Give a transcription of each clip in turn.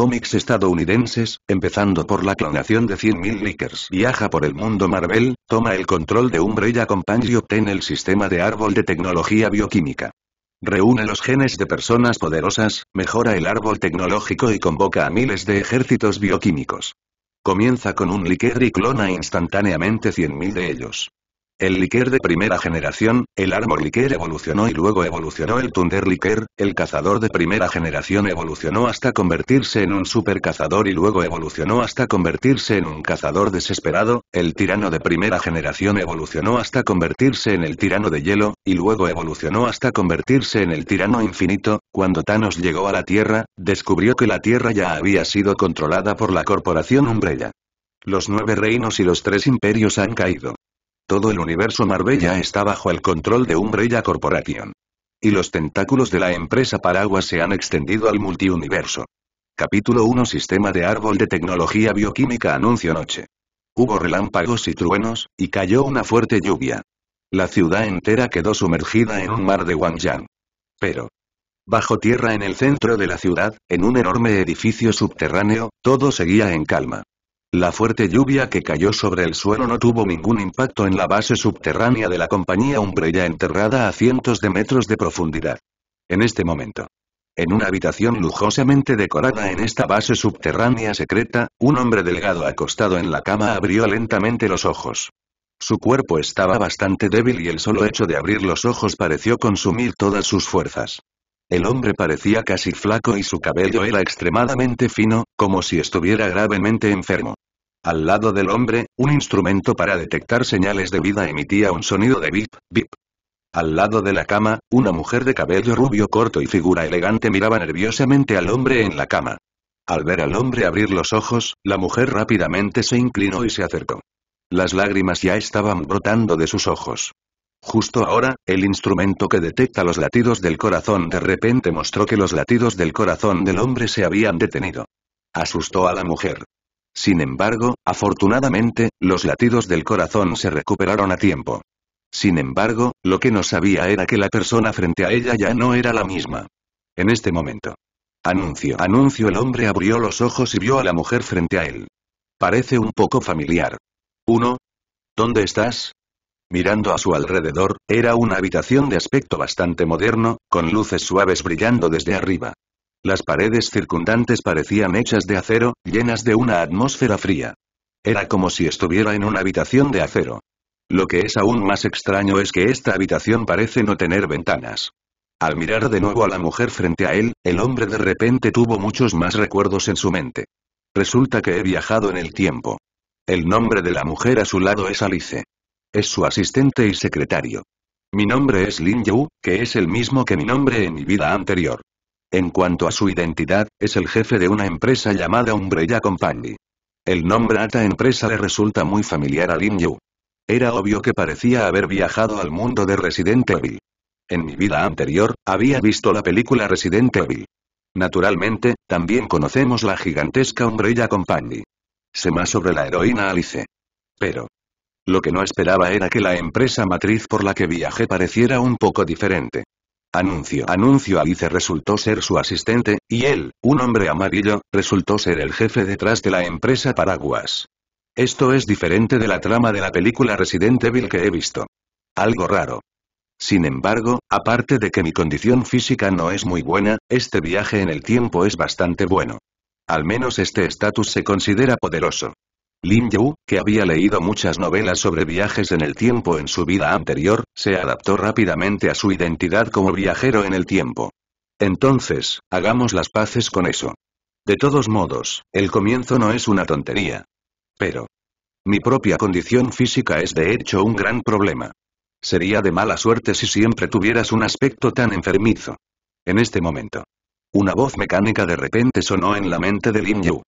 cómics estadounidenses, empezando por la clonación de 100.000 Lickers. Viaja por el mundo Marvel, toma el control de Umbrella Company y obtiene el sistema de árbol de tecnología bioquímica. Reúne los genes de personas poderosas, mejora el árbol tecnológico y convoca a miles de ejércitos bioquímicos. Comienza con un Licker y clona instantáneamente 100.000 de ellos. El Liker de primera generación, el Armor Licker evolucionó y luego evolucionó el Thunder Licker, el cazador de primera generación evolucionó hasta convertirse en un super cazador y luego evolucionó hasta convertirse en un cazador desesperado, el tirano de primera generación evolucionó hasta convertirse en el tirano de hielo, y luego evolucionó hasta convertirse en el tirano infinito, cuando Thanos llegó a la Tierra, descubrió que la Tierra ya había sido controlada por la corporación Umbrella. Los nueve reinos y los tres imperios han caído. Todo el universo Marbella está bajo el control de Umbrella Corporation. Y los tentáculos de la empresa Paraguas se han extendido al multiuniverso. Capítulo 1 Sistema de árbol de tecnología bioquímica Anuncio noche. Hubo relámpagos y truenos, y cayó una fuerte lluvia. La ciudad entera quedó sumergida en un mar de Wangyang. Pero, Bajo tierra en el centro de la ciudad, en un enorme edificio subterráneo, todo seguía en calma. La fuerte lluvia que cayó sobre el suelo no tuvo ningún impacto en la base subterránea de la compañía Umbrella enterrada a cientos de metros de profundidad. En este momento. En una habitación lujosamente decorada en esta base subterránea secreta, un hombre delgado acostado en la cama abrió lentamente los ojos. Su cuerpo estaba bastante débil y el solo hecho de abrir los ojos pareció consumir todas sus fuerzas. El hombre parecía casi flaco y su cabello era extremadamente fino, como si estuviera gravemente enfermo. Al lado del hombre, un instrumento para detectar señales de vida emitía un sonido de bip, bip. Al lado de la cama, una mujer de cabello rubio corto y figura elegante miraba nerviosamente al hombre en la cama. Al ver al hombre abrir los ojos, la mujer rápidamente se inclinó y se acercó. Las lágrimas ya estaban brotando de sus ojos. Justo ahora, el instrumento que detecta los latidos del corazón de repente mostró que los latidos del corazón del hombre se habían detenido. Asustó a la mujer. Sin embargo, afortunadamente, los latidos del corazón se recuperaron a tiempo. Sin embargo, lo que no sabía era que la persona frente a ella ya no era la misma. En este momento. Anuncio. Anuncio el hombre abrió los ojos y vio a la mujer frente a él. Parece un poco familiar. 1. ¿Dónde estás? Mirando a su alrededor, era una habitación de aspecto bastante moderno, con luces suaves brillando desde arriba. Las paredes circundantes parecían hechas de acero, llenas de una atmósfera fría. Era como si estuviera en una habitación de acero. Lo que es aún más extraño es que esta habitación parece no tener ventanas. Al mirar de nuevo a la mujer frente a él, el hombre de repente tuvo muchos más recuerdos en su mente. Resulta que he viajado en el tiempo. El nombre de la mujer a su lado es Alice. Es su asistente y secretario. Mi nombre es Lin Yu, que es el mismo que mi nombre en mi vida anterior. En cuanto a su identidad, es el jefe de una empresa llamada Umbrella Company. El nombre esta Empresa le resulta muy familiar a Lin Yu. Era obvio que parecía haber viajado al mundo de Resident Evil. En mi vida anterior, había visto la película Resident Evil. Naturalmente, también conocemos la gigantesca Umbrella Company. Se más sobre la heroína Alice. Pero, lo que no esperaba era que la empresa matriz por la que viajé pareciera un poco diferente. Anuncio. Anuncio Alice resultó ser su asistente, y él, un hombre amarillo, resultó ser el jefe detrás de la empresa Paraguas. Esto es diferente de la trama de la película Resident Evil que he visto. Algo raro. Sin embargo, aparte de que mi condición física no es muy buena, este viaje en el tiempo es bastante bueno. Al menos este estatus se considera poderoso. Lin Yu, que había leído muchas novelas sobre viajes en el tiempo en su vida anterior, se adaptó rápidamente a su identidad como viajero en el tiempo. Entonces, hagamos las paces con eso. De todos modos, el comienzo no es una tontería. Pero. Mi propia condición física es de hecho un gran problema. Sería de mala suerte si siempre tuvieras un aspecto tan enfermizo. En este momento. Una voz mecánica de repente sonó en la mente de Lin Yu.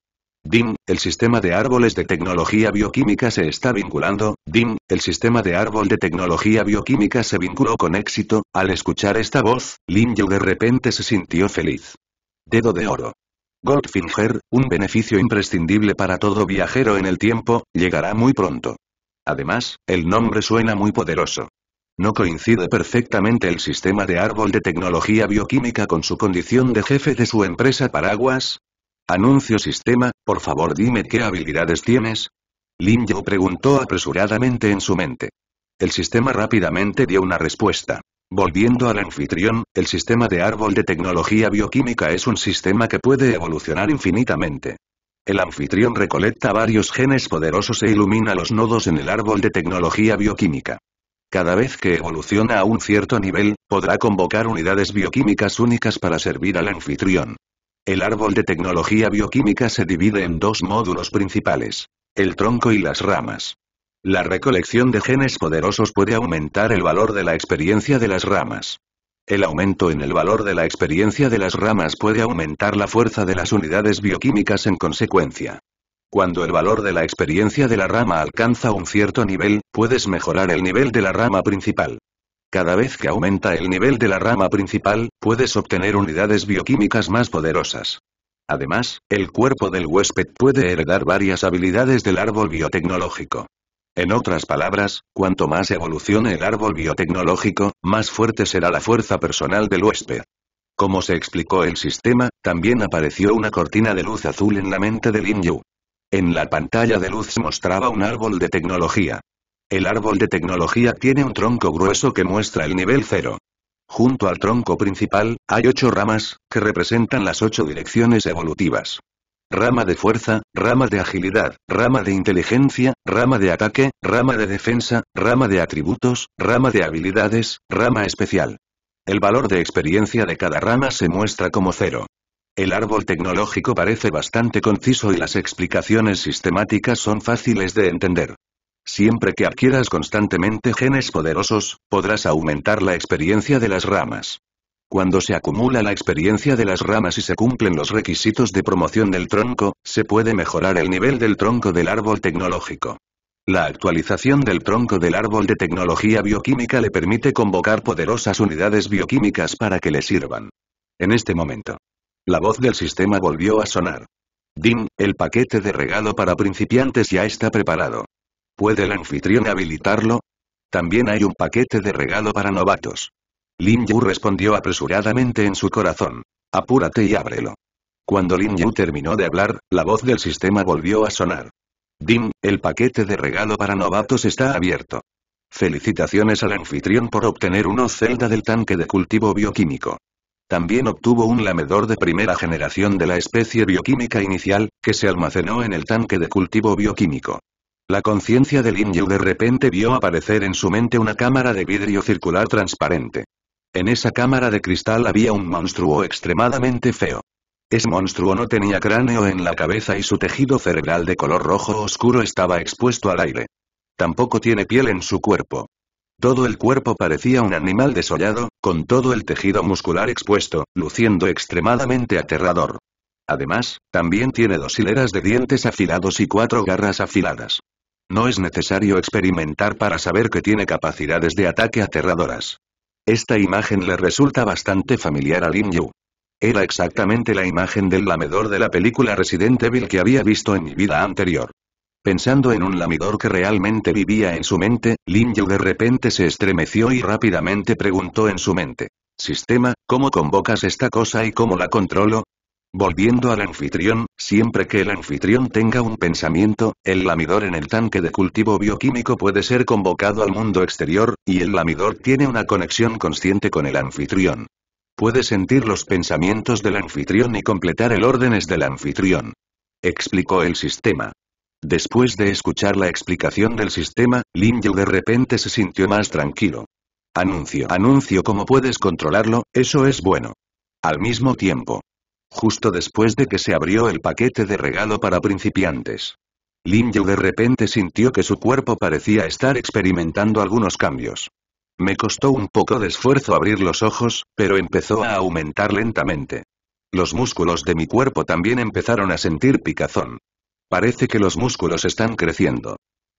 DIM, el sistema de árboles de tecnología bioquímica se está vinculando, DIM, el sistema de árbol de tecnología bioquímica se vinculó con éxito, al escuchar esta voz, Lin Yu de repente se sintió feliz. Dedo de oro. Goldfinger, un beneficio imprescindible para todo viajero en el tiempo, llegará muy pronto. Además, el nombre suena muy poderoso. No coincide perfectamente el sistema de árbol de tecnología bioquímica con su condición de jefe de su empresa paraguas, Anuncio sistema, por favor dime qué habilidades tienes. Lin Yo preguntó apresuradamente en su mente. El sistema rápidamente dio una respuesta. Volviendo al anfitrión, el sistema de árbol de tecnología bioquímica es un sistema que puede evolucionar infinitamente. El anfitrión recolecta varios genes poderosos e ilumina los nodos en el árbol de tecnología bioquímica. Cada vez que evoluciona a un cierto nivel, podrá convocar unidades bioquímicas únicas para servir al anfitrión. El árbol de tecnología bioquímica se divide en dos módulos principales. El tronco y las ramas. La recolección de genes poderosos puede aumentar el valor de la experiencia de las ramas. El aumento en el valor de la experiencia de las ramas puede aumentar la fuerza de las unidades bioquímicas en consecuencia. Cuando el valor de la experiencia de la rama alcanza un cierto nivel, puedes mejorar el nivel de la rama principal. Cada vez que aumenta el nivel de la rama principal, puedes obtener unidades bioquímicas más poderosas. Además, el cuerpo del huésped puede heredar varias habilidades del árbol biotecnológico. En otras palabras, cuanto más evolucione el árbol biotecnológico, más fuerte será la fuerza personal del huésped. Como se explicó el sistema, también apareció una cortina de luz azul en la mente de Lin Yu. En la pantalla de luz mostraba un árbol de tecnología. El árbol de tecnología tiene un tronco grueso que muestra el nivel cero. Junto al tronco principal, hay ocho ramas, que representan las ocho direcciones evolutivas. Rama de fuerza, rama de agilidad, rama de inteligencia, rama de ataque, rama de defensa, rama de atributos, rama de habilidades, rama especial. El valor de experiencia de cada rama se muestra como cero. El árbol tecnológico parece bastante conciso y las explicaciones sistemáticas son fáciles de entender. Siempre que adquieras constantemente genes poderosos, podrás aumentar la experiencia de las ramas. Cuando se acumula la experiencia de las ramas y se cumplen los requisitos de promoción del tronco, se puede mejorar el nivel del tronco del árbol tecnológico. La actualización del tronco del árbol de tecnología bioquímica le permite convocar poderosas unidades bioquímicas para que le sirvan. En este momento. La voz del sistema volvió a sonar. Dim, el paquete de regalo para principiantes ya está preparado. ¿Puede el anfitrión habilitarlo? También hay un paquete de regalo para novatos. Lin Yu respondió apresuradamente en su corazón. Apúrate y ábrelo. Cuando Lin Yu terminó de hablar, la voz del sistema volvió a sonar. Dim, el paquete de regalo para novatos está abierto. Felicitaciones al anfitrión por obtener uno celda del tanque de cultivo bioquímico. También obtuvo un lamedor de primera generación de la especie bioquímica inicial, que se almacenó en el tanque de cultivo bioquímico. La conciencia de Lin Yu de repente vio aparecer en su mente una cámara de vidrio circular transparente. En esa cámara de cristal había un monstruo extremadamente feo. Ese monstruo no tenía cráneo en la cabeza y su tejido cerebral de color rojo oscuro estaba expuesto al aire. Tampoco tiene piel en su cuerpo. Todo el cuerpo parecía un animal desollado, con todo el tejido muscular expuesto, luciendo extremadamente aterrador. Además, también tiene dos hileras de dientes afilados y cuatro garras afiladas. No es necesario experimentar para saber que tiene capacidades de ataque aterradoras. Esta imagen le resulta bastante familiar a Lin Yu. Era exactamente la imagen del lamedor de la película Resident Evil que había visto en mi vida anterior. Pensando en un lamidor que realmente vivía en su mente, Lin Yu de repente se estremeció y rápidamente preguntó en su mente. Sistema, ¿cómo convocas esta cosa y cómo la controlo? Volviendo al anfitrión, siempre que el anfitrión tenga un pensamiento, el lamidor en el tanque de cultivo bioquímico puede ser convocado al mundo exterior, y el lamidor tiene una conexión consciente con el anfitrión. Puede sentir los pensamientos del anfitrión y completar el órdenes del anfitrión. Explicó el sistema. Después de escuchar la explicación del sistema, Lin Yu de repente se sintió más tranquilo. Anuncio, anuncio cómo puedes controlarlo, eso es bueno. Al mismo tiempo, Justo después de que se abrió el paquete de regalo para principiantes. Lin Yu de repente sintió que su cuerpo parecía estar experimentando algunos cambios. Me costó un poco de esfuerzo abrir los ojos, pero empezó a aumentar lentamente. Los músculos de mi cuerpo también empezaron a sentir picazón. Parece que los músculos están creciendo.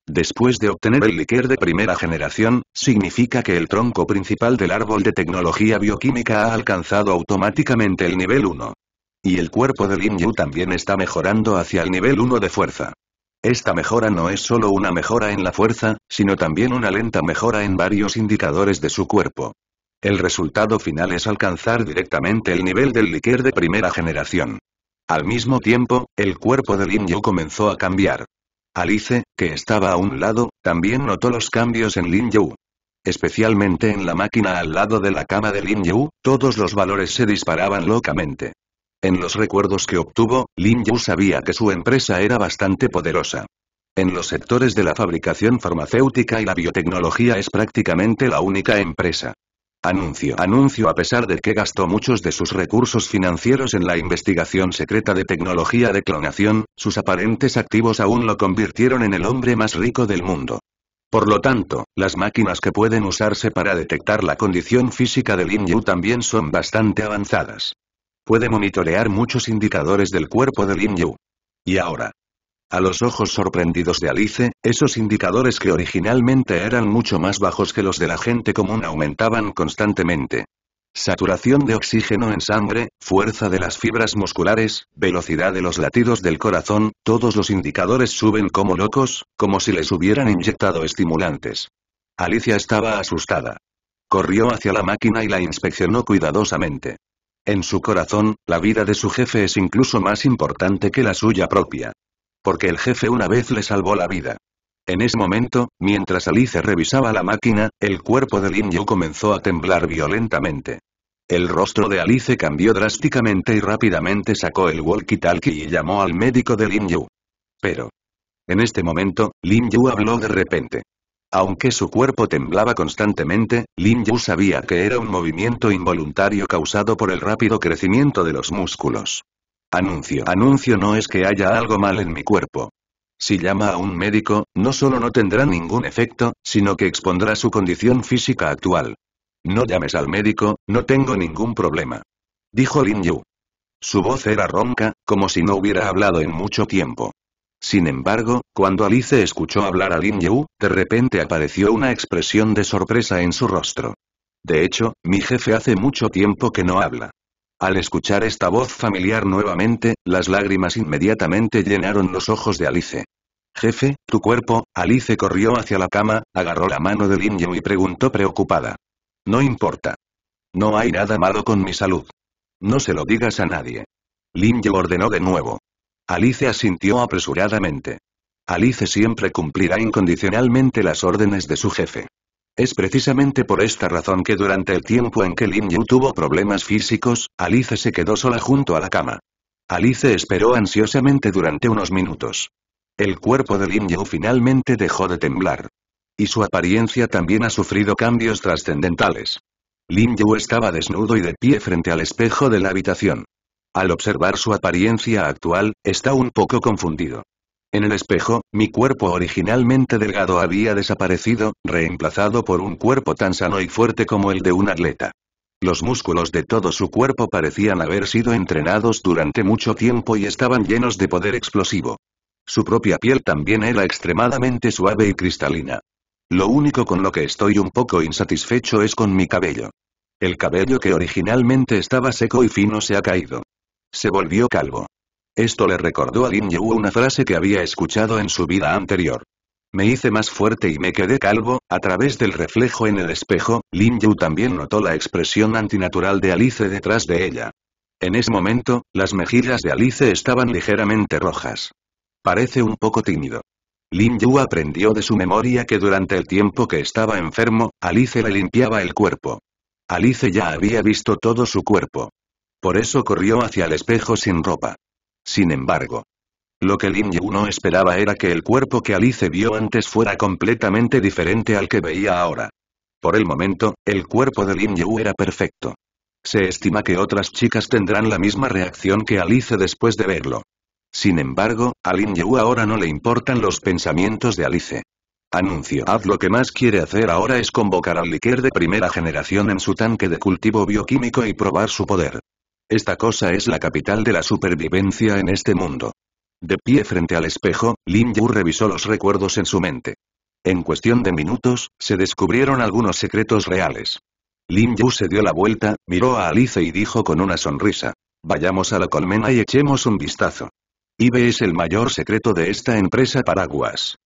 Después de obtener el líquer de primera generación, significa que el tronco principal del árbol de tecnología bioquímica ha alcanzado automáticamente el nivel 1. Y el cuerpo de Lin Yu también está mejorando hacia el nivel 1 de fuerza. Esta mejora no es solo una mejora en la fuerza, sino también una lenta mejora en varios indicadores de su cuerpo. El resultado final es alcanzar directamente el nivel del Liquer de primera generación. Al mismo tiempo, el cuerpo de Lin Yu comenzó a cambiar. Alice, que estaba a un lado, también notó los cambios en Lin Yu. Especialmente en la máquina al lado de la cama de Lin Yu, todos los valores se disparaban locamente. En los recuerdos que obtuvo, Lin Yu sabía que su empresa era bastante poderosa. En los sectores de la fabricación farmacéutica y la biotecnología es prácticamente la única empresa. Anuncio. Anuncio a pesar de que gastó muchos de sus recursos financieros en la investigación secreta de tecnología de clonación, sus aparentes activos aún lo convirtieron en el hombre más rico del mundo. Por lo tanto, las máquinas que pueden usarse para detectar la condición física de Lin Yu también son bastante avanzadas. Puede monitorear muchos indicadores del cuerpo de Lin Yu. Y ahora. A los ojos sorprendidos de Alice, esos indicadores que originalmente eran mucho más bajos que los de la gente común aumentaban constantemente. Saturación de oxígeno en sangre, fuerza de las fibras musculares, velocidad de los latidos del corazón, todos los indicadores suben como locos, como si les hubieran inyectado estimulantes. Alicia estaba asustada. Corrió hacia la máquina y la inspeccionó cuidadosamente. En su corazón, la vida de su jefe es incluso más importante que la suya propia. Porque el jefe una vez le salvó la vida. En ese momento, mientras Alice revisaba la máquina, el cuerpo de Lin Yu comenzó a temblar violentamente. El rostro de Alice cambió drásticamente y rápidamente sacó el walkie-talkie y llamó al médico de Lin Yu. Pero. En este momento, Lin Yu habló de repente. Aunque su cuerpo temblaba constantemente, Lin Yu sabía que era un movimiento involuntario causado por el rápido crecimiento de los músculos. Anuncio. Anuncio no es que haya algo mal en mi cuerpo. Si llama a un médico, no solo no tendrá ningún efecto, sino que expondrá su condición física actual. No llames al médico, no tengo ningún problema. Dijo Lin Yu. Su voz era ronca, como si no hubiera hablado en mucho tiempo. Sin embargo, cuando Alice escuchó hablar a Lin Yu, de repente apareció una expresión de sorpresa en su rostro. De hecho, mi jefe hace mucho tiempo que no habla. Al escuchar esta voz familiar nuevamente, las lágrimas inmediatamente llenaron los ojos de Alice. Jefe, tu cuerpo, Alice corrió hacia la cama, agarró la mano de Lin Yu y preguntó preocupada. No importa. No hay nada malo con mi salud. No se lo digas a nadie. Lin Yu ordenó de nuevo. Alice asintió apresuradamente. Alice siempre cumplirá incondicionalmente las órdenes de su jefe. Es precisamente por esta razón que durante el tiempo en que Lin Yu tuvo problemas físicos, Alice se quedó sola junto a la cama. Alice esperó ansiosamente durante unos minutos. El cuerpo de Lin Yu finalmente dejó de temblar. Y su apariencia también ha sufrido cambios trascendentales. Lin Yu estaba desnudo y de pie frente al espejo de la habitación. Al observar su apariencia actual, está un poco confundido. En el espejo, mi cuerpo originalmente delgado había desaparecido, reemplazado por un cuerpo tan sano y fuerte como el de un atleta. Los músculos de todo su cuerpo parecían haber sido entrenados durante mucho tiempo y estaban llenos de poder explosivo. Su propia piel también era extremadamente suave y cristalina. Lo único con lo que estoy un poco insatisfecho es con mi cabello. El cabello que originalmente estaba seco y fino se ha caído. Se volvió calvo. Esto le recordó a Lin Yu una frase que había escuchado en su vida anterior. Me hice más fuerte y me quedé calvo, a través del reflejo en el espejo, Lin Yu también notó la expresión antinatural de Alice detrás de ella. En ese momento, las mejillas de Alice estaban ligeramente rojas. Parece un poco tímido. Lin Yu aprendió de su memoria que durante el tiempo que estaba enfermo, Alice le limpiaba el cuerpo. Alice ya había visto todo su cuerpo. Por eso corrió hacia el espejo sin ropa. Sin embargo, lo que Lin Yu no esperaba era que el cuerpo que Alice vio antes fuera completamente diferente al que veía ahora. Por el momento, el cuerpo de Lin Yu era perfecto. Se estima que otras chicas tendrán la misma reacción que Alice después de verlo. Sin embargo, a Lin Yu ahora no le importan los pensamientos de Alice. Anuncio. Haz lo que más quiere hacer ahora es convocar al Liquer de primera generación en su tanque de cultivo bioquímico y probar su poder. Esta cosa es la capital de la supervivencia en este mundo. De pie frente al espejo, Lin Yu revisó los recuerdos en su mente. En cuestión de minutos, se descubrieron algunos secretos reales. Lin Yu se dio la vuelta, miró a Alice y dijo con una sonrisa. Vayamos a la colmena y echemos un vistazo. IBE es el mayor secreto de esta empresa paraguas.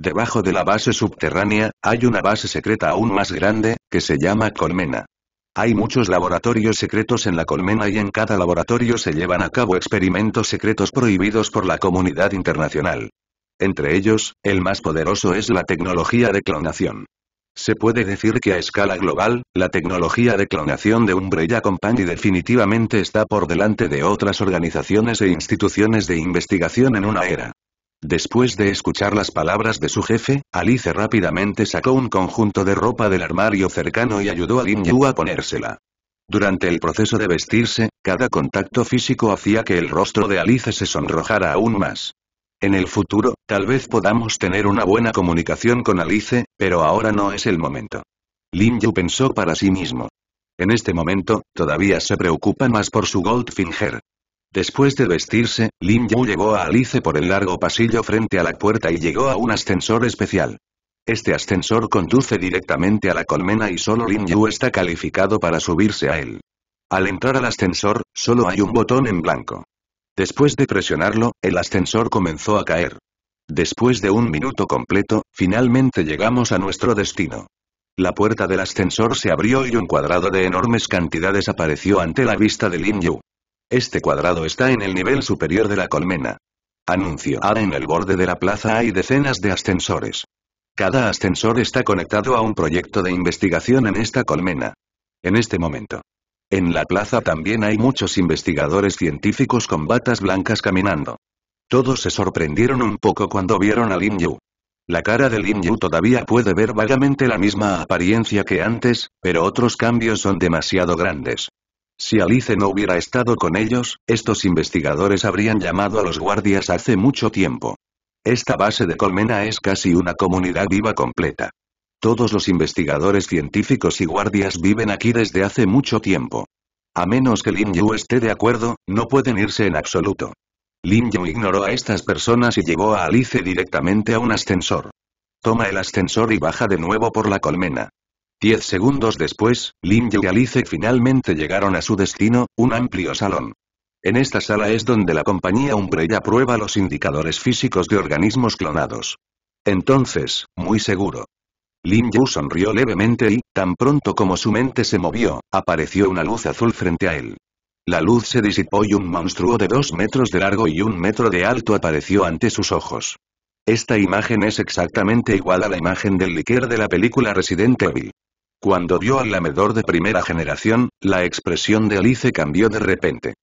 Debajo de la base subterránea, hay una base secreta aún más grande, que se llama Colmena. Hay muchos laboratorios secretos en la colmena y en cada laboratorio se llevan a cabo experimentos secretos prohibidos por la comunidad internacional. Entre ellos, el más poderoso es la tecnología de clonación. Se puede decir que a escala global, la tecnología de clonación de Umbrella Company definitivamente está por delante de otras organizaciones e instituciones de investigación en una era. Después de escuchar las palabras de su jefe, Alice rápidamente sacó un conjunto de ropa del armario cercano y ayudó a Lin Yu a ponérsela. Durante el proceso de vestirse, cada contacto físico hacía que el rostro de Alice se sonrojara aún más. En el futuro, tal vez podamos tener una buena comunicación con Alice, pero ahora no es el momento. Lin Yu pensó para sí mismo. En este momento, todavía se preocupa más por su Goldfinger. Después de vestirse, Lin Yu llevó a Alice por el largo pasillo frente a la puerta y llegó a un ascensor especial. Este ascensor conduce directamente a la colmena y solo Lin Yu está calificado para subirse a él. Al entrar al ascensor, solo hay un botón en blanco. Después de presionarlo, el ascensor comenzó a caer. Después de un minuto completo, finalmente llegamos a nuestro destino. La puerta del ascensor se abrió y un cuadrado de enormes cantidades apareció ante la vista de Lin Yu. Este cuadrado está en el nivel superior de la colmena. Anuncio. A. en el borde de la plaza hay decenas de ascensores. Cada ascensor está conectado a un proyecto de investigación en esta colmena. En este momento. En la plaza también hay muchos investigadores científicos con batas blancas caminando. Todos se sorprendieron un poco cuando vieron a Lin Yu. La cara de Lin Yu todavía puede ver vagamente la misma apariencia que antes, pero otros cambios son demasiado grandes. Si Alice no hubiera estado con ellos, estos investigadores habrían llamado a los guardias hace mucho tiempo. Esta base de colmena es casi una comunidad viva completa. Todos los investigadores científicos y guardias viven aquí desde hace mucho tiempo. A menos que Lin Yu esté de acuerdo, no pueden irse en absoluto. Lin Yu ignoró a estas personas y llevó a Alice directamente a un ascensor. Toma el ascensor y baja de nuevo por la colmena. Diez segundos después, Lin Yu y Alice finalmente llegaron a su destino, un amplio salón. En esta sala es donde la compañía Umbrella prueba los indicadores físicos de organismos clonados. Entonces, muy seguro. Lin Yu sonrió levemente y, tan pronto como su mente se movió, apareció una luz azul frente a él. La luz se disipó y un monstruo de dos metros de largo y un metro de alto apareció ante sus ojos. Esta imagen es exactamente igual a la imagen del Liquor de la película Resident Evil. Cuando vio al lamedor de primera generación, la expresión de Alice cambió de repente.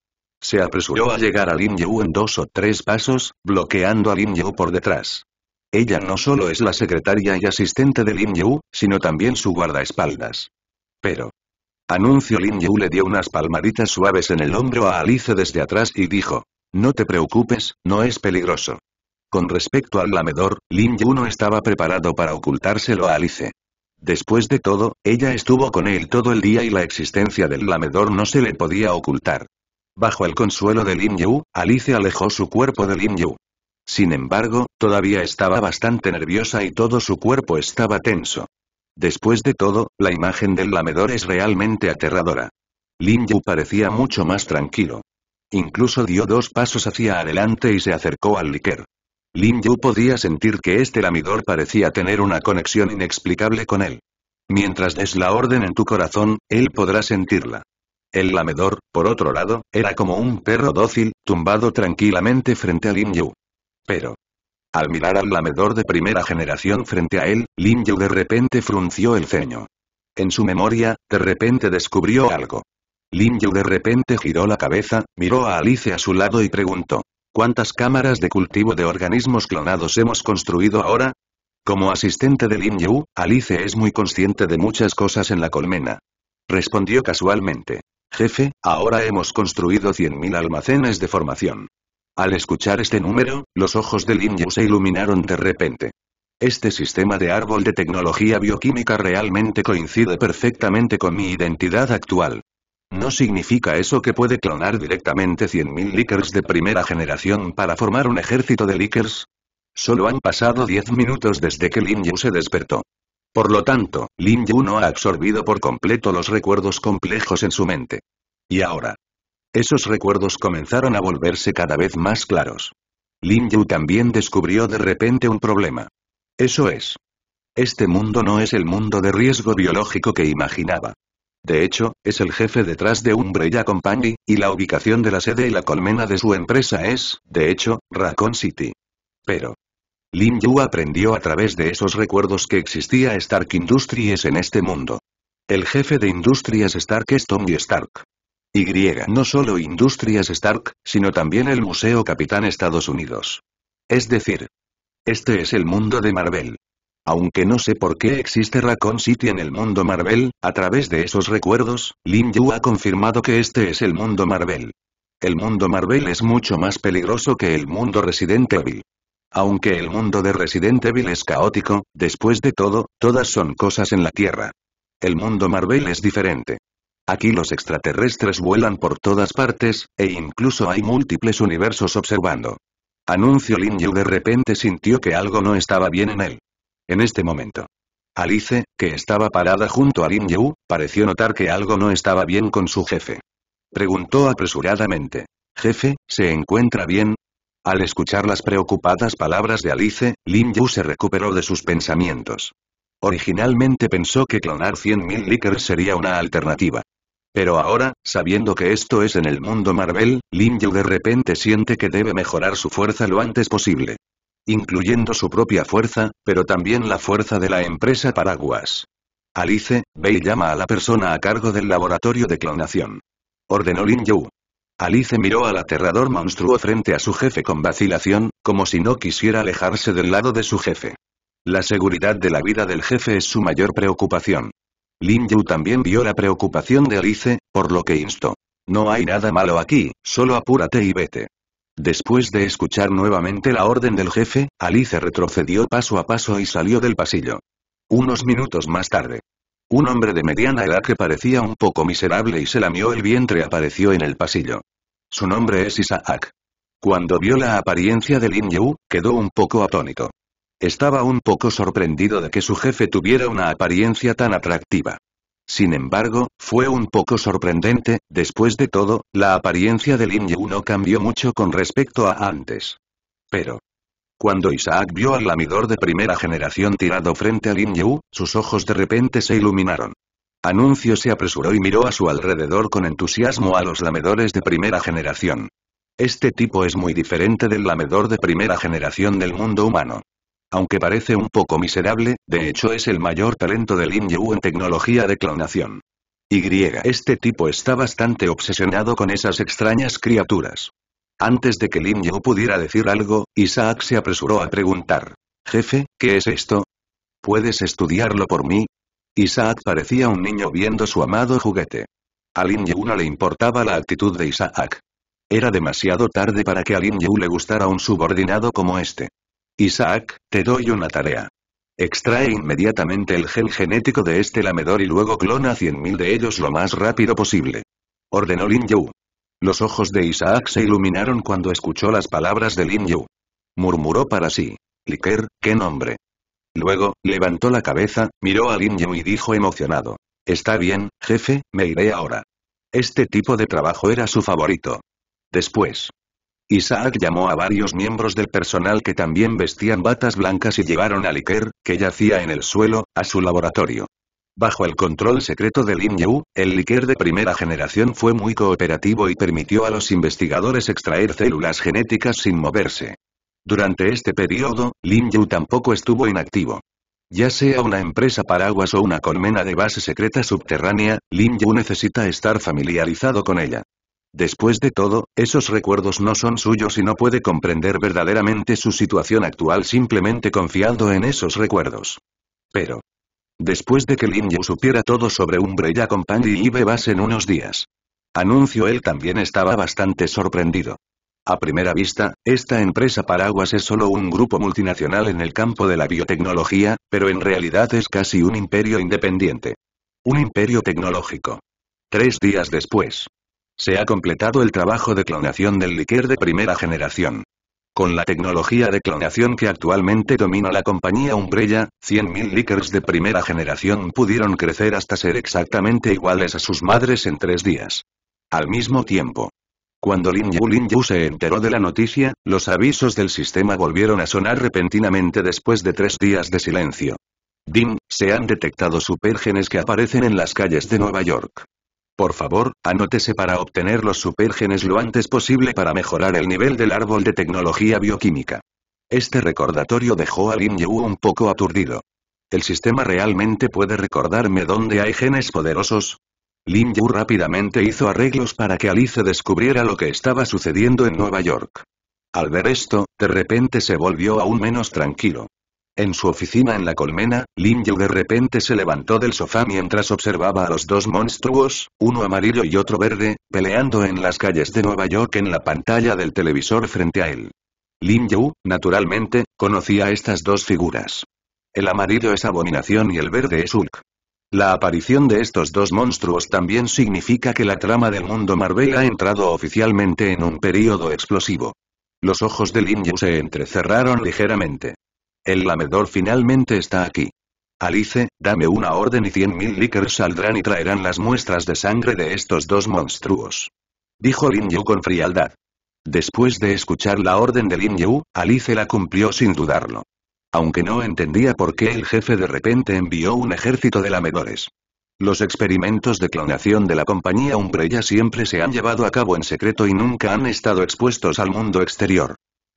Se apresuró a llegar a Lin Yu en dos o tres pasos, bloqueando a Lin Yu por detrás. Ella no solo es la secretaria y asistente de Lin Yu, sino también su guardaespaldas. Pero... Anuncio Lin Yu le dio unas palmaditas suaves en el hombro a Alice desde atrás y dijo. No te preocupes, no es peligroso. Con respecto al lamedor, Lin Yu no estaba preparado para ocultárselo a Alice. Después de todo, ella estuvo con él todo el día y la existencia del lamedor no se le podía ocultar. Bajo el consuelo de Lin Yu, Alice alejó su cuerpo de Lin Yu. Sin embargo, todavía estaba bastante nerviosa y todo su cuerpo estaba tenso. Después de todo, la imagen del lamedor es realmente aterradora. Lin Yu parecía mucho más tranquilo. Incluso dio dos pasos hacia adelante y se acercó al liquor. Lin Yu podía sentir que este lamidor parecía tener una conexión inexplicable con él. Mientras des la orden en tu corazón, él podrá sentirla. El lamedor, por otro lado, era como un perro dócil, tumbado tranquilamente frente a Lin Yu. Pero... Al mirar al lamedor de primera generación frente a él, Lin Yu de repente frunció el ceño. En su memoria, de repente descubrió algo. Lin Yu de repente giró la cabeza, miró a Alice a su lado y preguntó. ¿Cuántas cámaras de cultivo de organismos clonados hemos construido ahora? Como asistente de Lin Yu, Alice es muy consciente de muchas cosas en la colmena. Respondió casualmente. Jefe, ahora hemos construido 100.000 almacenes de formación. Al escuchar este número, los ojos de Lin Yu se iluminaron de repente. Este sistema de árbol de tecnología bioquímica realmente coincide perfectamente con mi identidad actual. No significa eso que puede clonar directamente 100.000 Lickers de primera generación para formar un ejército de Lickers. Solo han pasado 10 minutos desde que Lin Yu se despertó. Por lo tanto, Lin Yu no ha absorbido por completo los recuerdos complejos en su mente. Y ahora. Esos recuerdos comenzaron a volverse cada vez más claros. Lin Yu también descubrió de repente un problema. Eso es. Este mundo no es el mundo de riesgo biológico que imaginaba. De hecho, es el jefe detrás de Umbrella Company, y la ubicación de la sede y la colmena de su empresa es, de hecho, Raccoon City. Pero, Lin Yu aprendió a través de esos recuerdos que existía Stark Industries en este mundo. El jefe de Industrias Stark es Tommy Stark. Y no solo Industrias Stark, sino también el Museo Capitán Estados Unidos. Es decir, este es el mundo de Marvel. Aunque no sé por qué existe Raccoon City en el mundo Marvel, a través de esos recuerdos, Lin Yu ha confirmado que este es el mundo Marvel. El mundo Marvel es mucho más peligroso que el mundo Resident Evil. Aunque el mundo de Resident Evil es caótico, después de todo, todas son cosas en la Tierra. El mundo Marvel es diferente. Aquí los extraterrestres vuelan por todas partes, e incluso hay múltiples universos observando. Anuncio Lin Yu de repente sintió que algo no estaba bien en él. En este momento. Alice, que estaba parada junto a Lin Yu, pareció notar que algo no estaba bien con su jefe. Preguntó apresuradamente. Jefe, ¿se encuentra bien? Al escuchar las preocupadas palabras de Alice, Lin Yu se recuperó de sus pensamientos. Originalmente pensó que clonar 100.000 Lickers sería una alternativa. Pero ahora, sabiendo que esto es en el mundo Marvel, Lin Yu de repente siente que debe mejorar su fuerza lo antes posible incluyendo su propia fuerza, pero también la fuerza de la empresa Paraguas. Alice, ve y llama a la persona a cargo del laboratorio de clonación. Ordenó Lin Yu. Alice miró al aterrador monstruo frente a su jefe con vacilación, como si no quisiera alejarse del lado de su jefe. La seguridad de la vida del jefe es su mayor preocupación. Lin Yu también vio la preocupación de Alice, por lo que instó. No hay nada malo aquí, solo apúrate y vete. Después de escuchar nuevamente la orden del jefe, Alice retrocedió paso a paso y salió del pasillo. Unos minutos más tarde. Un hombre de mediana edad que parecía un poco miserable y se lamió el vientre apareció en el pasillo. Su nombre es Isaac. Cuando vio la apariencia de Lin Yu, quedó un poco atónito. Estaba un poco sorprendido de que su jefe tuviera una apariencia tan atractiva. Sin embargo, fue un poco sorprendente, después de todo, la apariencia de Lin Yu no cambió mucho con respecto a antes. Pero, cuando Isaac vio al lamidor de primera generación tirado frente a Lin Yu, sus ojos de repente se iluminaron. Anuncio se apresuró y miró a su alrededor con entusiasmo a los lamedores de primera generación. Este tipo es muy diferente del lamedor de primera generación del mundo humano. Aunque parece un poco miserable, de hecho es el mayor talento de Lin Yu en tecnología de clonación. Y. Este tipo está bastante obsesionado con esas extrañas criaturas. Antes de que Lin Yu pudiera decir algo, Isaac se apresuró a preguntar. Jefe, ¿qué es esto? ¿Puedes estudiarlo por mí? Isaac parecía un niño viendo su amado juguete. A Lin Yu no le importaba la actitud de Isaac. Era demasiado tarde para que a Lin Yu le gustara un subordinado como este. Isaac, te doy una tarea. Extrae inmediatamente el gel genético de este lamedor y luego clona 100.000 de ellos lo más rápido posible. Ordenó Lin Yu. Los ojos de Isaac se iluminaron cuando escuchó las palabras de Lin Yu. Murmuró para sí. Liker, qué nombre. Luego, levantó la cabeza, miró a Lin Yu y dijo emocionado. Está bien, jefe, me iré ahora. Este tipo de trabajo era su favorito. Después, Isaac llamó a varios miembros del personal que también vestían batas blancas y llevaron a Liker, que yacía en el suelo, a su laboratorio. Bajo el control secreto de Lin Yu, el Liker de primera generación fue muy cooperativo y permitió a los investigadores extraer células genéticas sin moverse. Durante este periodo, Lin Yu tampoco estuvo inactivo. Ya sea una empresa paraguas o una colmena de base secreta subterránea, Lin Yu necesita estar familiarizado con ella. Después de todo, esos recuerdos no son suyos y no puede comprender verdaderamente su situación actual simplemente confiando en esos recuerdos. Pero. Después de que Lin Yu supiera todo sobre Umbrella Company y Bebas en unos días. Anuncio él también estaba bastante sorprendido. A primera vista, esta empresa paraguas es solo un grupo multinacional en el campo de la biotecnología, pero en realidad es casi un imperio independiente. Un imperio tecnológico. Tres días después, se ha completado el trabajo de clonación del líquer de primera generación. Con la tecnología de clonación que actualmente domina la compañía Umbrella, 100.000 lickers de primera generación pudieron crecer hasta ser exactamente iguales a sus madres en tres días. Al mismo tiempo. Cuando Lin Yu, Lin Yu se enteró de la noticia, los avisos del sistema volvieron a sonar repentinamente después de tres días de silencio. Dim, se han detectado supergenes que aparecen en las calles de Nueva York. Por favor, anótese para obtener los supergenes lo antes posible para mejorar el nivel del árbol de tecnología bioquímica. Este recordatorio dejó a Lin Yu un poco aturdido. ¿El sistema realmente puede recordarme dónde hay genes poderosos? Lin Yu rápidamente hizo arreglos para que Alice descubriera lo que estaba sucediendo en Nueva York. Al ver esto, de repente se volvió aún menos tranquilo. En su oficina en la colmena, Lin Yu de repente se levantó del sofá mientras observaba a los dos monstruos, uno amarillo y otro verde, peleando en las calles de Nueva York en la pantalla del televisor frente a él. Lin Yu, naturalmente, conocía estas dos figuras. El amarillo es Abominación y el verde es Hulk. La aparición de estos dos monstruos también significa que la trama del mundo Marvel ha entrado oficialmente en un período explosivo. Los ojos de Lin Yu se entrecerraron ligeramente. El lamedor finalmente está aquí. Alice, dame una orden y cien mil lickers saldrán y traerán las muestras de sangre de estos dos monstruos. Dijo Lin Yu con frialdad. Después de escuchar la orden de Lin Yu, Alice la cumplió sin dudarlo. Aunque no entendía por qué el jefe de repente envió un ejército de lamedores. Los experimentos de clonación de la compañía Umbrella siempre se han llevado a cabo en secreto y nunca han estado expuestos al mundo exterior.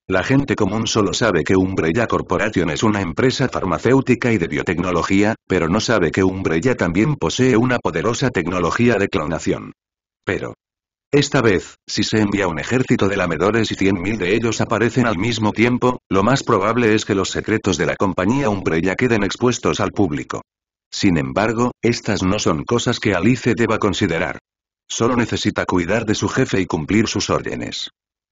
La gente común solo sabe que Umbrella Corporation es una empresa farmacéutica y de biotecnología, pero no sabe que Umbrella también posee una poderosa tecnología de clonación. Pero, esta vez, si se envía un ejército de lamedores y 100.000 de ellos aparecen al mismo tiempo, lo más probable es que los secretos de la compañía Umbrella queden expuestos al público. Sin embargo, estas no son cosas que Alice deba considerar. Solo necesita cuidar de su jefe y cumplir sus órdenes.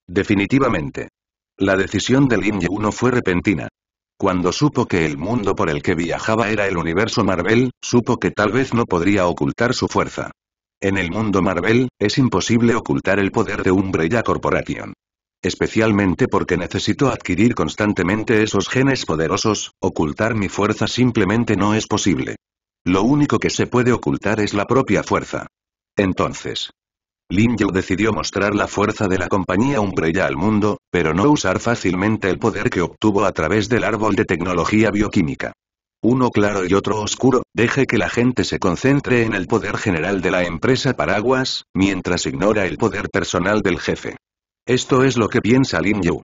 Definitivamente. La decisión de Lin Yu fue repentina. Cuando supo que el mundo por el que viajaba era el universo Marvel, supo que tal vez no podría ocultar su fuerza. En el mundo Marvel, es imposible ocultar el poder de Umbrella Corporation. Especialmente porque necesito adquirir constantemente esos genes poderosos, ocultar mi fuerza simplemente no es posible. Lo único que se puede ocultar es la propia fuerza. Entonces, Lin Yu decidió mostrar la fuerza de la compañía Umbrella al mundo, pero no usar fácilmente el poder que obtuvo a través del árbol de tecnología bioquímica. Uno claro y otro oscuro, deje que la gente se concentre en el poder general de la empresa Paraguas, mientras ignora el poder personal del jefe. Esto es lo que piensa Lin Yu.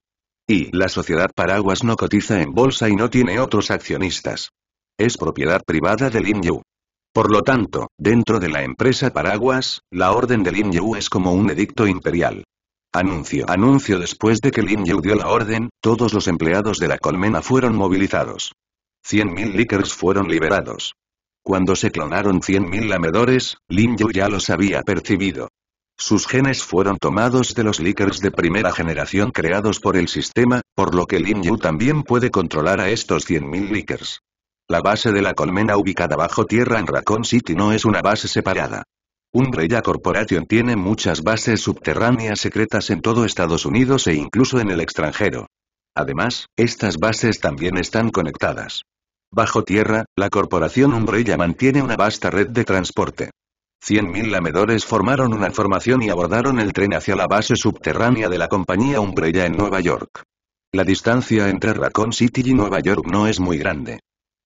Y la sociedad Paraguas no cotiza en bolsa y no tiene otros accionistas. Es propiedad privada de Lin Yu. Por lo tanto, dentro de la empresa Paraguas, la orden de Lin Yu es como un edicto imperial. Anuncio. Anuncio después de que Lin Yu dio la orden, todos los empleados de la colmena fueron movilizados. 100.000 lickers fueron liberados. Cuando se clonaron 100.000 lamedores, Lin Yu ya los había percibido. Sus genes fueron tomados de los Lickers de primera generación creados por el sistema, por lo que Lin Yu también puede controlar a estos 100.000 Lickers. La base de la colmena ubicada bajo tierra en Raccoon City no es una base separada. Umbrella Corporation tiene muchas bases subterráneas secretas en todo Estados Unidos e incluso en el extranjero. Además, estas bases también están conectadas. Bajo tierra, la corporación Umbrella mantiene una vasta red de transporte. 100.000 lamedores formaron una formación y abordaron el tren hacia la base subterránea de la compañía Umbrella en Nueva York. La distancia entre Raccoon City y Nueva York no es muy grande.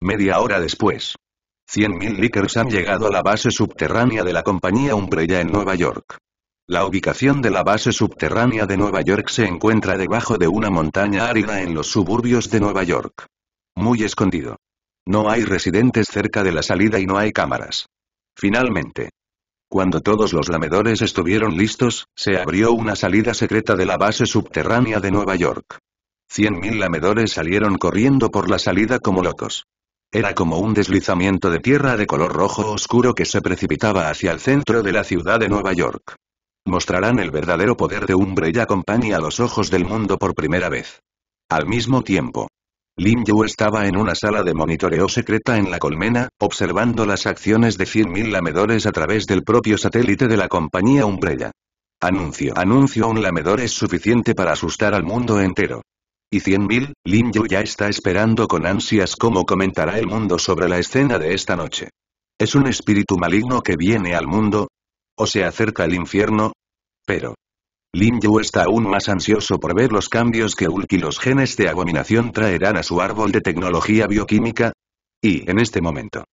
Media hora después. 100.000 Lickers han llegado a la base subterránea de la compañía Umbrella en Nueva York. La ubicación de la base subterránea de Nueva York se encuentra debajo de una montaña árida en los suburbios de Nueva York. Muy escondido. No hay residentes cerca de la salida y no hay cámaras. Finalmente. Cuando todos los lamedores estuvieron listos, se abrió una salida secreta de la base subterránea de Nueva York. 100.000 lamedores salieron corriendo por la salida como locos. Era como un deslizamiento de tierra de color rojo oscuro que se precipitaba hacia el centro de la ciudad de Nueva York. Mostrarán el verdadero poder de Umbrella Company a los ojos del mundo por primera vez. Al mismo tiempo, Lin Yu estaba en una sala de monitoreo secreta en la colmena, observando las acciones de 100.000 lamedores a través del propio satélite de la compañía Umbrella. Anuncio. Anuncio un lamedor es suficiente para asustar al mundo entero. Y 100.000, Lin Yu ya está esperando con ansias cómo comentará el mundo sobre la escena de esta noche. ¿Es un espíritu maligno que viene al mundo? ¿O se acerca al infierno? Pero... Lin Yu está aún más ansioso por ver los cambios que Ulk y los genes de abominación traerán a su árbol de tecnología bioquímica. Y en este momento.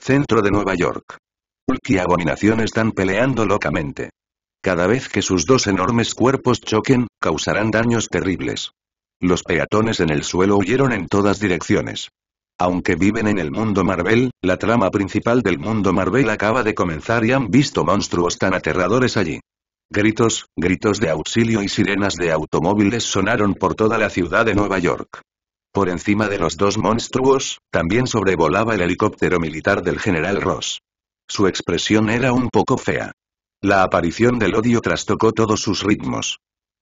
Centro de Nueva York. Ulki y abominación están peleando locamente. Cada vez que sus dos enormes cuerpos choquen, causarán daños terribles. Los peatones en el suelo huyeron en todas direcciones. Aunque viven en el mundo Marvel, la trama principal del mundo Marvel acaba de comenzar y han visto monstruos tan aterradores allí. Gritos, gritos de auxilio y sirenas de automóviles sonaron por toda la ciudad de Nueva York. Por encima de los dos monstruos, también sobrevolaba el helicóptero militar del general Ross. Su expresión era un poco fea. La aparición del odio trastocó todos sus ritmos.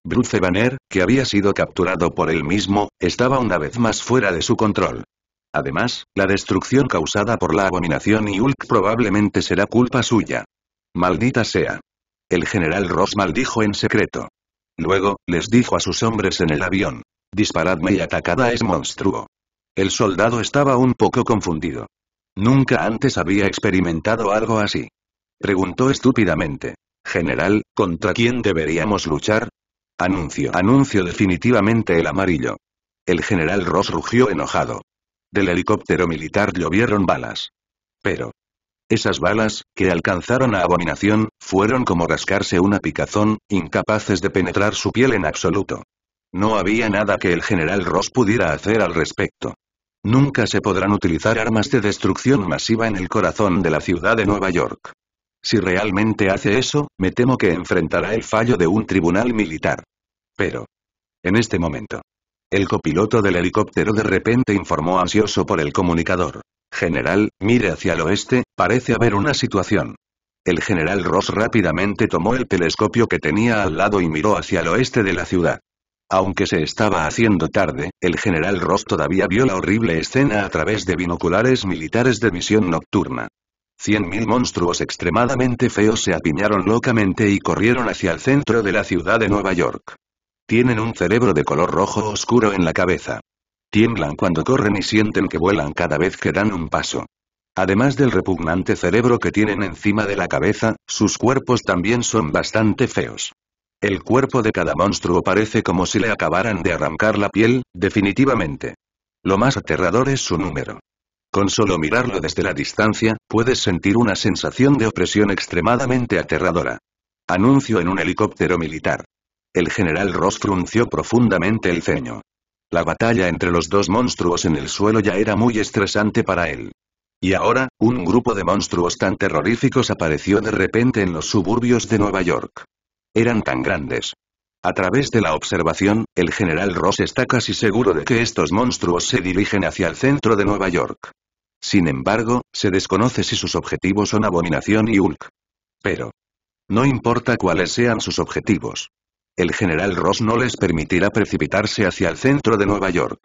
Bruce Banner, que había sido capturado por él mismo, estaba una vez más fuera de su control. Además, la destrucción causada por la abominación y Hulk probablemente será culpa suya. Maldita sea. El general Ross maldijo en secreto. Luego, les dijo a sus hombres en el avión. Disparadme y atacad a ese monstruo. El soldado estaba un poco confundido. Nunca antes había experimentado algo así. Preguntó estúpidamente. General, ¿contra quién deberíamos luchar? Anuncio. Anuncio definitivamente el amarillo. El general Ross rugió enojado. Del helicóptero militar llovieron balas. Pero. Esas balas, que alcanzaron a abominación, fueron como rascarse una picazón, incapaces de penetrar su piel en absoluto. No había nada que el general Ross pudiera hacer al respecto. Nunca se podrán utilizar armas de destrucción masiva en el corazón de la ciudad de Nueva York. Si realmente hace eso, me temo que enfrentará el fallo de un tribunal militar. Pero. En este momento. El copiloto del helicóptero de repente informó ansioso por el comunicador. General, mire hacia el oeste, parece haber una situación. El general Ross rápidamente tomó el telescopio que tenía al lado y miró hacia el oeste de la ciudad. Aunque se estaba haciendo tarde, el general Ross todavía vio la horrible escena a través de binoculares militares de misión nocturna. Cien mil monstruos extremadamente feos se apiñaron locamente y corrieron hacia el centro de la ciudad de Nueva York. Tienen un cerebro de color rojo oscuro en la cabeza. Tiemblan cuando corren y sienten que vuelan cada vez que dan un paso. Además del repugnante cerebro que tienen encima de la cabeza, sus cuerpos también son bastante feos. El cuerpo de cada monstruo parece como si le acabaran de arrancar la piel, definitivamente. Lo más aterrador es su número. Con solo mirarlo desde la distancia, puedes sentir una sensación de opresión extremadamente aterradora. Anuncio en un helicóptero militar. El general Ross frunció profundamente el ceño. La batalla entre los dos monstruos en el suelo ya era muy estresante para él. Y ahora, un grupo de monstruos tan terroríficos apareció de repente en los suburbios de Nueva York. Eran tan grandes. A través de la observación, el general Ross está casi seguro de que estos monstruos se dirigen hacia el centro de Nueva York. Sin embargo, se desconoce si sus objetivos son Abominación y Hulk. Pero. No importa cuáles sean sus objetivos. El general Ross no les permitirá precipitarse hacia el centro de Nueva York.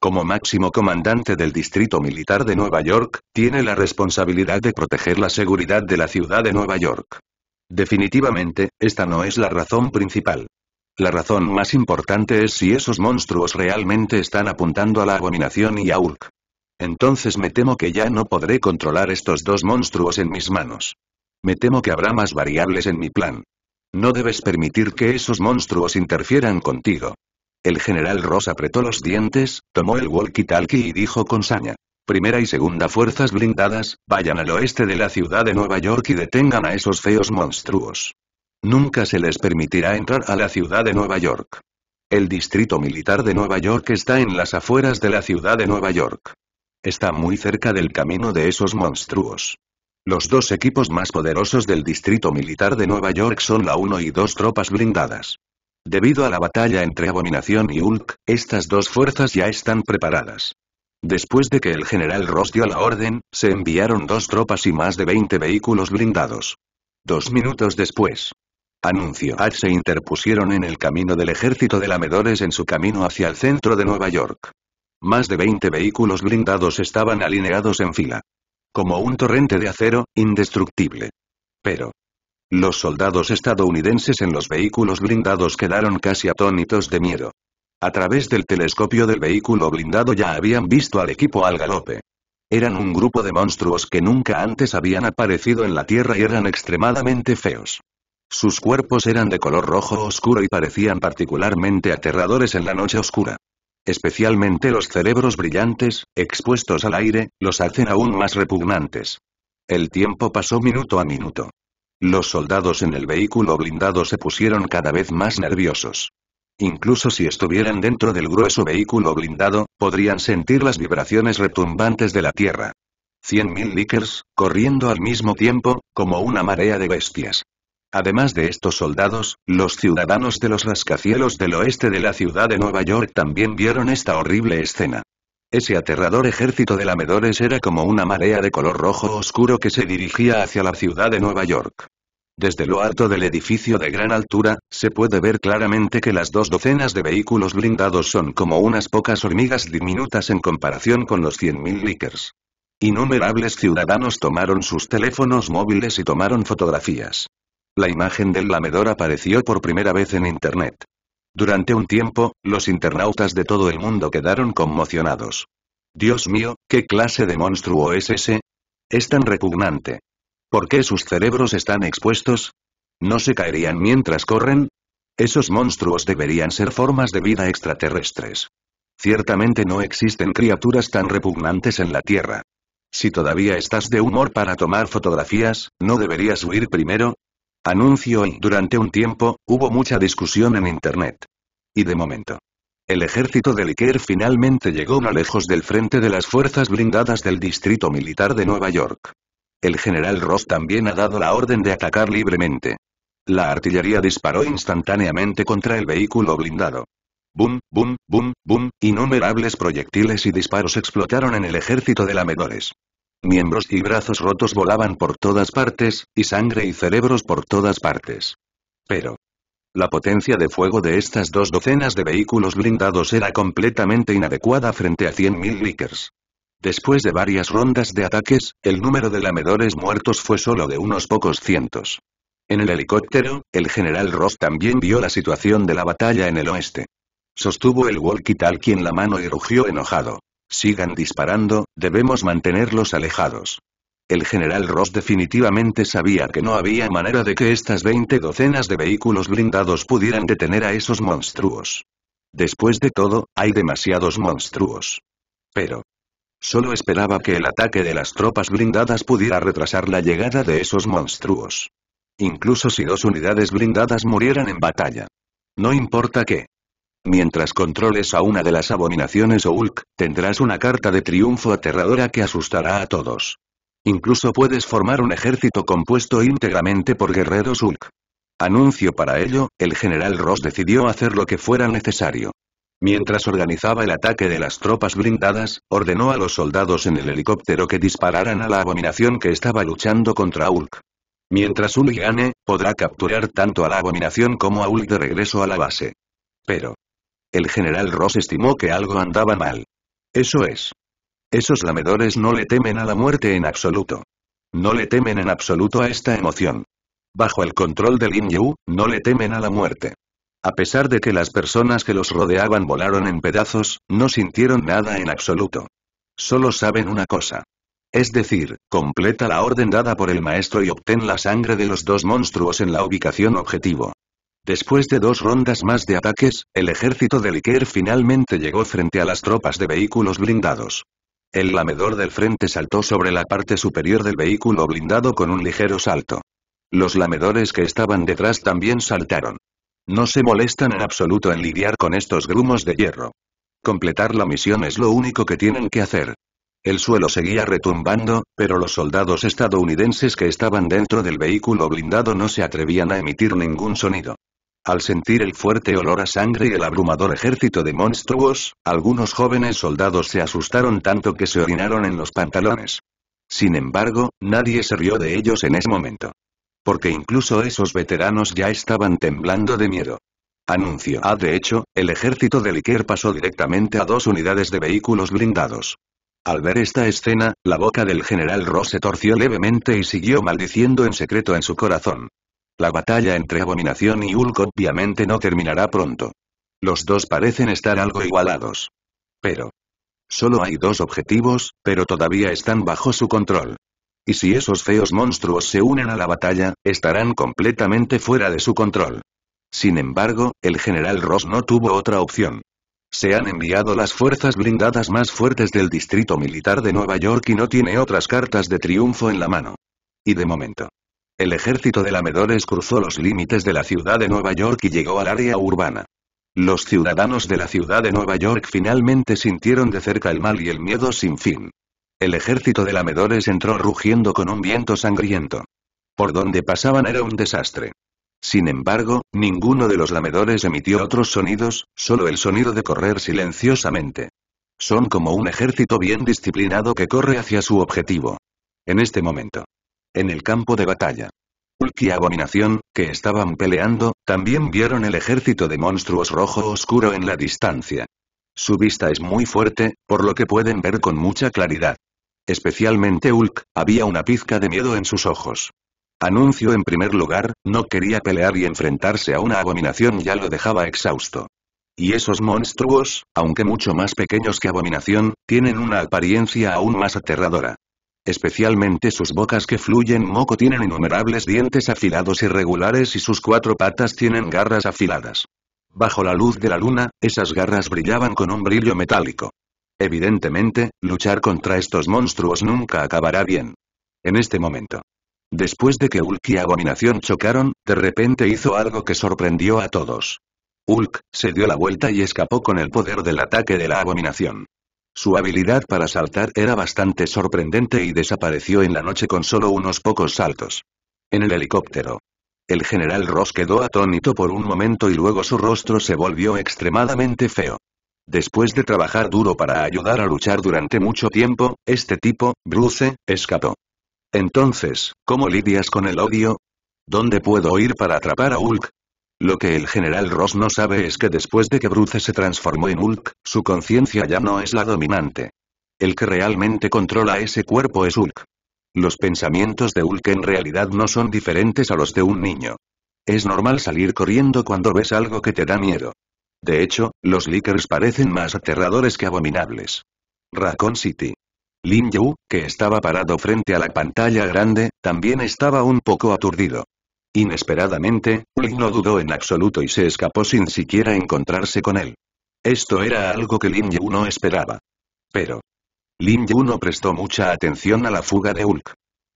Como máximo comandante del Distrito Militar de Nueva York, tiene la responsabilidad de proteger la seguridad de la ciudad de Nueva York. Definitivamente, esta no es la razón principal. La razón más importante es si esos monstruos realmente están apuntando a la abominación y a Hulk. Entonces me temo que ya no podré controlar estos dos monstruos en mis manos. Me temo que habrá más variables en mi plan. No debes permitir que esos monstruos interfieran contigo. El general Ross apretó los dientes, tomó el walkie-talkie y dijo con saña. Primera y segunda fuerzas blindadas, vayan al oeste de la ciudad de Nueva York y detengan a esos feos monstruos. Nunca se les permitirá entrar a la ciudad de Nueva York. El distrito militar de Nueva York está en las afueras de la ciudad de Nueva York. Está muy cerca del camino de esos monstruos. Los dos equipos más poderosos del Distrito Militar de Nueva York son la 1 y dos tropas blindadas. Debido a la batalla entre Abominación y Hulk, estas dos fuerzas ya están preparadas. Después de que el general Ross dio la orden, se enviaron dos tropas y más de 20 vehículos blindados. Dos minutos después. Anuncio Ad se interpusieron en el camino del ejército de lamedores en su camino hacia el centro de Nueva York. Más de 20 vehículos blindados estaban alineados en fila. Como un torrente de acero, indestructible. Pero, los soldados estadounidenses en los vehículos blindados quedaron casi atónitos de miedo. A través del telescopio del vehículo blindado ya habían visto al equipo al galope. Eran un grupo de monstruos que nunca antes habían aparecido en la Tierra y eran extremadamente feos. Sus cuerpos eran de color rojo oscuro y parecían particularmente aterradores en la noche oscura especialmente los cerebros brillantes, expuestos al aire, los hacen aún más repugnantes. El tiempo pasó minuto a minuto. Los soldados en el vehículo blindado se pusieron cada vez más nerviosos. Incluso si estuvieran dentro del grueso vehículo blindado, podrían sentir las vibraciones retumbantes de la tierra. Cien mil corriendo al mismo tiempo, como una marea de bestias. Además de estos soldados, los ciudadanos de los rascacielos del oeste de la ciudad de Nueva York también vieron esta horrible escena. Ese aterrador ejército de lamedores era como una marea de color rojo oscuro que se dirigía hacia la ciudad de Nueva York. Desde lo alto del edificio de gran altura, se puede ver claramente que las dos docenas de vehículos blindados son como unas pocas hormigas diminutas en comparación con los 100.000 lickers. Innumerables ciudadanos tomaron sus teléfonos móviles y tomaron fotografías. La imagen del lamedor apareció por primera vez en Internet. Durante un tiempo, los internautas de todo el mundo quedaron conmocionados. Dios mío, ¿qué clase de monstruo es ese? Es tan repugnante. ¿Por qué sus cerebros están expuestos? ¿No se caerían mientras corren? Esos monstruos deberían ser formas de vida extraterrestres. Ciertamente no existen criaturas tan repugnantes en la Tierra. Si todavía estás de humor para tomar fotografías, ¿no deberías huir primero? anuncio y durante un tiempo, hubo mucha discusión en Internet. Y de momento. El ejército de Liker finalmente llegó no lejos del frente de las fuerzas blindadas del Distrito Militar de Nueva York. El general Ross también ha dado la orden de atacar libremente. La artillería disparó instantáneamente contra el vehículo blindado. Boom, boom, boom, boom, innumerables proyectiles y disparos explotaron en el ejército de lamedores. Miembros y brazos rotos volaban por todas partes, y sangre y cerebros por todas partes. Pero, la potencia de fuego de estas dos docenas de vehículos blindados era completamente inadecuada frente a 100.000 Lickers. Después de varias rondas de ataques, el número de lamedores muertos fue solo de unos pocos cientos. En el helicóptero, el general Ross también vio la situación de la batalla en el oeste. Sostuvo el walkie-talkie en la mano y rugió enojado. Sigan disparando, debemos mantenerlos alejados. El general Ross definitivamente sabía que no había manera de que estas 20 docenas de vehículos blindados pudieran detener a esos monstruos. Después de todo, hay demasiados monstruos. Pero, Solo esperaba que el ataque de las tropas blindadas pudiera retrasar la llegada de esos monstruos. Incluso si dos unidades blindadas murieran en batalla. No importa qué Mientras controles a una de las abominaciones o Hulk, tendrás una carta de triunfo aterradora que asustará a todos. Incluso puedes formar un ejército compuesto íntegramente por guerreros Hulk. Anuncio para ello, el general Ross decidió hacer lo que fuera necesario. Mientras organizaba el ataque de las tropas blindadas, ordenó a los soldados en el helicóptero que dispararan a la abominación que estaba luchando contra Hulk. Mientras Hulk gane, podrá capturar tanto a la abominación como a Hulk de regreso a la base. Pero, el general Ross estimó que algo andaba mal. Eso es. Esos lamedores no le temen a la muerte en absoluto. No le temen en absoluto a esta emoción. Bajo el control de Lin Yu, no le temen a la muerte. A pesar de que las personas que los rodeaban volaron en pedazos, no sintieron nada en absoluto. Solo saben una cosa. Es decir, completa la orden dada por el maestro y obtén la sangre de los dos monstruos en la ubicación objetivo. Después de dos rondas más de ataques, el ejército de Liker finalmente llegó frente a las tropas de vehículos blindados. El lamedor del frente saltó sobre la parte superior del vehículo blindado con un ligero salto. Los lamedores que estaban detrás también saltaron. No se molestan en absoluto en lidiar con estos grumos de hierro. Completar la misión es lo único que tienen que hacer. El suelo seguía retumbando, pero los soldados estadounidenses que estaban dentro del vehículo blindado no se atrevían a emitir ningún sonido. Al sentir el fuerte olor a sangre y el abrumador ejército de monstruos, algunos jóvenes soldados se asustaron tanto que se orinaron en los pantalones. Sin embargo, nadie se rió de ellos en ese momento. Porque incluso esos veteranos ya estaban temblando de miedo. Anuncio A. Ah, de hecho, el ejército de Liker pasó directamente a dos unidades de vehículos blindados. Al ver esta escena, la boca del general Ross se torció levemente y siguió maldiciendo en secreto en su corazón. La batalla entre Abominación y Hulk obviamente no terminará pronto. Los dos parecen estar algo igualados. Pero. Solo hay dos objetivos, pero todavía están bajo su control. Y si esos feos monstruos se unen a la batalla, estarán completamente fuera de su control. Sin embargo, el general Ross no tuvo otra opción. Se han enviado las fuerzas blindadas más fuertes del Distrito Militar de Nueva York y no tiene otras cartas de triunfo en la mano. Y de momento. El ejército de lamedores cruzó los límites de la ciudad de Nueva York y llegó al área urbana. Los ciudadanos de la ciudad de Nueva York finalmente sintieron de cerca el mal y el miedo sin fin. El ejército de lamedores entró rugiendo con un viento sangriento. Por donde pasaban era un desastre. Sin embargo, ninguno de los lamedores emitió otros sonidos, solo el sonido de correr silenciosamente. Son como un ejército bien disciplinado que corre hacia su objetivo. En este momento. En el campo de batalla. Hulk y Abominación, que estaban peleando, también vieron el ejército de monstruos rojo oscuro en la distancia. Su vista es muy fuerte, por lo que pueden ver con mucha claridad. Especialmente Hulk, había una pizca de miedo en sus ojos. Anuncio en primer lugar, no quería pelear y enfrentarse a una abominación ya lo dejaba exhausto. Y esos monstruos, aunque mucho más pequeños que abominación, tienen una apariencia aún más aterradora. Especialmente sus bocas que fluyen moco tienen innumerables dientes afilados irregulares y sus cuatro patas tienen garras afiladas. Bajo la luz de la luna, esas garras brillaban con un brillo metálico. Evidentemente, luchar contra estos monstruos nunca acabará bien. En este momento. Después de que Hulk y Abominación chocaron, de repente hizo algo que sorprendió a todos. Hulk, se dio la vuelta y escapó con el poder del ataque de la Abominación. Su habilidad para saltar era bastante sorprendente y desapareció en la noche con solo unos pocos saltos. En el helicóptero. El general Ross quedó atónito por un momento y luego su rostro se volvió extremadamente feo. Después de trabajar duro para ayudar a luchar durante mucho tiempo, este tipo, Bruce, escapó. Entonces, ¿cómo lidias con el odio? ¿Dónde puedo ir para atrapar a Hulk? Lo que el general Ross no sabe es que después de que Bruce se transformó en Hulk, su conciencia ya no es la dominante. El que realmente controla ese cuerpo es Hulk. Los pensamientos de Hulk en realidad no son diferentes a los de un niño. Es normal salir corriendo cuando ves algo que te da miedo. De hecho, los Lickers parecen más aterradores que abominables. Raccoon City. Lin Yu, que estaba parado frente a la pantalla grande, también estaba un poco aturdido. Inesperadamente, Hulk no dudó en absoluto y se escapó sin siquiera encontrarse con él. Esto era algo que Lin Yu no esperaba. Pero. Lin Yu no prestó mucha atención a la fuga de Hulk.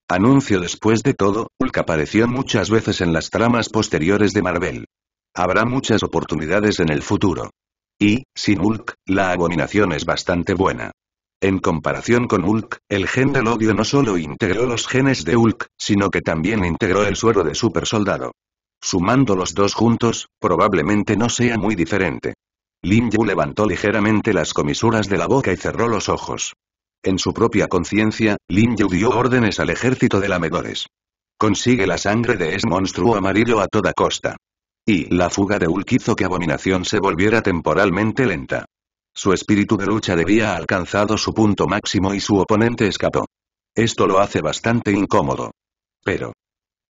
Anuncio después de todo, Hulk apareció muchas veces en las tramas posteriores de Marvel. Habrá muchas oportunidades en el futuro. Y, sin Hulk, la abominación es bastante buena. En comparación con Hulk, el gen del odio no solo integró los genes de Hulk, sino que también integró el suero de supersoldado. Sumando los dos juntos, probablemente no sea muy diferente. Lin Yu levantó ligeramente las comisuras de la boca y cerró los ojos. En su propia conciencia, Lin Yu dio órdenes al ejército de lamedores. Consigue la sangre de ese monstruo amarillo a toda costa. Y la fuga de Hulk hizo que Abominación se volviera temporalmente lenta. Su espíritu de lucha debía alcanzado su punto máximo y su oponente escapó. Esto lo hace bastante incómodo. Pero,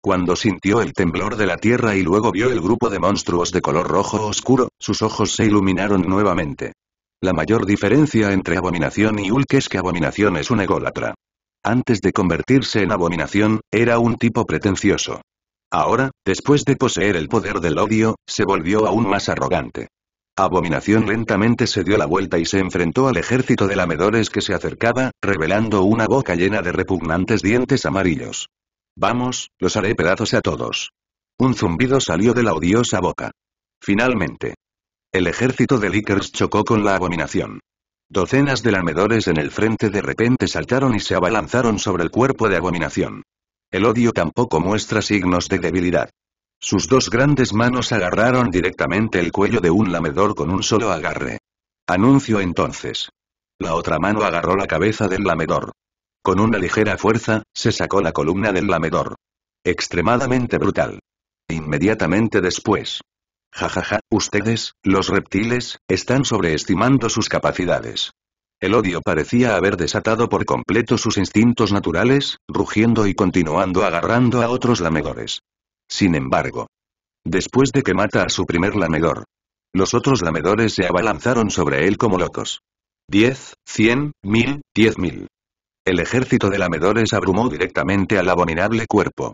cuando sintió el temblor de la tierra y luego vio el grupo de monstruos de color rojo oscuro, sus ojos se iluminaron nuevamente. La mayor diferencia entre Abominación y Hulk es que Abominación es un ególatra. Antes de convertirse en Abominación, era un tipo pretencioso. Ahora, después de poseer el poder del odio, se volvió aún más arrogante. Abominación lentamente se dio la vuelta y se enfrentó al ejército de lamedores que se acercaba, revelando una boca llena de repugnantes dientes amarillos. Vamos, los haré pedazos a todos. Un zumbido salió de la odiosa boca. Finalmente. El ejército de Lickers chocó con la abominación. Docenas de lamedores en el frente de repente saltaron y se abalanzaron sobre el cuerpo de abominación. El odio tampoco muestra signos de debilidad. Sus dos grandes manos agarraron directamente el cuello de un lamedor con un solo agarre. Anuncio entonces. La otra mano agarró la cabeza del lamedor. Con una ligera fuerza, se sacó la columna del lamedor. Extremadamente brutal. Inmediatamente después. Jajaja, ustedes, los reptiles, están sobreestimando sus capacidades. El odio parecía haber desatado por completo sus instintos naturales, rugiendo y continuando agarrando a otros lamedores. Sin embargo. Después de que mata a su primer lamedor. Los otros lamedores se abalanzaron sobre él como locos. Diez, cien, mil, diez mil. El ejército de lamedores abrumó directamente al abominable cuerpo.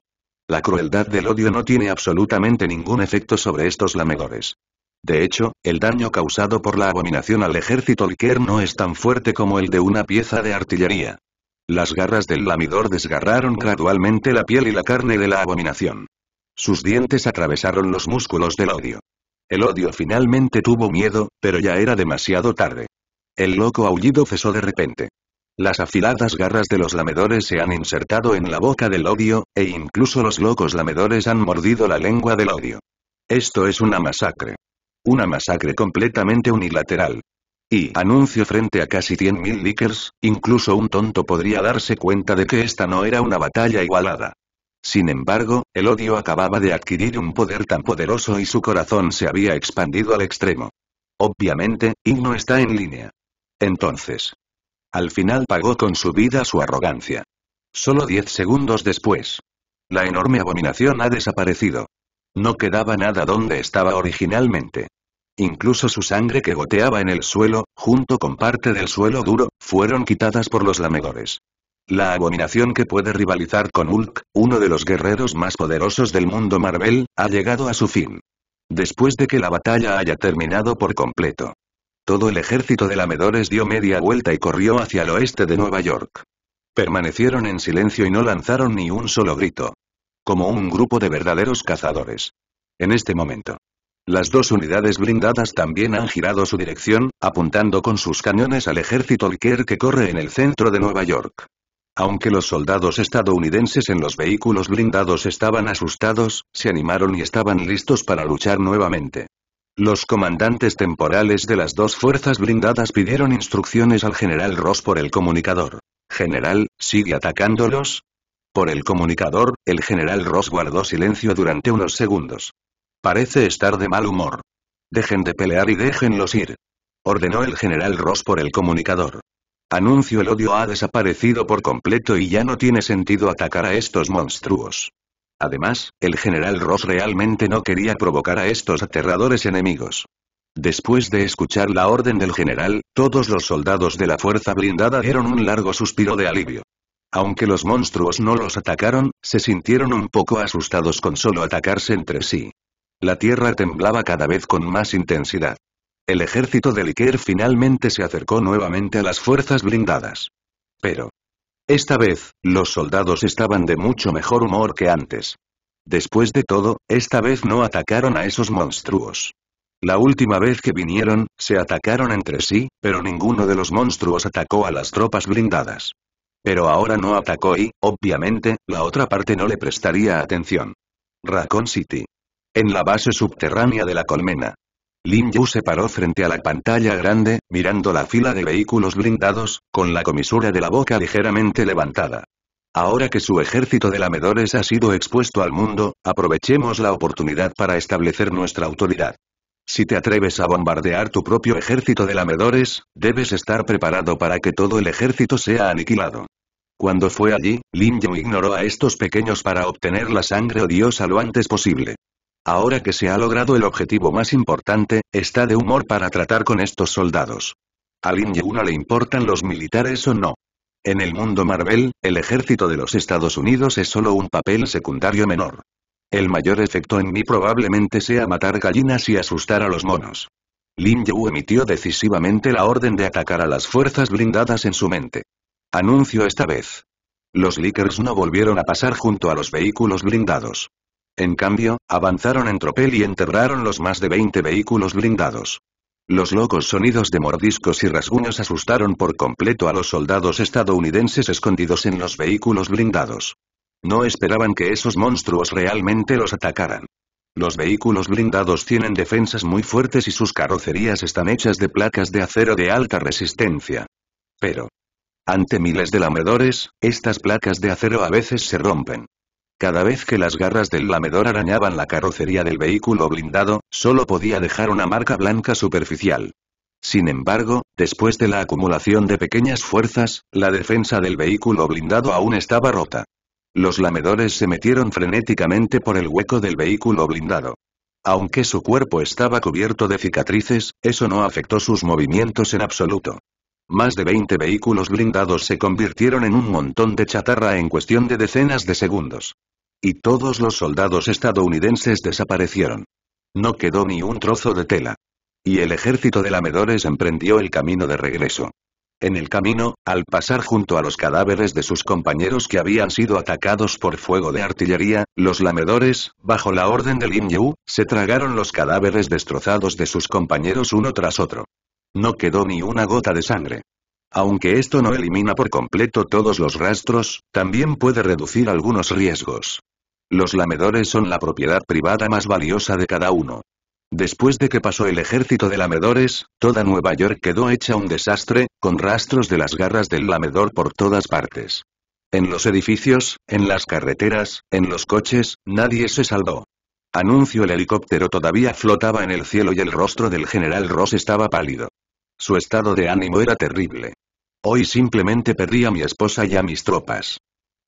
La crueldad del odio no tiene absolutamente ningún efecto sobre estos lamedores. De hecho, el daño causado por la abominación al ejército Liquer no es tan fuerte como el de una pieza de artillería. Las garras del lamidor desgarraron gradualmente la piel y la carne de la abominación. Sus dientes atravesaron los músculos del odio. El odio finalmente tuvo miedo, pero ya era demasiado tarde. El loco aullido cesó de repente. Las afiladas garras de los lamedores se han insertado en la boca del odio, e incluso los locos lamedores han mordido la lengua del odio. Esto es una masacre. Una masacre completamente unilateral. Y anuncio frente a casi 100.000 Lickers, incluso un tonto podría darse cuenta de que esta no era una batalla igualada. Sin embargo, el odio acababa de adquirir un poder tan poderoso y su corazón se había expandido al extremo. Obviamente, Igno está en línea. Entonces. Al final pagó con su vida su arrogancia. Solo diez segundos después. La enorme abominación ha desaparecido. No quedaba nada donde estaba originalmente. Incluso su sangre que goteaba en el suelo, junto con parte del suelo duro, fueron quitadas por los lamedores. La abominación que puede rivalizar con Hulk, uno de los guerreros más poderosos del mundo Marvel, ha llegado a su fin. Después de que la batalla haya terminado por completo. Todo el ejército de lamedores dio media vuelta y corrió hacia el oeste de Nueva York. Permanecieron en silencio y no lanzaron ni un solo grito. Como un grupo de verdaderos cazadores. En este momento. Las dos unidades blindadas también han girado su dirección, apuntando con sus cañones al ejército Liker que corre en el centro de Nueva York. Aunque los soldados estadounidenses en los vehículos blindados estaban asustados, se animaron y estaban listos para luchar nuevamente. Los comandantes temporales de las dos fuerzas blindadas pidieron instrucciones al general Ross por el comunicador. General, ¿sigue atacándolos? Por el comunicador, el general Ross guardó silencio durante unos segundos. Parece estar de mal humor. Dejen de pelear y déjenlos ir. Ordenó el general Ross por el comunicador. Anuncio el odio ha desaparecido por completo y ya no tiene sentido atacar a estos monstruos. Además, el general Ross realmente no quería provocar a estos aterradores enemigos. Después de escuchar la orden del general, todos los soldados de la fuerza blindada dieron un largo suspiro de alivio. Aunque los monstruos no los atacaron, se sintieron un poco asustados con solo atacarse entre sí. La tierra temblaba cada vez con más intensidad. El ejército de Liker finalmente se acercó nuevamente a las fuerzas blindadas. Pero. Esta vez, los soldados estaban de mucho mejor humor que antes. Después de todo, esta vez no atacaron a esos monstruos. La última vez que vinieron, se atacaron entre sí, pero ninguno de los monstruos atacó a las tropas blindadas. Pero ahora no atacó y, obviamente, la otra parte no le prestaría atención. Raccoon City. En la base subterránea de la colmena. Lin Yu se paró frente a la pantalla grande, mirando la fila de vehículos blindados, con la comisura de la boca ligeramente levantada. Ahora que su ejército de lamedores ha sido expuesto al mundo, aprovechemos la oportunidad para establecer nuestra autoridad. Si te atreves a bombardear tu propio ejército de lamedores, debes estar preparado para que todo el ejército sea aniquilado. Cuando fue allí, Lin Yu ignoró a estos pequeños para obtener la sangre odiosa lo antes posible. Ahora que se ha logrado el objetivo más importante, está de humor para tratar con estos soldados. A Lin no le importan los militares o no. En el mundo Marvel, el ejército de los Estados Unidos es solo un papel secundario menor. El mayor efecto en mí probablemente sea matar gallinas y asustar a los monos. Lin Yu emitió decisivamente la orden de atacar a las fuerzas blindadas en su mente. Anuncio esta vez. Los Lickers no volvieron a pasar junto a los vehículos blindados. En cambio, avanzaron en tropel y enterraron los más de 20 vehículos blindados. Los locos sonidos de mordiscos y rasguños asustaron por completo a los soldados estadounidenses escondidos en los vehículos blindados. No esperaban que esos monstruos realmente los atacaran. Los vehículos blindados tienen defensas muy fuertes y sus carrocerías están hechas de placas de acero de alta resistencia. Pero, ante miles de lamedores, estas placas de acero a veces se rompen. Cada vez que las garras del lamedor arañaban la carrocería del vehículo blindado, solo podía dejar una marca blanca superficial. Sin embargo, después de la acumulación de pequeñas fuerzas, la defensa del vehículo blindado aún estaba rota. Los lamedores se metieron frenéticamente por el hueco del vehículo blindado. Aunque su cuerpo estaba cubierto de cicatrices, eso no afectó sus movimientos en absoluto. Más de 20 vehículos blindados se convirtieron en un montón de chatarra en cuestión de decenas de segundos y todos los soldados estadounidenses desaparecieron. No quedó ni un trozo de tela. Y el ejército de lamedores emprendió el camino de regreso. En el camino, al pasar junto a los cadáveres de sus compañeros que habían sido atacados por fuego de artillería, los lamedores, bajo la orden de Lin Yu, se tragaron los cadáveres destrozados de sus compañeros uno tras otro. No quedó ni una gota de sangre. Aunque esto no elimina por completo todos los rastros, también puede reducir algunos riesgos. Los lamedores son la propiedad privada más valiosa de cada uno. Después de que pasó el ejército de lamedores, toda Nueva York quedó hecha un desastre, con rastros de las garras del lamedor por todas partes. En los edificios, en las carreteras, en los coches, nadie se salvó. Anuncio el helicóptero todavía flotaba en el cielo y el rostro del general Ross estaba pálido. Su estado de ánimo era terrible. Hoy simplemente perdí a mi esposa y a mis tropas.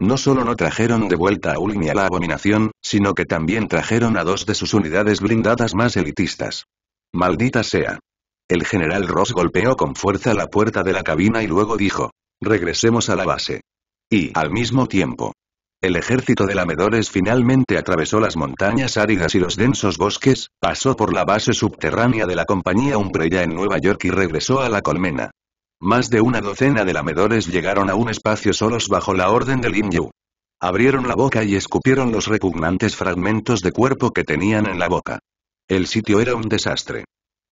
No solo no trajeron de vuelta a Ulm y a la abominación, sino que también trajeron a dos de sus unidades blindadas más elitistas. Maldita sea. El general Ross golpeó con fuerza la puerta de la cabina y luego dijo. Regresemos a la base. Y, al mismo tiempo, el ejército de lamedores finalmente atravesó las montañas áridas y los densos bosques, pasó por la base subterránea de la compañía Umbrella en Nueva York y regresó a la colmena. Más de una docena de lamedores llegaron a un espacio solos bajo la orden de Lin Yu. Abrieron la boca y escupieron los repugnantes fragmentos de cuerpo que tenían en la boca. El sitio era un desastre.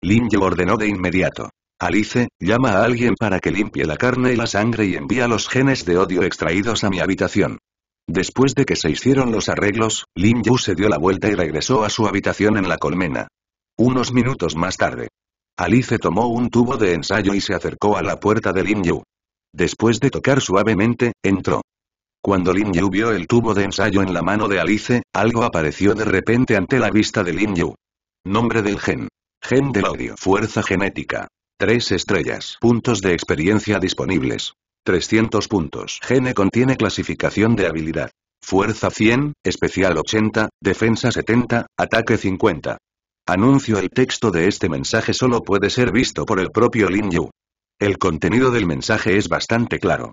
Lin Yu ordenó de inmediato. Alice, llama a alguien para que limpie la carne y la sangre y envía los genes de odio extraídos a mi habitación. Después de que se hicieron los arreglos, Lin Yu se dio la vuelta y regresó a su habitación en la colmena. Unos minutos más tarde, Alice tomó un tubo de ensayo y se acercó a la puerta de Lin Yu. Después de tocar suavemente, entró. Cuando Lin Yu vio el tubo de ensayo en la mano de Alice, algo apareció de repente ante la vista de Lin Yu. Nombre del gen. Gen del odio. Fuerza genética. Tres estrellas. Puntos de experiencia disponibles. 300 puntos. Gene contiene clasificación de habilidad. Fuerza 100, especial 80, defensa 70, ataque 50. Anuncio El texto de este mensaje solo puede ser visto por el propio Lin Yu. El contenido del mensaje es bastante claro.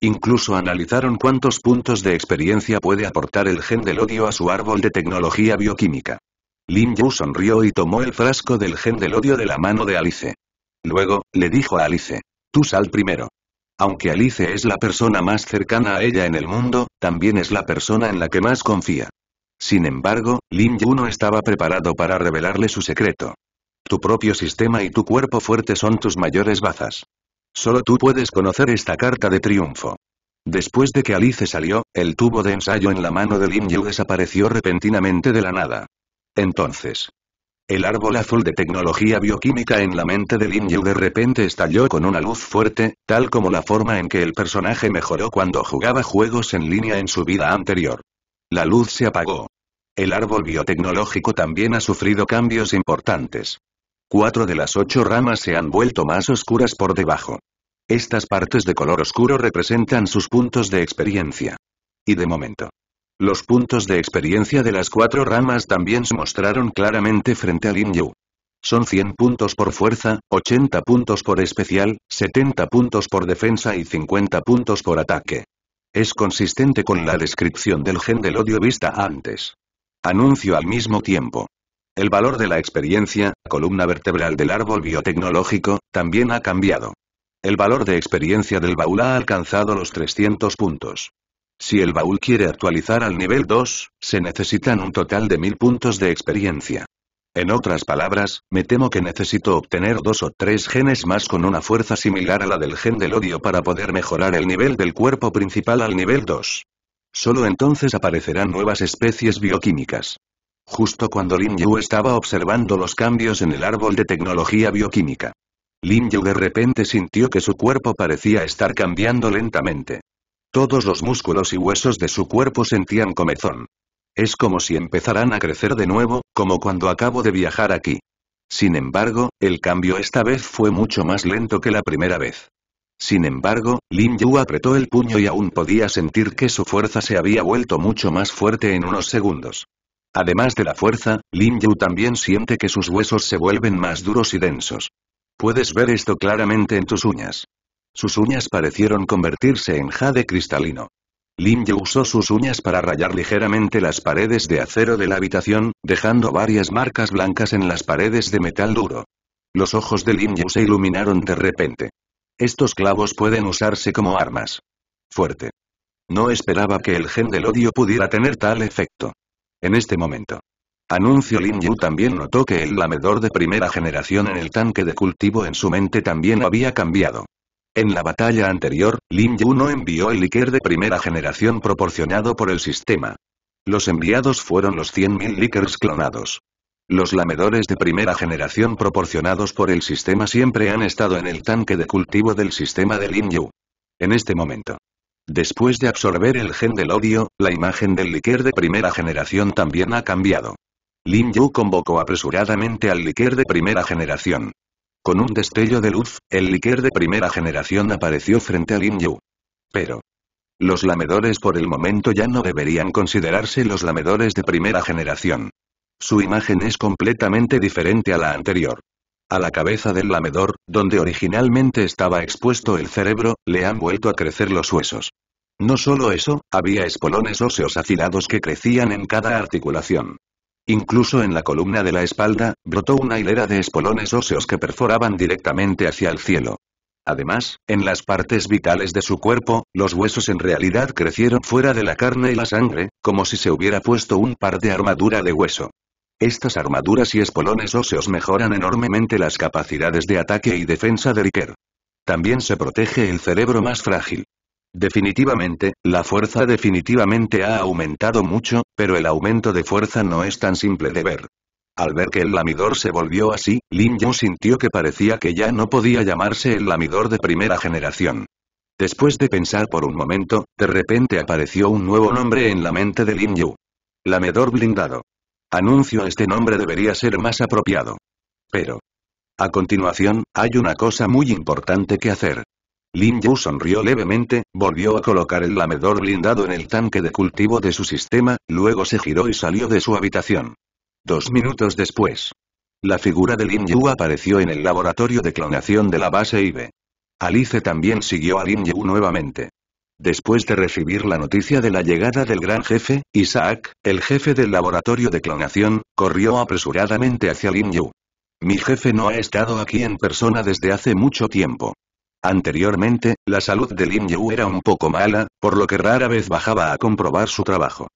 Incluso analizaron cuántos puntos de experiencia puede aportar el gen del odio a su árbol de tecnología bioquímica. Lin Yu sonrió y tomó el frasco del gen del odio de la mano de Alice. Luego, le dijo a Alice, tú sal primero. Aunque Alice es la persona más cercana a ella en el mundo, también es la persona en la que más confía. Sin embargo, Lin Yu no estaba preparado para revelarle su secreto. Tu propio sistema y tu cuerpo fuerte son tus mayores bazas. Solo tú puedes conocer esta carta de triunfo. Después de que Alice salió, el tubo de ensayo en la mano de Lin Yu desapareció repentinamente de la nada. Entonces, el árbol azul de tecnología bioquímica en la mente de Lin Yu de repente estalló con una luz fuerte, tal como la forma en que el personaje mejoró cuando jugaba juegos en línea en su vida anterior. La luz se apagó. El árbol biotecnológico también ha sufrido cambios importantes. Cuatro de las ocho ramas se han vuelto más oscuras por debajo. Estas partes de color oscuro representan sus puntos de experiencia. Y de momento. Los puntos de experiencia de las cuatro ramas también se mostraron claramente frente a Lin Yu. Son 100 puntos por fuerza, 80 puntos por especial, 70 puntos por defensa y 50 puntos por ataque. Es consistente con la descripción del gen del odio vista antes. Anuncio al mismo tiempo. El valor de la experiencia, columna vertebral del árbol biotecnológico, también ha cambiado. El valor de experiencia del baúl ha alcanzado los 300 puntos. Si el baúl quiere actualizar al nivel 2, se necesitan un total de 1000 puntos de experiencia. En otras palabras, me temo que necesito obtener dos o tres genes más con una fuerza similar a la del gen del odio para poder mejorar el nivel del cuerpo principal al nivel 2. Solo entonces aparecerán nuevas especies bioquímicas. Justo cuando Lin Yu estaba observando los cambios en el árbol de tecnología bioquímica. Lin Yu de repente sintió que su cuerpo parecía estar cambiando lentamente. Todos los músculos y huesos de su cuerpo sentían comezón. Es como si empezaran a crecer de nuevo, como cuando acabo de viajar aquí. Sin embargo, el cambio esta vez fue mucho más lento que la primera vez. Sin embargo, Lin Yu apretó el puño y aún podía sentir que su fuerza se había vuelto mucho más fuerte en unos segundos. Además de la fuerza, Lin Yu también siente que sus huesos se vuelven más duros y densos. Puedes ver esto claramente en tus uñas. Sus uñas parecieron convertirse en jade cristalino. Lin Yu usó sus uñas para rayar ligeramente las paredes de acero de la habitación, dejando varias marcas blancas en las paredes de metal duro. Los ojos de Lin Yu se iluminaron de repente. Estos clavos pueden usarse como armas. Fuerte. No esperaba que el gen del odio pudiera tener tal efecto. En este momento. Anuncio Lin Yu también notó que el lamedor de primera generación en el tanque de cultivo en su mente también había cambiado. En la batalla anterior, Lin Yu no envió el líquer de primera generación proporcionado por el sistema. Los enviados fueron los 100.000 líquers clonados. Los lamedores de primera generación proporcionados por el sistema siempre han estado en el tanque de cultivo del sistema de Lin Yu. En este momento. Después de absorber el gen del odio, la imagen del líquer de primera generación también ha cambiado. Lin Yu convocó apresuradamente al líquer de primera generación. Con un destello de luz, el liquer de primera generación apareció frente a Lin Yu. Pero, los lamedores por el momento ya no deberían considerarse los lamedores de primera generación. Su imagen es completamente diferente a la anterior. A la cabeza del lamedor, donde originalmente estaba expuesto el cerebro, le han vuelto a crecer los huesos. No solo eso, había espolones óseos afilados que crecían en cada articulación. Incluso en la columna de la espalda, brotó una hilera de espolones óseos que perforaban directamente hacia el cielo. Además, en las partes vitales de su cuerpo, los huesos en realidad crecieron fuera de la carne y la sangre, como si se hubiera puesto un par de armadura de hueso. Estas armaduras y espolones óseos mejoran enormemente las capacidades de ataque y defensa de Riker. También se protege el cerebro más frágil. Definitivamente, la fuerza definitivamente ha aumentado mucho, pero el aumento de fuerza no es tan simple de ver. Al ver que el lamidor se volvió así, Lin Yu sintió que parecía que ya no podía llamarse el lamidor de primera generación. Después de pensar por un momento, de repente apareció un nuevo nombre en la mente de Lin Yu. Lamedor blindado. Anuncio este nombre debería ser más apropiado. Pero. A continuación, hay una cosa muy importante que hacer. Lin Yu sonrió levemente, volvió a colocar el lamedor blindado en el tanque de cultivo de su sistema, luego se giró y salió de su habitación. Dos minutos después. La figura de Lin Yu apareció en el laboratorio de clonación de la base IB. Alice también siguió a Lin Yu nuevamente. Después de recibir la noticia de la llegada del gran jefe, Isaac, el jefe del laboratorio de clonación, corrió apresuradamente hacia Lin Yu. Mi jefe no ha estado aquí en persona desde hace mucho tiempo. Anteriormente, la salud de Lin Yu era un poco mala, por lo que rara vez bajaba a comprobar su trabajo.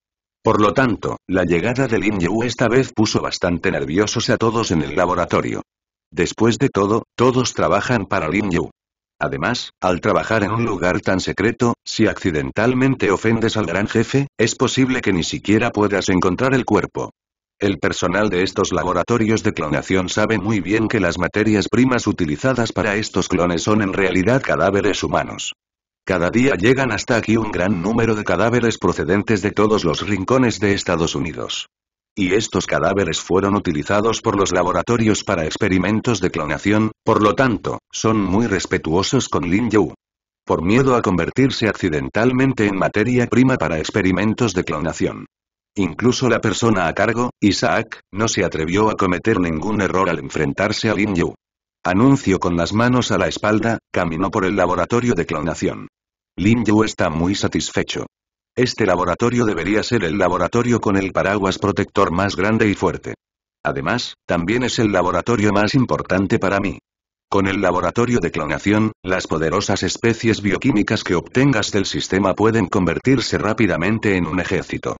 Por lo tanto, la llegada de Lin Yu esta vez puso bastante nerviosos a todos en el laboratorio. Después de todo, todos trabajan para Lin Yu. Además, al trabajar en un lugar tan secreto, si accidentalmente ofendes al gran jefe, es posible que ni siquiera puedas encontrar el cuerpo. El personal de estos laboratorios de clonación sabe muy bien que las materias primas utilizadas para estos clones son en realidad cadáveres humanos. Cada día llegan hasta aquí un gran número de cadáveres procedentes de todos los rincones de Estados Unidos. Y estos cadáveres fueron utilizados por los laboratorios para experimentos de clonación, por lo tanto, son muy respetuosos con Lin Yu. Por miedo a convertirse accidentalmente en materia prima para experimentos de clonación. Incluso la persona a cargo, Isaac, no se atrevió a cometer ningún error al enfrentarse a Lin Yu. Anuncio con las manos a la espalda, caminó por el laboratorio de clonación. Lin Yu está muy satisfecho. Este laboratorio debería ser el laboratorio con el paraguas protector más grande y fuerte. Además, también es el laboratorio más importante para mí. Con el laboratorio de clonación, las poderosas especies bioquímicas que obtengas del sistema pueden convertirse rápidamente en un ejército.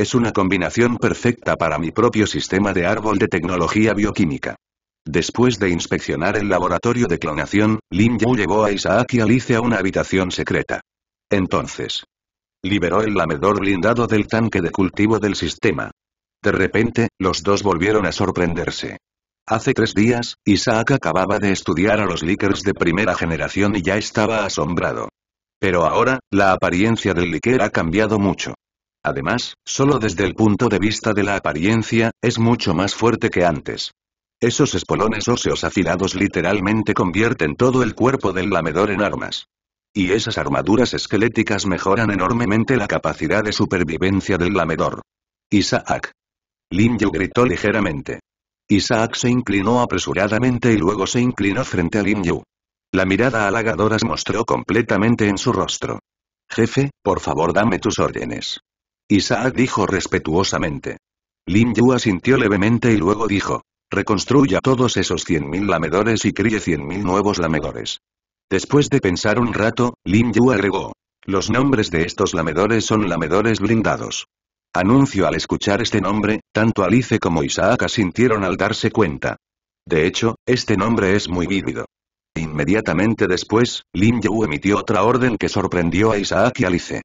Es una combinación perfecta para mi propio sistema de árbol de tecnología bioquímica. Después de inspeccionar el laboratorio de clonación, Lin Yu llevó a Isaac y Alice a una habitación secreta. Entonces, liberó el lamedor blindado del tanque de cultivo del sistema. De repente, los dos volvieron a sorprenderse. Hace tres días, Isaac acababa de estudiar a los líquers de primera generación y ya estaba asombrado. Pero ahora, la apariencia del líquer ha cambiado mucho. Además, solo desde el punto de vista de la apariencia, es mucho más fuerte que antes. Esos espolones óseos afilados literalmente convierten todo el cuerpo del lamedor en armas. Y esas armaduras esqueléticas mejoran enormemente la capacidad de supervivencia del lamedor. Isaac. Lin Yu gritó ligeramente. Isaac se inclinó apresuradamente y luego se inclinó frente a Lin Yu. La mirada halagadora se mostró completamente en su rostro. Jefe, por favor dame tus órdenes. Isaac dijo respetuosamente. Lin Yu asintió levemente y luego dijo. Reconstruya todos esos 100.000 lamedores y críe 100.000 nuevos lamedores. Después de pensar un rato, Lin Yu agregó. Los nombres de estos lamedores son lamedores blindados. Anuncio al escuchar este nombre, tanto Alice como Isaac asintieron al darse cuenta. De hecho, este nombre es muy vívido. Inmediatamente después, Lin Yu emitió otra orden que sorprendió a Isaac y Alice.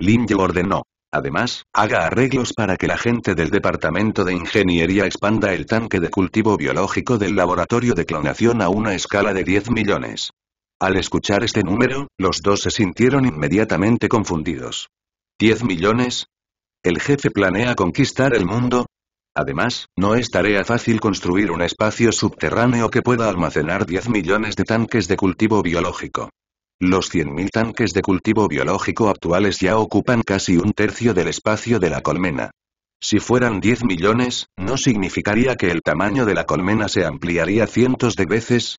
Lin Yu ordenó. Además, haga arreglos para que la gente del Departamento de Ingeniería expanda el tanque de cultivo biológico del laboratorio de clonación a una escala de 10 millones. Al escuchar este número, los dos se sintieron inmediatamente confundidos. ¿10 millones? ¿El jefe planea conquistar el mundo? Además, no es tarea fácil construir un espacio subterráneo que pueda almacenar 10 millones de tanques de cultivo biológico. Los 100.000 tanques de cultivo biológico actuales ya ocupan casi un tercio del espacio de la colmena. Si fueran 10 millones, ¿no significaría que el tamaño de la colmena se ampliaría cientos de veces?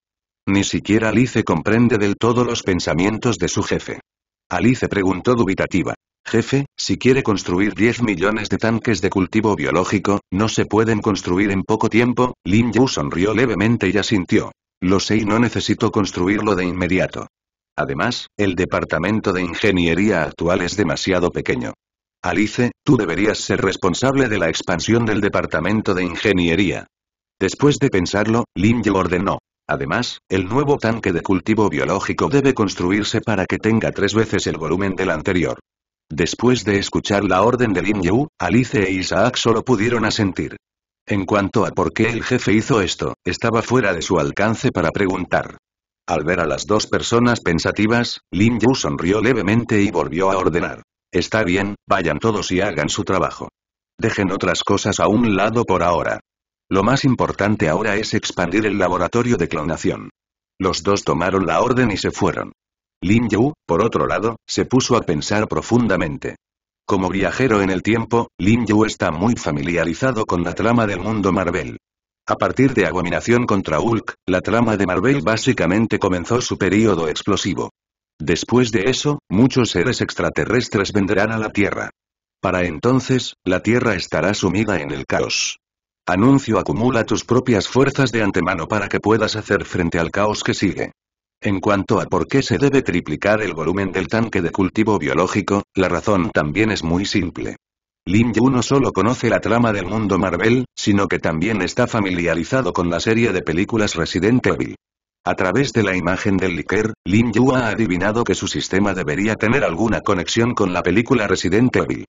Ni siquiera Alice comprende del todo los pensamientos de su jefe. Alice preguntó dubitativa. Jefe, si quiere construir 10 millones de tanques de cultivo biológico, ¿no se pueden construir en poco tiempo? Lin Yu sonrió levemente y asintió. Lo sé y no necesito construirlo de inmediato. Además, el departamento de ingeniería actual es demasiado pequeño. Alice, tú deberías ser responsable de la expansión del departamento de ingeniería. Después de pensarlo, Lin Yu ordenó. Además, el nuevo tanque de cultivo biológico debe construirse para que tenga tres veces el volumen del anterior. Después de escuchar la orden de Lin Yu, Alice e Isaac solo pudieron asentir. En cuanto a por qué el jefe hizo esto, estaba fuera de su alcance para preguntar. Al ver a las dos personas pensativas, Lin Yu sonrió levemente y volvió a ordenar. Está bien, vayan todos y hagan su trabajo. Dejen otras cosas a un lado por ahora. Lo más importante ahora es expandir el laboratorio de clonación. Los dos tomaron la orden y se fueron. Lin Yu, por otro lado, se puso a pensar profundamente. Como viajero en el tiempo, Lin Yu está muy familiarizado con la trama del mundo Marvel. A partir de Abominación contra Hulk, la trama de Marvel básicamente comenzó su período explosivo. Después de eso, muchos seres extraterrestres vendrán a la Tierra. Para entonces, la Tierra estará sumida en el caos. Anuncio acumula tus propias fuerzas de antemano para que puedas hacer frente al caos que sigue. En cuanto a por qué se debe triplicar el volumen del tanque de cultivo biológico, la razón también es muy simple. Lin Yu no solo conoce la trama del mundo Marvel, sino que también está familiarizado con la serie de películas Resident Evil. A través de la imagen del Licker, Lin Yu ha adivinado que su sistema debería tener alguna conexión con la película Resident Evil.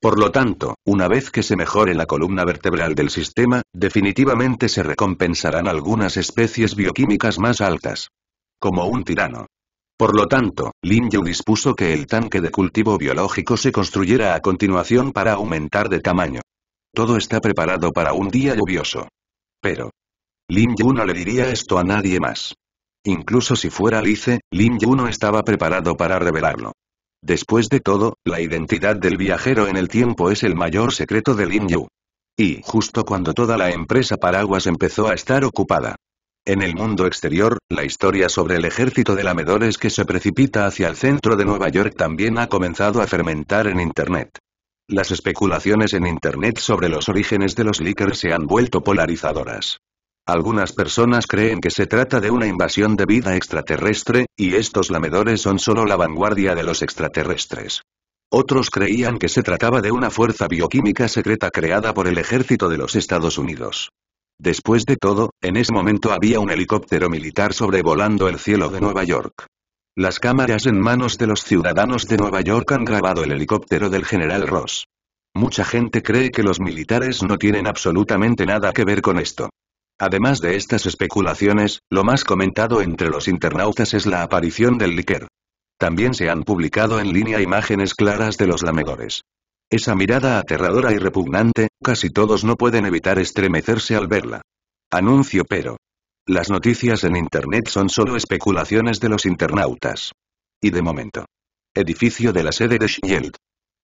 Por lo tanto, una vez que se mejore la columna vertebral del sistema, definitivamente se recompensarán algunas especies bioquímicas más altas. Como un tirano, por lo tanto, Lin Yu dispuso que el tanque de cultivo biológico se construyera a continuación para aumentar de tamaño. Todo está preparado para un día lluvioso. Pero. Lin Yu no le diría esto a nadie más. Incluso si fuera Alice, Lin Yu no estaba preparado para revelarlo. Después de todo, la identidad del viajero en el tiempo es el mayor secreto de Lin Yu. Y justo cuando toda la empresa paraguas empezó a estar ocupada, en el mundo exterior, la historia sobre el ejército de lamedores que se precipita hacia el centro de Nueva York también ha comenzado a fermentar en Internet. Las especulaciones en Internet sobre los orígenes de los Lickers se han vuelto polarizadoras. Algunas personas creen que se trata de una invasión de vida extraterrestre, y estos lamedores son solo la vanguardia de los extraterrestres. Otros creían que se trataba de una fuerza bioquímica secreta creada por el ejército de los Estados Unidos. Después de todo, en ese momento había un helicóptero militar sobrevolando el cielo de Nueva York. Las cámaras en manos de los ciudadanos de Nueva York han grabado el helicóptero del general Ross. Mucha gente cree que los militares no tienen absolutamente nada que ver con esto. Además de estas especulaciones, lo más comentado entre los internautas es la aparición del líquer. También se han publicado en línea imágenes claras de los lamedores. Esa mirada aterradora y repugnante, casi todos no pueden evitar estremecerse al verla. Anuncio pero. Las noticias en Internet son solo especulaciones de los internautas. Y de momento. Edificio de la sede de Shield.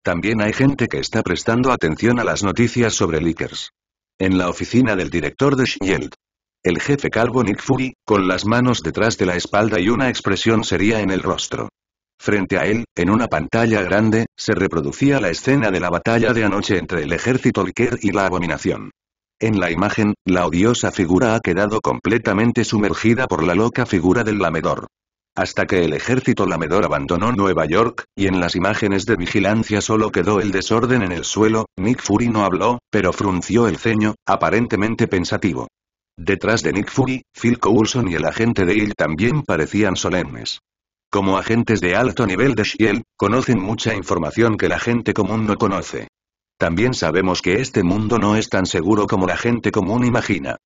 También hay gente que está prestando atención a las noticias sobre Lickers. En la oficina del director de Shield. El jefe calvo Nick Fury, con las manos detrás de la espalda y una expresión seria en el rostro. Frente a él, en una pantalla grande, se reproducía la escena de la batalla de anoche entre el ejército Liker y la abominación. En la imagen, la odiosa figura ha quedado completamente sumergida por la loca figura del lamedor. Hasta que el ejército lamedor abandonó Nueva York, y en las imágenes de vigilancia solo quedó el desorden en el suelo, Nick Fury no habló, pero frunció el ceño, aparentemente pensativo. Detrás de Nick Fury, Phil Coulson y el agente de Hill también parecían solemnes. Como agentes de alto nivel de Shield, conocen mucha información que la gente común no conoce. También sabemos que este mundo no es tan seguro como la gente común imagina.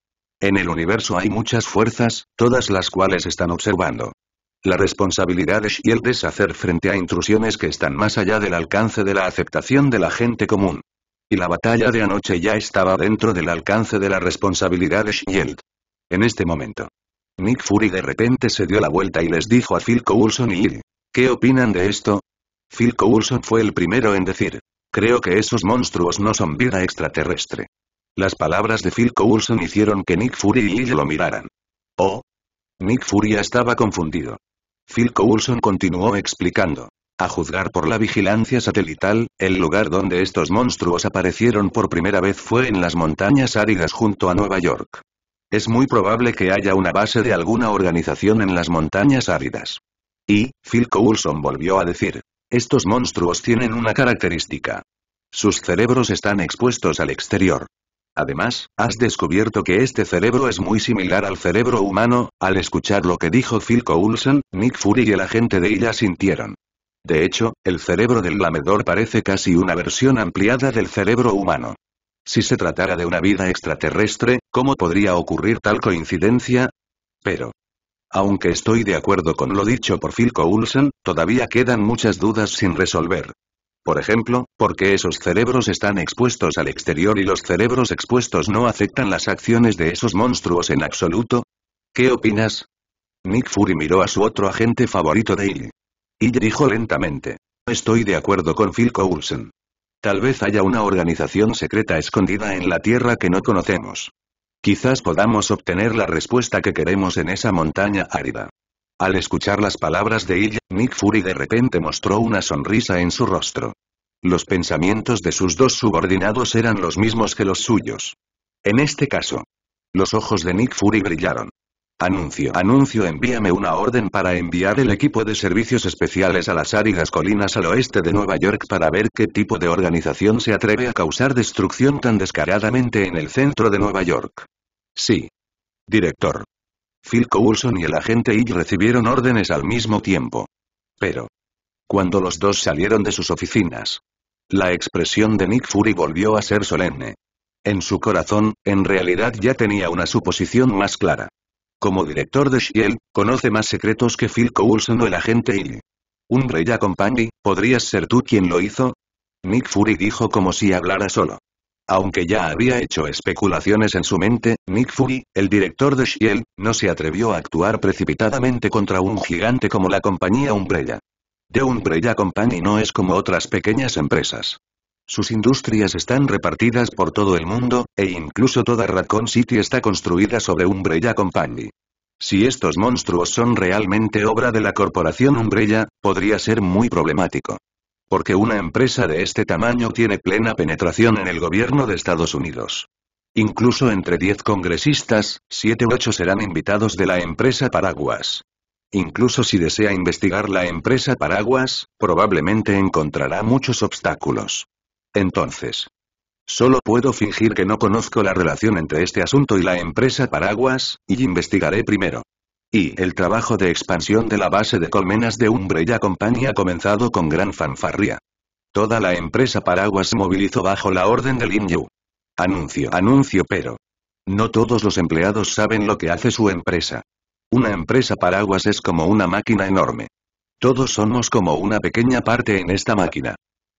En el universo hay muchas fuerzas, todas las cuales están observando. La responsabilidad de Shield es hacer frente a intrusiones que están más allá del alcance de la aceptación de la gente común. Y la batalla de anoche ya estaba dentro del alcance de la responsabilidad de Shield. En este momento. Nick Fury de repente se dio la vuelta y les dijo a Phil Coulson y Hill. ¿Qué opinan de esto? Phil Coulson fue el primero en decir. Creo que esos monstruos no son vida extraterrestre. Las palabras de Phil Coulson hicieron que Nick Fury y Lee lo miraran. ¿Oh? Nick Fury estaba confundido. Phil Coulson continuó explicando. A juzgar por la vigilancia satelital, el lugar donde estos monstruos aparecieron por primera vez fue en las montañas áridas junto a Nueva York. Es muy probable que haya una base de alguna organización en las montañas áridas. Y, Phil Coulson volvió a decir, estos monstruos tienen una característica. Sus cerebros están expuestos al exterior. Además, has descubierto que este cerebro es muy similar al cerebro humano, al escuchar lo que dijo Phil Coulson, Nick Fury y el agente de ella sintieron. De hecho, el cerebro del lamedor parece casi una versión ampliada del cerebro humano. Si se tratara de una vida extraterrestre, ¿cómo podría ocurrir tal coincidencia? Pero... Aunque estoy de acuerdo con lo dicho por Phil Coulson, todavía quedan muchas dudas sin resolver. Por ejemplo, ¿por qué esos cerebros están expuestos al exterior y los cerebros expuestos no afectan las acciones de esos monstruos en absoluto? ¿Qué opinas? Nick Fury miró a su otro agente favorito de Dale. Y dijo lentamente. Estoy de acuerdo con Phil Coulson. Tal vez haya una organización secreta escondida en la Tierra que no conocemos. Quizás podamos obtener la respuesta que queremos en esa montaña árida. Al escuchar las palabras de ella, Nick Fury de repente mostró una sonrisa en su rostro. Los pensamientos de sus dos subordinados eran los mismos que los suyos. En este caso. Los ojos de Nick Fury brillaron. Anuncio. Anuncio envíame una orden para enviar el equipo de servicios especiales a las áridas colinas al oeste de Nueva York para ver qué tipo de organización se atreve a causar destrucción tan descaradamente en el centro de Nueva York. Sí. Director. Phil Coulson y el agente Hill recibieron órdenes al mismo tiempo. Pero. Cuando los dos salieron de sus oficinas. La expresión de Nick Fury volvió a ser solemne. En su corazón, en realidad ya tenía una suposición más clara. Como director de Shield, conoce más secretos que Phil Coulson o el agente Hill. Un Company, ¿podrías ser tú quien lo hizo? Nick Fury dijo como si hablara solo. Aunque ya había hecho especulaciones en su mente, Nick Fury, el director de Shield, no se atrevió a actuar precipitadamente contra un gigante como la compañía Umbrella. The Umbrella Company no es como otras pequeñas empresas. Sus industrias están repartidas por todo el mundo, e incluso toda Raccoon City está construida sobre Umbrella Company. Si estos monstruos son realmente obra de la corporación Umbrella, podría ser muy problemático. Porque una empresa de este tamaño tiene plena penetración en el gobierno de Estados Unidos. Incluso entre 10 congresistas, 7 u 8 serán invitados de la empresa Paraguas. Incluso si desea investigar la empresa Paraguas, probablemente encontrará muchos obstáculos. Entonces. Solo puedo fingir que no conozco la relación entre este asunto y la empresa Paraguas, y investigaré primero. Y el trabajo de expansión de la base de colmenas de Umbrella Company ha comenzado con gran fanfarria. Toda la empresa Paraguas se movilizó bajo la orden del Yu. Anuncio, anuncio pero. No todos los empleados saben lo que hace su empresa. Una empresa Paraguas es como una máquina enorme. Todos somos como una pequeña parte en esta máquina.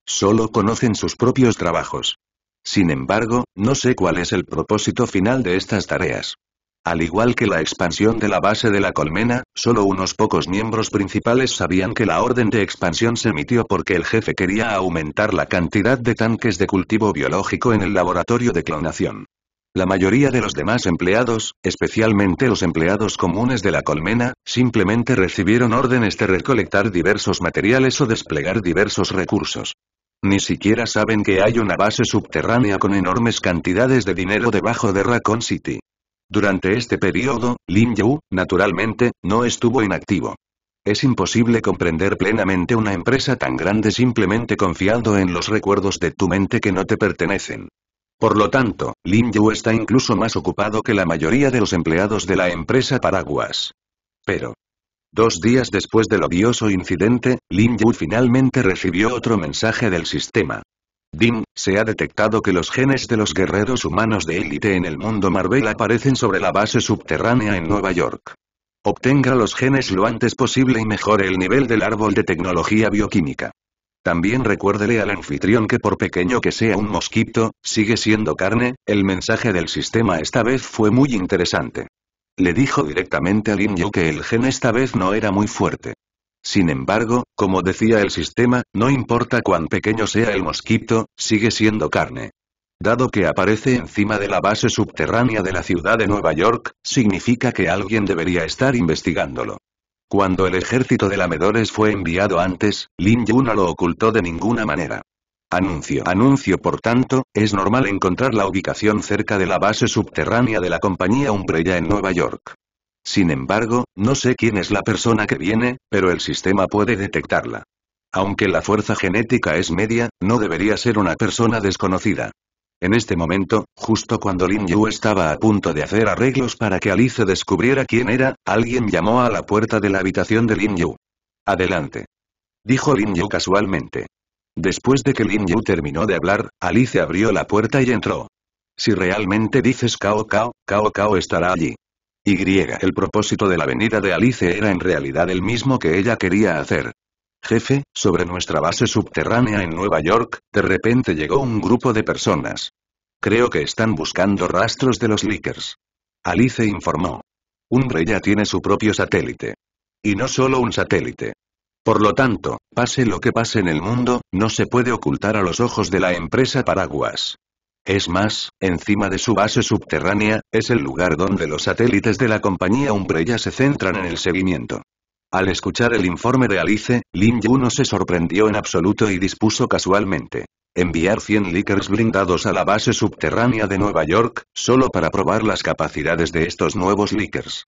Solo conocen sus propios trabajos. Sin embargo, no sé cuál es el propósito final de estas tareas. Al igual que la expansión de la base de la colmena, solo unos pocos miembros principales sabían que la orden de expansión se emitió porque el jefe quería aumentar la cantidad de tanques de cultivo biológico en el laboratorio de clonación. La mayoría de los demás empleados, especialmente los empleados comunes de la colmena, simplemente recibieron órdenes de recolectar diversos materiales o desplegar diversos recursos. Ni siquiera saben que hay una base subterránea con enormes cantidades de dinero debajo de Raccoon City. Durante este periodo, Lin Yu, naturalmente, no estuvo inactivo. Es imposible comprender plenamente una empresa tan grande simplemente confiando en los recuerdos de tu mente que no te pertenecen. Por lo tanto, Lin Yu está incluso más ocupado que la mayoría de los empleados de la empresa Paraguas. Pero, Dos días después del odioso incidente, Lin Yu finalmente recibió otro mensaje del sistema. Dim, se ha detectado que los genes de los guerreros humanos de élite en el mundo Marvel aparecen sobre la base subterránea en Nueva York. Obtenga los genes lo antes posible y mejore el nivel del árbol de tecnología bioquímica. También recuérdele al anfitrión que por pequeño que sea un mosquito, sigue siendo carne, el mensaje del sistema esta vez fue muy interesante. Le dijo directamente a Lin Yu que el gen esta vez no era muy fuerte. Sin embargo, como decía el sistema, no importa cuán pequeño sea el mosquito, sigue siendo carne. Dado que aparece encima de la base subterránea de la ciudad de Nueva York, significa que alguien debería estar investigándolo. Cuando el ejército de lamedores fue enviado antes, Lin Yu no lo ocultó de ninguna manera. Anuncio. Anuncio por tanto, es normal encontrar la ubicación cerca de la base subterránea de la compañía Umbrella en Nueva York. Sin embargo, no sé quién es la persona que viene, pero el sistema puede detectarla. Aunque la fuerza genética es media, no debería ser una persona desconocida. En este momento, justo cuando Lin Yu estaba a punto de hacer arreglos para que Alice descubriera quién era, alguien llamó a la puerta de la habitación de Lin Yu. Adelante. Dijo Lin Yu casualmente. Después de que Lin Yu terminó de hablar, Alice abrió la puerta y entró. Si realmente dices Cao Cao, Cao Cao estará allí. Y. El propósito de la venida de Alice era en realidad el mismo que ella quería hacer. Jefe, sobre nuestra base subterránea en Nueva York, de repente llegó un grupo de personas. Creo que están buscando rastros de los leakers. Alice informó. rey ya tiene su propio satélite. Y no solo un satélite. Por lo tanto, pase lo que pase en el mundo, no se puede ocultar a los ojos de la empresa Paraguas. Es más, encima de su base subterránea, es el lugar donde los satélites de la compañía Umbrella se centran en el seguimiento. Al escuchar el informe de Alice, Lin Yu no se sorprendió en absoluto y dispuso casualmente. Enviar 100 Lickers blindados a la base subterránea de Nueva York, solo para probar las capacidades de estos nuevos Lickers.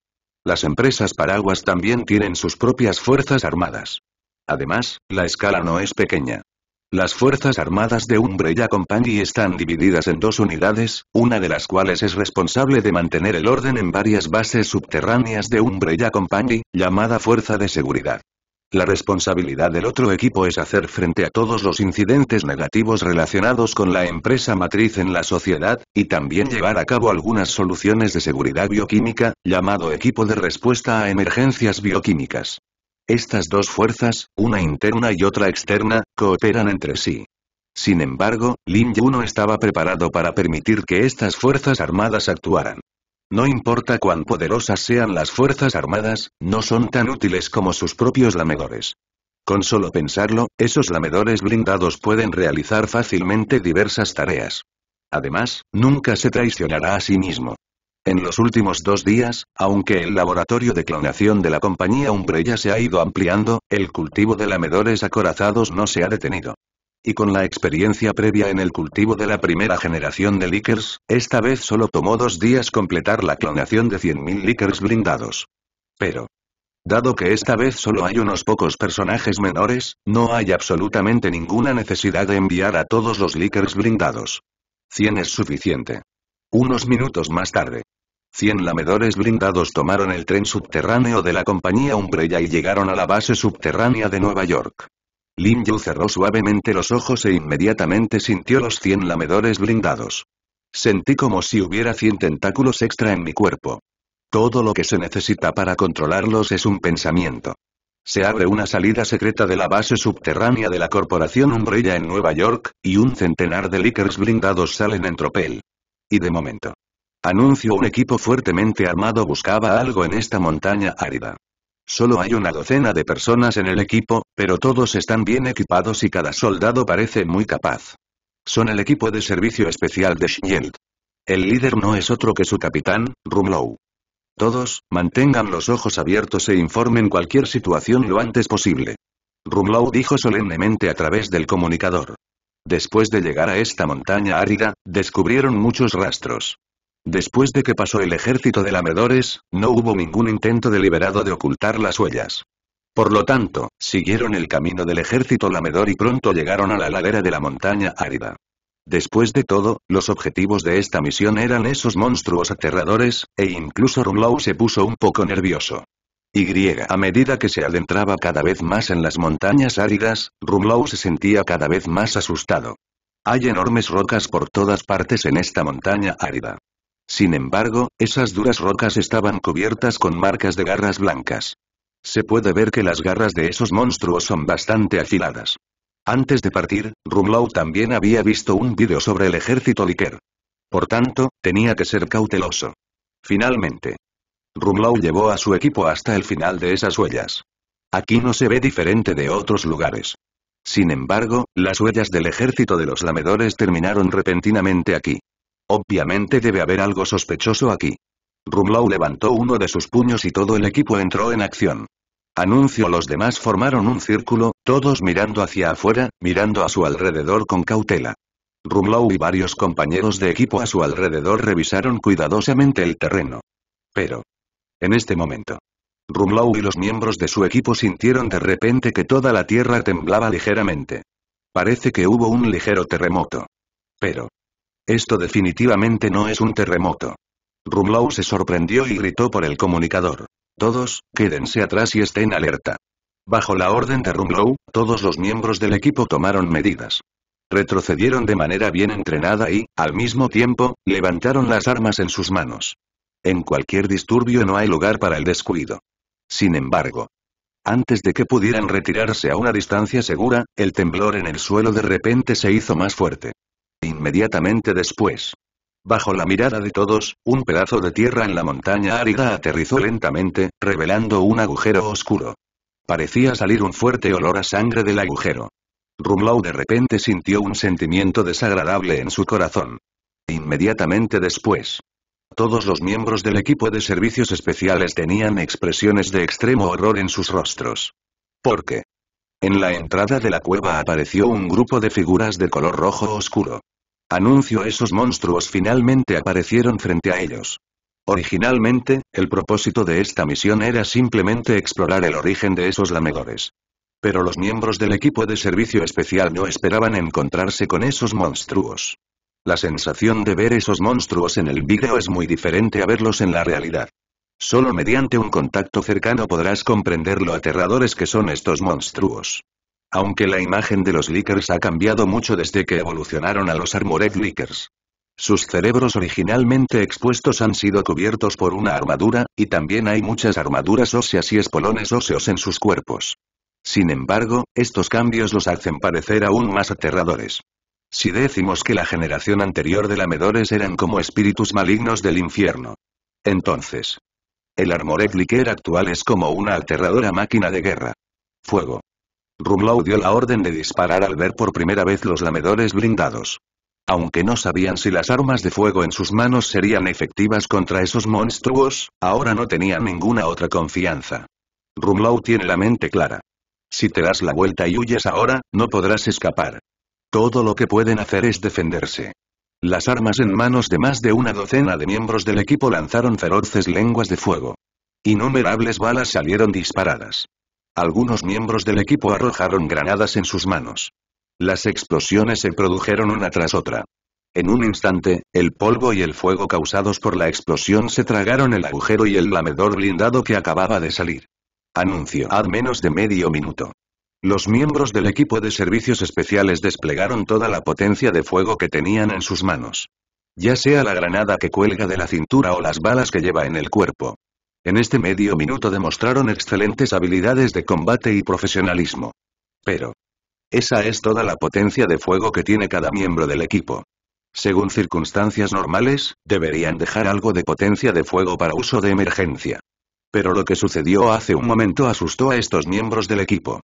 Las empresas paraguas también tienen sus propias fuerzas armadas. Además, la escala no es pequeña. Las Fuerzas Armadas de Umbrella Company están divididas en dos unidades, una de las cuales es responsable de mantener el orden en varias bases subterráneas de Umbrella Company, llamada Fuerza de Seguridad. La responsabilidad del otro equipo es hacer frente a todos los incidentes negativos relacionados con la empresa matriz en la sociedad, y también llevar a cabo algunas soluciones de seguridad bioquímica, llamado equipo de respuesta a emergencias bioquímicas. Estas dos fuerzas, una interna y otra externa, cooperan entre sí. Sin embargo, Lin Yu no estaba preparado para permitir que estas fuerzas armadas actuaran. No importa cuán poderosas sean las fuerzas armadas, no son tan útiles como sus propios lamedores. Con solo pensarlo, esos lamedores blindados pueden realizar fácilmente diversas tareas. Además, nunca se traicionará a sí mismo. En los últimos dos días, aunque el laboratorio de clonación de la compañía Umbrella se ha ido ampliando, el cultivo de lamedores acorazados no se ha detenido y con la experiencia previa en el cultivo de la primera generación de Lickers, esta vez solo tomó dos días completar la clonación de 100.000 Lickers blindados. Pero, Dado que esta vez solo hay unos pocos personajes menores, no hay absolutamente ninguna necesidad de enviar a todos los Lickers blindados. 100 es suficiente. Unos minutos más tarde. 100 lamedores blindados tomaron el tren subterráneo de la compañía Umbrella y llegaron a la base subterránea de Nueva York. Lin Yu cerró suavemente los ojos e inmediatamente sintió los 100 lamedores blindados. Sentí como si hubiera 100 tentáculos extra en mi cuerpo. Todo lo que se necesita para controlarlos es un pensamiento. Se abre una salida secreta de la base subterránea de la Corporación Umbrella en Nueva York, y un centenar de Lickers blindados salen en tropel. Y de momento. Anuncio un equipo fuertemente armado buscaba algo en esta montaña árida. Solo hay una docena de personas en el equipo, pero todos están bien equipados y cada soldado parece muy capaz. Son el equipo de servicio especial de Shield. El líder no es otro que su capitán, Rumlow. Todos, mantengan los ojos abiertos e informen cualquier situación lo antes posible. Rumlow dijo solemnemente a través del comunicador. Después de llegar a esta montaña árida, descubrieron muchos rastros. Después de que pasó el ejército de lamedores, no hubo ningún intento deliberado de ocultar las huellas. Por lo tanto, siguieron el camino del ejército lamedor y pronto llegaron a la ladera de la montaña árida. Después de todo, los objetivos de esta misión eran esos monstruos aterradores, e incluso Rumlow se puso un poco nervioso. Y a medida que se adentraba cada vez más en las montañas áridas, Rumlow se sentía cada vez más asustado. Hay enormes rocas por todas partes en esta montaña árida. Sin embargo, esas duras rocas estaban cubiertas con marcas de garras blancas. Se puede ver que las garras de esos monstruos son bastante afiladas. Antes de partir, Rumlow también había visto un vídeo sobre el ejército Liker. Por tanto, tenía que ser cauteloso. Finalmente. Rumlow llevó a su equipo hasta el final de esas huellas. Aquí no se ve diferente de otros lugares. Sin embargo, las huellas del ejército de los lamedores terminaron repentinamente aquí. Obviamente debe haber algo sospechoso aquí. Rumlow levantó uno de sus puños y todo el equipo entró en acción. Anuncio los demás formaron un círculo, todos mirando hacia afuera, mirando a su alrededor con cautela. Rumlow y varios compañeros de equipo a su alrededor revisaron cuidadosamente el terreno. Pero... En este momento. Rumlow y los miembros de su equipo sintieron de repente que toda la tierra temblaba ligeramente. Parece que hubo un ligero terremoto. Pero... Esto definitivamente no es un terremoto. Rumlow se sorprendió y gritó por el comunicador. Todos, quédense atrás y estén alerta. Bajo la orden de Rumlow, todos los miembros del equipo tomaron medidas. Retrocedieron de manera bien entrenada y, al mismo tiempo, levantaron las armas en sus manos. En cualquier disturbio no hay lugar para el descuido. Sin embargo, antes de que pudieran retirarse a una distancia segura, el temblor en el suelo de repente se hizo más fuerte. Inmediatamente después. Bajo la mirada de todos, un pedazo de tierra en la montaña árida aterrizó lentamente, revelando un agujero oscuro. Parecía salir un fuerte olor a sangre del agujero. Rumlow de repente sintió un sentimiento desagradable en su corazón. Inmediatamente después. Todos los miembros del equipo de servicios especiales tenían expresiones de extremo horror en sus rostros. ¿Por qué? En la entrada de la cueva apareció un grupo de figuras de color rojo oscuro. Anuncio esos monstruos finalmente aparecieron frente a ellos. Originalmente, el propósito de esta misión era simplemente explorar el origen de esos lamedores. Pero los miembros del equipo de servicio especial no esperaban encontrarse con esos monstruos. La sensación de ver esos monstruos en el vídeo es muy diferente a verlos en la realidad. Solo mediante un contacto cercano podrás comprender lo aterradores que son estos monstruos. Aunque la imagen de los Lickers ha cambiado mucho desde que evolucionaron a los Armored Lickers. Sus cerebros originalmente expuestos han sido cubiertos por una armadura, y también hay muchas armaduras óseas y espolones óseos en sus cuerpos. Sin embargo, estos cambios los hacen parecer aún más aterradores. Si decimos que la generación anterior de lamedores eran como espíritus malignos del infierno. Entonces. El Armored Licker actual es como una aterradora máquina de guerra. Fuego. Rumlow dio la orden de disparar al ver por primera vez los lamedores blindados. Aunque no sabían si las armas de fuego en sus manos serían efectivas contra esos monstruos, ahora no tenían ninguna otra confianza. Rumlow tiene la mente clara. Si te das la vuelta y huyes ahora, no podrás escapar. Todo lo que pueden hacer es defenderse. Las armas en manos de más de una docena de miembros del equipo lanzaron feroces lenguas de fuego. Innumerables balas salieron disparadas. Algunos miembros del equipo arrojaron granadas en sus manos. Las explosiones se produjeron una tras otra. En un instante, el polvo y el fuego causados por la explosión se tragaron el agujero y el lamedor blindado que acababa de salir. Anuncio ad menos de medio minuto. Los miembros del equipo de servicios especiales desplegaron toda la potencia de fuego que tenían en sus manos. Ya sea la granada que cuelga de la cintura o las balas que lleva en el cuerpo. En este medio minuto demostraron excelentes habilidades de combate y profesionalismo. Pero. Esa es toda la potencia de fuego que tiene cada miembro del equipo. Según circunstancias normales, deberían dejar algo de potencia de fuego para uso de emergencia. Pero lo que sucedió hace un momento asustó a estos miembros del equipo.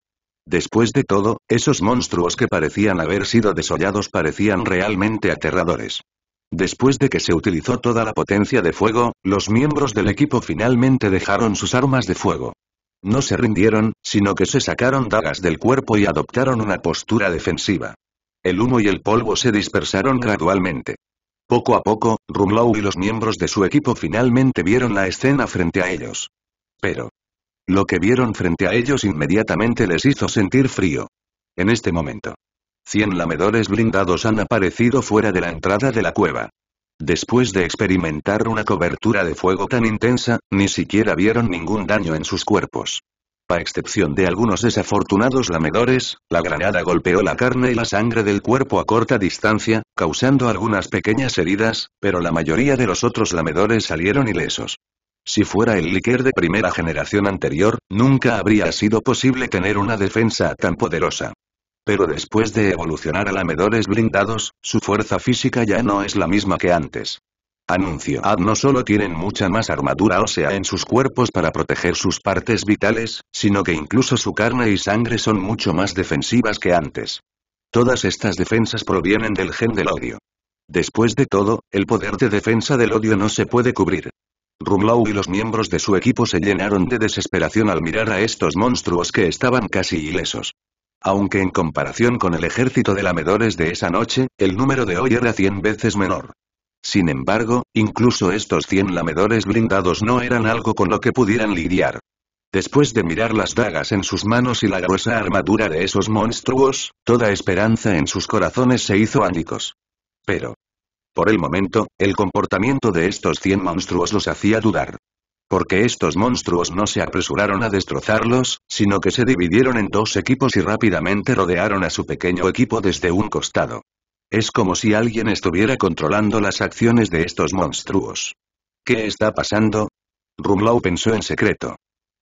Después de todo, esos monstruos que parecían haber sido desollados parecían realmente aterradores. Después de que se utilizó toda la potencia de fuego, los miembros del equipo finalmente dejaron sus armas de fuego. No se rindieron, sino que se sacaron dagas del cuerpo y adoptaron una postura defensiva. El humo y el polvo se dispersaron gradualmente. Poco a poco, Rumlow y los miembros de su equipo finalmente vieron la escena frente a ellos. Pero... Lo que vieron frente a ellos inmediatamente les hizo sentir frío. En este momento. Cien lamedores blindados han aparecido fuera de la entrada de la cueva. Después de experimentar una cobertura de fuego tan intensa, ni siquiera vieron ningún daño en sus cuerpos. A excepción de algunos desafortunados lamedores, la granada golpeó la carne y la sangre del cuerpo a corta distancia, causando algunas pequeñas heridas, pero la mayoría de los otros lamedores salieron ilesos. Si fuera el líquer de primera generación anterior, nunca habría sido posible tener una defensa tan poderosa pero después de evolucionar a lamedores blindados, su fuerza física ya no es la misma que antes. Anuncio Ad no solo tienen mucha más armadura ósea en sus cuerpos para proteger sus partes vitales, sino que incluso su carne y sangre son mucho más defensivas que antes. Todas estas defensas provienen del gen del odio. Después de todo, el poder de defensa del odio no se puede cubrir. Rumlow y los miembros de su equipo se llenaron de desesperación al mirar a estos monstruos que estaban casi ilesos. Aunque en comparación con el ejército de lamedores de esa noche, el número de hoy era cien veces menor. Sin embargo, incluso estos cien lamedores blindados no eran algo con lo que pudieran lidiar. Después de mirar las dagas en sus manos y la gruesa armadura de esos monstruos, toda esperanza en sus corazones se hizo ánicos. Pero... Por el momento, el comportamiento de estos cien monstruos los hacía dudar. Porque estos monstruos no se apresuraron a destrozarlos, sino que se dividieron en dos equipos y rápidamente rodearon a su pequeño equipo desde un costado. Es como si alguien estuviera controlando las acciones de estos monstruos. ¿Qué está pasando? Rumlau pensó en secreto.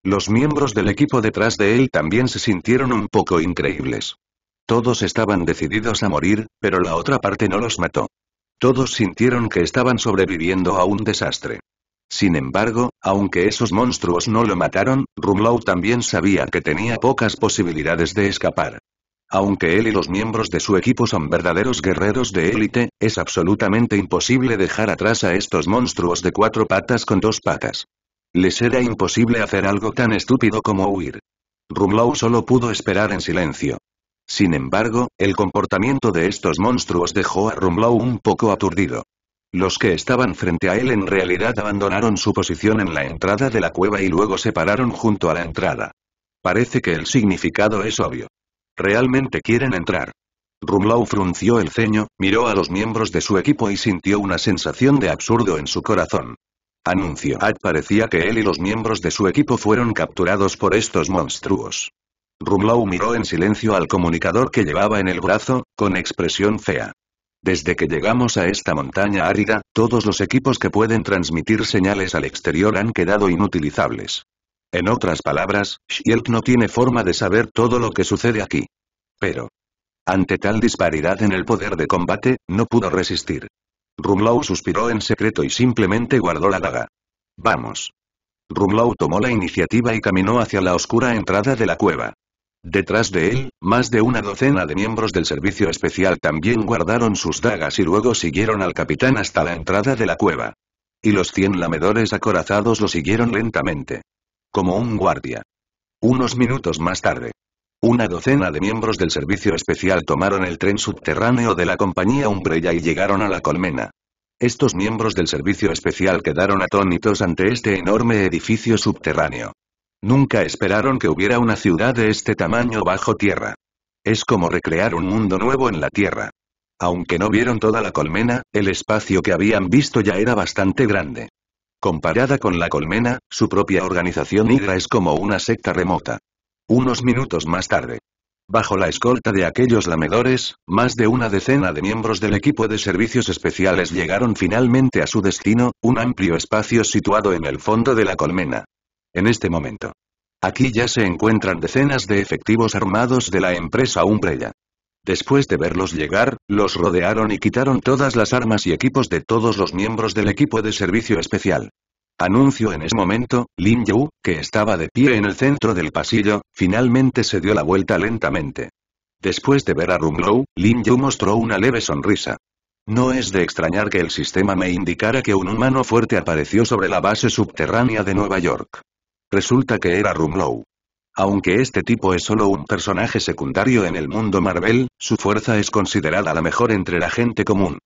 Los miembros del equipo detrás de él también se sintieron un poco increíbles. Todos estaban decididos a morir, pero la otra parte no los mató. Todos sintieron que estaban sobreviviendo a un desastre. Sin embargo, aunque esos monstruos no lo mataron, Rumlow también sabía que tenía pocas posibilidades de escapar. Aunque él y los miembros de su equipo son verdaderos guerreros de élite, es absolutamente imposible dejar atrás a estos monstruos de cuatro patas con dos patas. Les era imposible hacer algo tan estúpido como huir. Rumlow solo pudo esperar en silencio. Sin embargo, el comportamiento de estos monstruos dejó a Rumlow un poco aturdido. Los que estaban frente a él en realidad abandonaron su posición en la entrada de la cueva y luego se pararon junto a la entrada. Parece que el significado es obvio. Realmente quieren entrar. Rumlow frunció el ceño, miró a los miembros de su equipo y sintió una sensación de absurdo en su corazón. Anuncio. Ad parecía que él y los miembros de su equipo fueron capturados por estos monstruos. Rumlow miró en silencio al comunicador que llevaba en el brazo, con expresión fea. Desde que llegamos a esta montaña árida, todos los equipos que pueden transmitir señales al exterior han quedado inutilizables. En otras palabras, Shield no tiene forma de saber todo lo que sucede aquí. Pero, ante tal disparidad en el poder de combate, no pudo resistir. Rumlow suspiró en secreto y simplemente guardó la daga. Vamos. Rumlow tomó la iniciativa y caminó hacia la oscura entrada de la cueva. Detrás de él, más de una docena de miembros del servicio especial también guardaron sus dagas y luego siguieron al capitán hasta la entrada de la cueva. Y los cien lamedores acorazados lo siguieron lentamente. Como un guardia. Unos minutos más tarde. Una docena de miembros del servicio especial tomaron el tren subterráneo de la compañía Umbrella y llegaron a la colmena. Estos miembros del servicio especial quedaron atónitos ante este enorme edificio subterráneo. Nunca esperaron que hubiera una ciudad de este tamaño bajo tierra. Es como recrear un mundo nuevo en la tierra. Aunque no vieron toda la colmena, el espacio que habían visto ya era bastante grande. Comparada con la colmena, su propia organización Hydra es como una secta remota. Unos minutos más tarde. Bajo la escolta de aquellos lamedores, más de una decena de miembros del equipo de servicios especiales llegaron finalmente a su destino, un amplio espacio situado en el fondo de la colmena en este momento. Aquí ya se encuentran decenas de efectivos armados de la empresa Umbrella. Después de verlos llegar, los rodearon y quitaron todas las armas y equipos de todos los miembros del equipo de servicio especial. Anuncio en ese momento, Lin Yu, que estaba de pie en el centro del pasillo, finalmente se dio la vuelta lentamente. Después de ver a Rumlow, Lin Yu mostró una leve sonrisa. No es de extrañar que el sistema me indicara que un humano fuerte apareció sobre la base subterránea de Nueva York. Resulta que era Rumlow. Aunque este tipo es solo un personaje secundario en el mundo Marvel, su fuerza es considerada la mejor entre la gente común.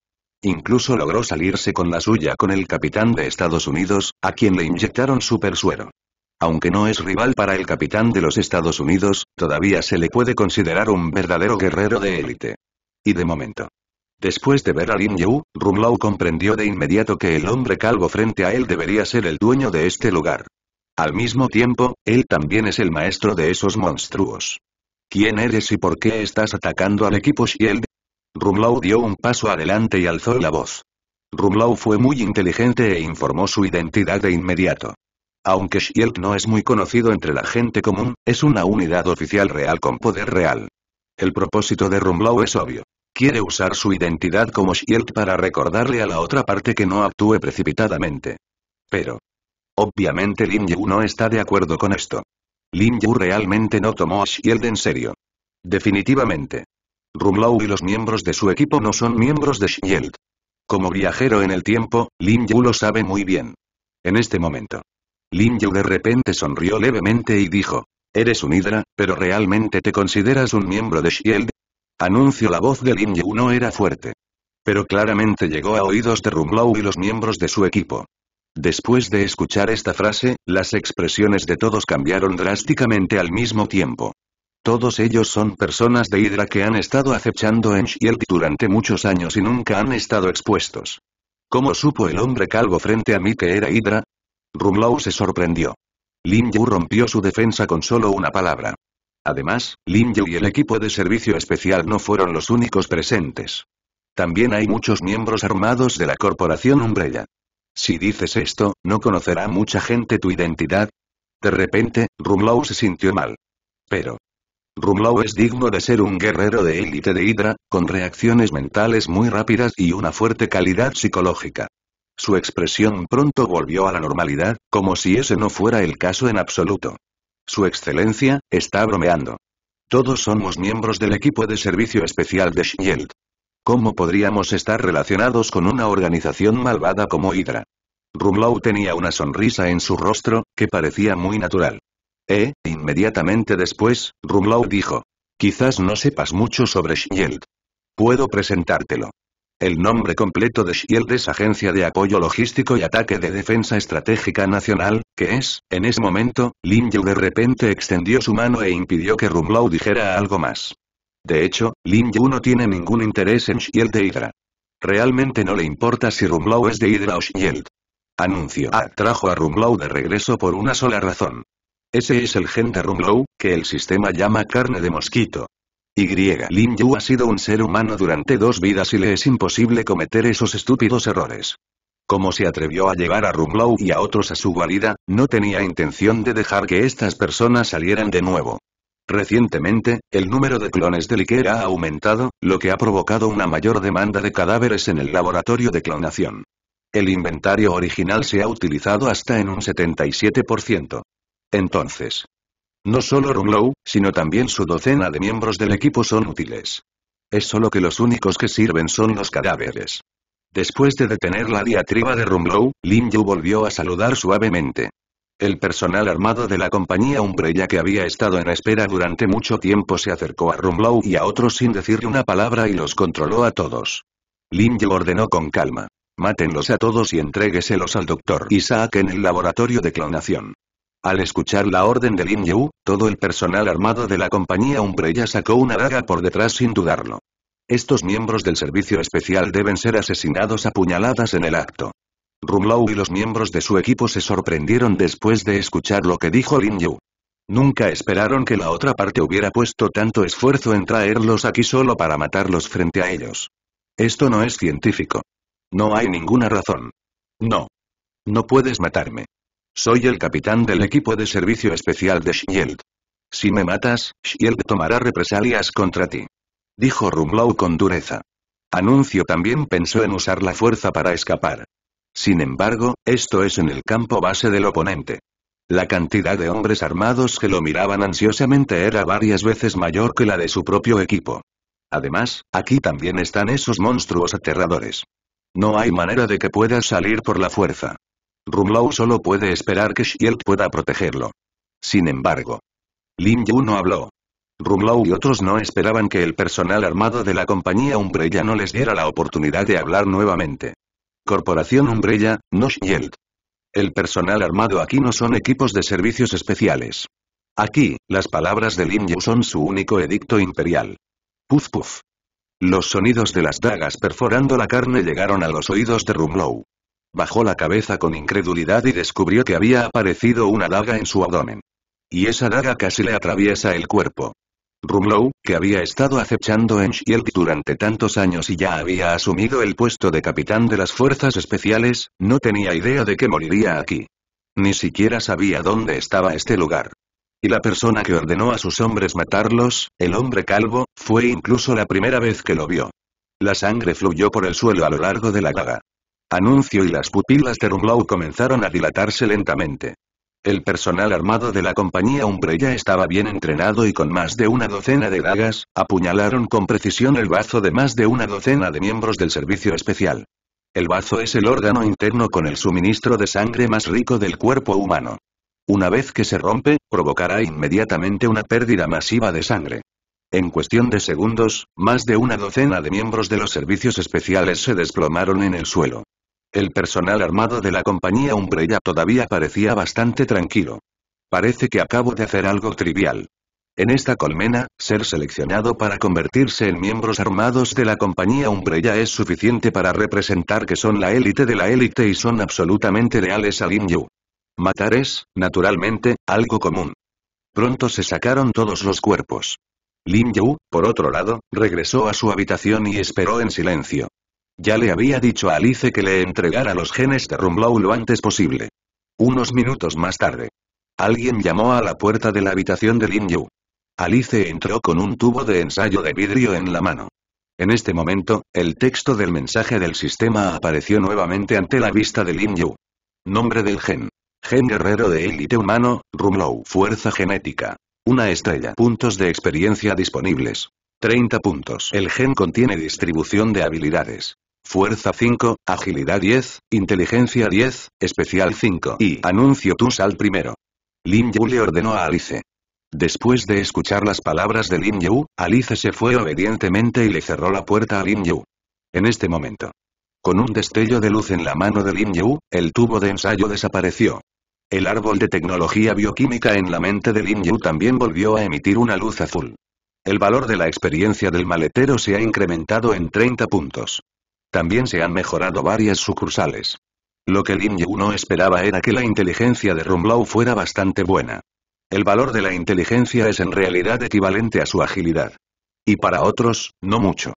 Incluso logró salirse con la suya con el capitán de Estados Unidos, a quien le inyectaron super suero. Aunque no es rival para el capitán de los Estados Unidos, todavía se le puede considerar un verdadero guerrero de élite. Y de momento. Después de ver a Lin Yu, Rumlow comprendió de inmediato que el hombre calvo frente a él debería ser el dueño de este lugar. Al mismo tiempo, él también es el maestro de esos monstruos. ¿Quién eres y por qué estás atacando al equipo Shield? Rumlow dio un paso adelante y alzó la voz. Rumlow fue muy inteligente e informó su identidad de inmediato. Aunque Shield no es muy conocido entre la gente común, es una unidad oficial real con poder real. El propósito de Rumlow es obvio. Quiere usar su identidad como Shield para recordarle a la otra parte que no actúe precipitadamente. Pero, Obviamente Lin Yu no está de acuerdo con esto. Lin Yu realmente no tomó a Shield en serio. Definitivamente. Rumlow y los miembros de su equipo no son miembros de Shield. Como viajero en el tiempo, Lin Yu lo sabe muy bien. En este momento. Lin Yu de repente sonrió levemente y dijo, Eres un hidra, pero realmente te consideras un miembro de Shield. Anuncio la voz de Lin Yu no era fuerte. Pero claramente llegó a oídos de Rumlow y los miembros de su equipo. Después de escuchar esta frase, las expresiones de todos cambiaron drásticamente al mismo tiempo. Todos ellos son personas de Hydra que han estado acechando en Shield durante muchos años y nunca han estado expuestos. ¿Cómo supo el hombre calvo frente a mí que era Hydra? Rumlow se sorprendió. Lin Yu rompió su defensa con solo una palabra. Además, Lin Yu y el equipo de servicio especial no fueron los únicos presentes. También hay muchos miembros armados de la Corporación Umbrella. Si dices esto, no conocerá mucha gente tu identidad. De repente, Rumlow se sintió mal. Pero, Rumlow es digno de ser un guerrero de élite de Hydra, con reacciones mentales muy rápidas y una fuerte calidad psicológica. Su expresión pronto volvió a la normalidad, como si ese no fuera el caso en absoluto. Su excelencia, está bromeando. Todos somos miembros del equipo de servicio especial de SHIELD. ¿Cómo podríamos estar relacionados con una organización malvada como Hydra? Rumlow tenía una sonrisa en su rostro, que parecía muy natural. Eh, inmediatamente después, Rumlow dijo. Quizás no sepas mucho sobre Shield. Puedo presentártelo. El nombre completo de Shield es Agencia de Apoyo Logístico y Ataque de Defensa Estratégica Nacional, que es, en ese momento, Lin Yu de repente extendió su mano e impidió que Rumlow dijera algo más. De hecho, Lin Yu no tiene ningún interés en Shield de Hydra. Realmente no le importa si Rumlow es de Hydra o Shield. Anuncio A ah, trajo a Rumlow de regreso por una sola razón. Ese es el gen de Rumlow, que el sistema llama carne de mosquito. Y. Lin Yu ha sido un ser humano durante dos vidas y le es imposible cometer esos estúpidos errores. Como se atrevió a llevar a Rumlow y a otros a su guarida, no tenía intención de dejar que estas personas salieran de nuevo. Recientemente, el número de clones de Liquera ha aumentado, lo que ha provocado una mayor demanda de cadáveres en el laboratorio de clonación. El inventario original se ha utilizado hasta en un 77%. Entonces, no solo Rumlow, sino también su docena de miembros del equipo son útiles. Es solo que los únicos que sirven son los cadáveres. Después de detener la diatriba de Rumlow, Lin Yu volvió a saludar suavemente. El personal armado de la compañía Umbrella que había estado en espera durante mucho tiempo se acercó a Rumlow y a otros sin decirle una palabra y los controló a todos. Lin Yu ordenó con calma. Mátenlos a todos y entrégueselos al doctor Isaac en el laboratorio de clonación. Al escuchar la orden de Lin Yu, todo el personal armado de la compañía Umbrella sacó una daga por detrás sin dudarlo. Estos miembros del servicio especial deben ser asesinados a puñaladas en el acto. Rumlow y los miembros de su equipo se sorprendieron después de escuchar lo que dijo Lin Yu. Nunca esperaron que la otra parte hubiera puesto tanto esfuerzo en traerlos aquí solo para matarlos frente a ellos. Esto no es científico. No hay ninguna razón. No. No puedes matarme. Soy el capitán del equipo de servicio especial de Shield. Si me matas, Shield tomará represalias contra ti. Dijo Rumlow con dureza. Anuncio también pensó en usar la fuerza para escapar. Sin embargo, esto es en el campo base del oponente. La cantidad de hombres armados que lo miraban ansiosamente era varias veces mayor que la de su propio equipo. Además, aquí también están esos monstruos aterradores. No hay manera de que pueda salir por la fuerza. Rumlow solo puede esperar que Shield pueda protegerlo. Sin embargo, Lin Yu no habló. Rumlow y otros no esperaban que el personal armado de la compañía Umbrella no les diera la oportunidad de hablar nuevamente. Corporación Umbrella, No El personal armado aquí no son equipos de servicios especiales. Aquí, las palabras de Lin Yu son su único edicto imperial. Puf puf. Los sonidos de las dagas perforando la carne llegaron a los oídos de Rumlow. Bajó la cabeza con incredulidad y descubrió que había aparecido una daga en su abdomen. Y esa daga casi le atraviesa el cuerpo. Rumlow, que había estado acechando en Shield durante tantos años y ya había asumido el puesto de capitán de las fuerzas especiales, no tenía idea de que moriría aquí. Ni siquiera sabía dónde estaba este lugar. Y la persona que ordenó a sus hombres matarlos, el hombre calvo, fue incluso la primera vez que lo vio. La sangre fluyó por el suelo a lo largo de la daga. Anuncio y las pupilas de Rumlow comenzaron a dilatarse lentamente. El personal armado de la compañía Umbrella estaba bien entrenado y con más de una docena de dagas, apuñalaron con precisión el bazo de más de una docena de miembros del servicio especial. El bazo es el órgano interno con el suministro de sangre más rico del cuerpo humano. Una vez que se rompe, provocará inmediatamente una pérdida masiva de sangre. En cuestión de segundos, más de una docena de miembros de los servicios especiales se desplomaron en el suelo. El personal armado de la compañía Umbrella todavía parecía bastante tranquilo. Parece que acabo de hacer algo trivial. En esta colmena, ser seleccionado para convertirse en miembros armados de la compañía Umbrella es suficiente para representar que son la élite de la élite y son absolutamente leales a Lin Yu. Matar es, naturalmente, algo común. Pronto se sacaron todos los cuerpos. Lin Yu, por otro lado, regresó a su habitación y esperó en silencio. Ya le había dicho a Alice que le entregara los genes de Rumlow lo antes posible. Unos minutos más tarde. Alguien llamó a la puerta de la habitación de Lin Yu. Alice entró con un tubo de ensayo de vidrio en la mano. En este momento, el texto del mensaje del sistema apareció nuevamente ante la vista de Lin Yu. Nombre del gen. Gen guerrero de élite humano, Rumlow. Fuerza genética. Una estrella. Puntos de experiencia disponibles. 30 puntos. El gen contiene distribución de habilidades. Fuerza 5, Agilidad 10, Inteligencia 10, Especial 5 y Anuncio Tus al primero. Lin Yu le ordenó a Alice. Después de escuchar las palabras de Lin Yu, Alice se fue obedientemente y le cerró la puerta a Lin Yu. En este momento. Con un destello de luz en la mano de Lin Yu, el tubo de ensayo desapareció. El árbol de tecnología bioquímica en la mente de Lin Yu también volvió a emitir una luz azul. El valor de la experiencia del maletero se ha incrementado en 30 puntos. También se han mejorado varias sucursales. Lo que Lin Yu no esperaba era que la inteligencia de Rumblow fuera bastante buena. El valor de la inteligencia es en realidad equivalente a su agilidad. Y para otros, no mucho.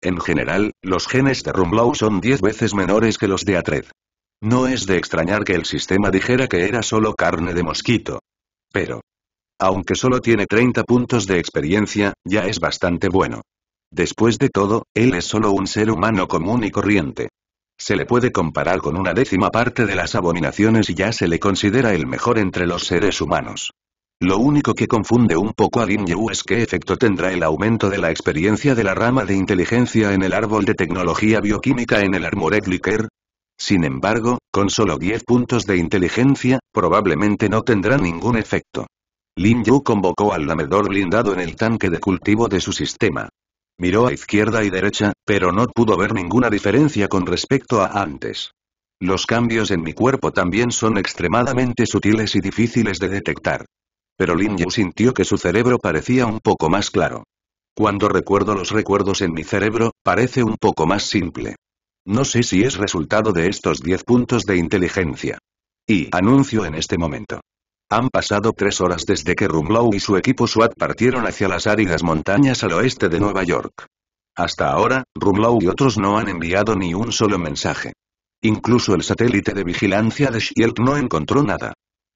En general, los genes de Rumblow son 10 veces menores que los de Atred. No es de extrañar que el sistema dijera que era solo carne de mosquito. Pero. Aunque solo tiene 30 puntos de experiencia, ya es bastante bueno. Después de todo, él es solo un ser humano común y corriente. Se le puede comparar con una décima parte de las abominaciones y ya se le considera el mejor entre los seres humanos. Lo único que confunde un poco a Lin Yu es qué efecto tendrá el aumento de la experiencia de la rama de inteligencia en el árbol de tecnología bioquímica en el Armored Liquor. Sin embargo, con solo 10 puntos de inteligencia, probablemente no tendrá ningún efecto. Lin Yu convocó al lamedor blindado en el tanque de cultivo de su sistema. Miró a izquierda y derecha, pero no pudo ver ninguna diferencia con respecto a antes. Los cambios en mi cuerpo también son extremadamente sutiles y difíciles de detectar. Pero Lin Yu sintió que su cerebro parecía un poco más claro. Cuando recuerdo los recuerdos en mi cerebro, parece un poco más simple. No sé si es resultado de estos 10 puntos de inteligencia. Y anuncio en este momento. Han pasado tres horas desde que Rumlow y su equipo SWAT partieron hacia las áridas montañas al oeste de Nueva York. Hasta ahora, Rumlow y otros no han enviado ni un solo mensaje. Incluso el satélite de vigilancia de Shield no encontró nada.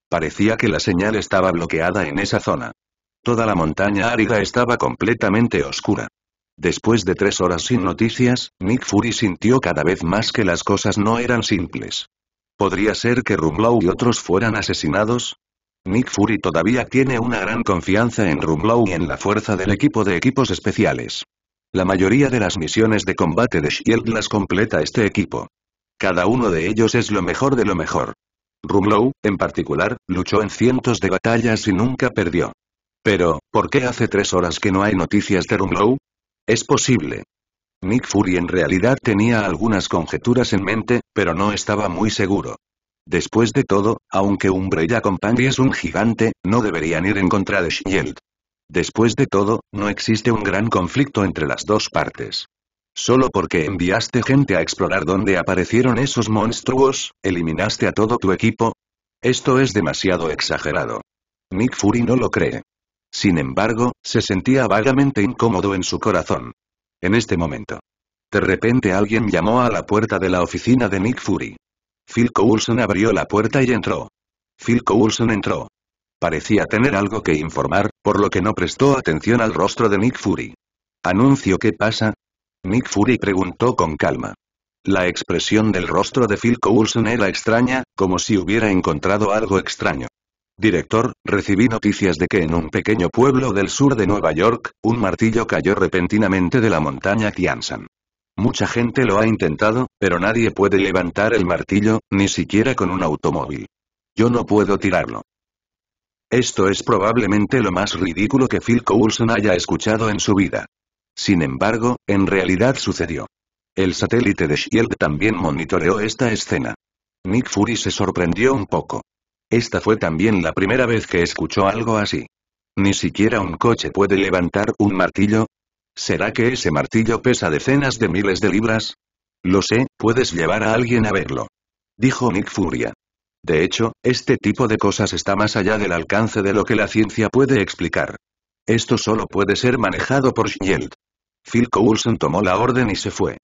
Parecía que la señal estaba bloqueada en esa zona. Toda la montaña árida estaba completamente oscura. Después de tres horas sin noticias, Nick Fury sintió cada vez más que las cosas no eran simples. ¿Podría ser que Rumlow y otros fueran asesinados? Nick Fury todavía tiene una gran confianza en Rumlow y en la fuerza del equipo de equipos especiales. La mayoría de las misiones de combate de SHIELD las completa este equipo. Cada uno de ellos es lo mejor de lo mejor. Rumlow, en particular, luchó en cientos de batallas y nunca perdió. Pero, ¿por qué hace tres horas que no hay noticias de Rumlow? Es posible. Nick Fury en realidad tenía algunas conjeturas en mente, pero no estaba muy seguro. Después de todo, aunque Umbrella Company es un gigante, no deberían ir en contra de S.H.I.E.L.D. Después de todo, no existe un gran conflicto entre las dos partes. Solo porque enviaste gente a explorar dónde aparecieron esos monstruos, eliminaste a todo tu equipo. Esto es demasiado exagerado. Nick Fury no lo cree. Sin embargo, se sentía vagamente incómodo en su corazón. En este momento. De repente alguien llamó a la puerta de la oficina de Nick Fury. Phil Coulson abrió la puerta y entró. Phil Coulson entró. Parecía tener algo que informar, por lo que no prestó atención al rostro de Nick Fury. ¿Anuncio qué pasa? Nick Fury preguntó con calma. La expresión del rostro de Phil Coulson era extraña, como si hubiera encontrado algo extraño. Director, recibí noticias de que en un pequeño pueblo del sur de Nueva York, un martillo cayó repentinamente de la montaña Kiansan. Mucha gente lo ha intentado, pero nadie puede levantar el martillo, ni siquiera con un automóvil. Yo no puedo tirarlo. Esto es probablemente lo más ridículo que Phil Coulson haya escuchado en su vida. Sin embargo, en realidad sucedió. El satélite de Shield también monitoreó esta escena. Nick Fury se sorprendió un poco. Esta fue también la primera vez que escuchó algo así. Ni siquiera un coche puede levantar un martillo, ¿Será que ese martillo pesa decenas de miles de libras? Lo sé, puedes llevar a alguien a verlo. Dijo Nick Furia. De hecho, este tipo de cosas está más allá del alcance de lo que la ciencia puede explicar. Esto solo puede ser manejado por Shield. Phil Coulson tomó la orden y se fue.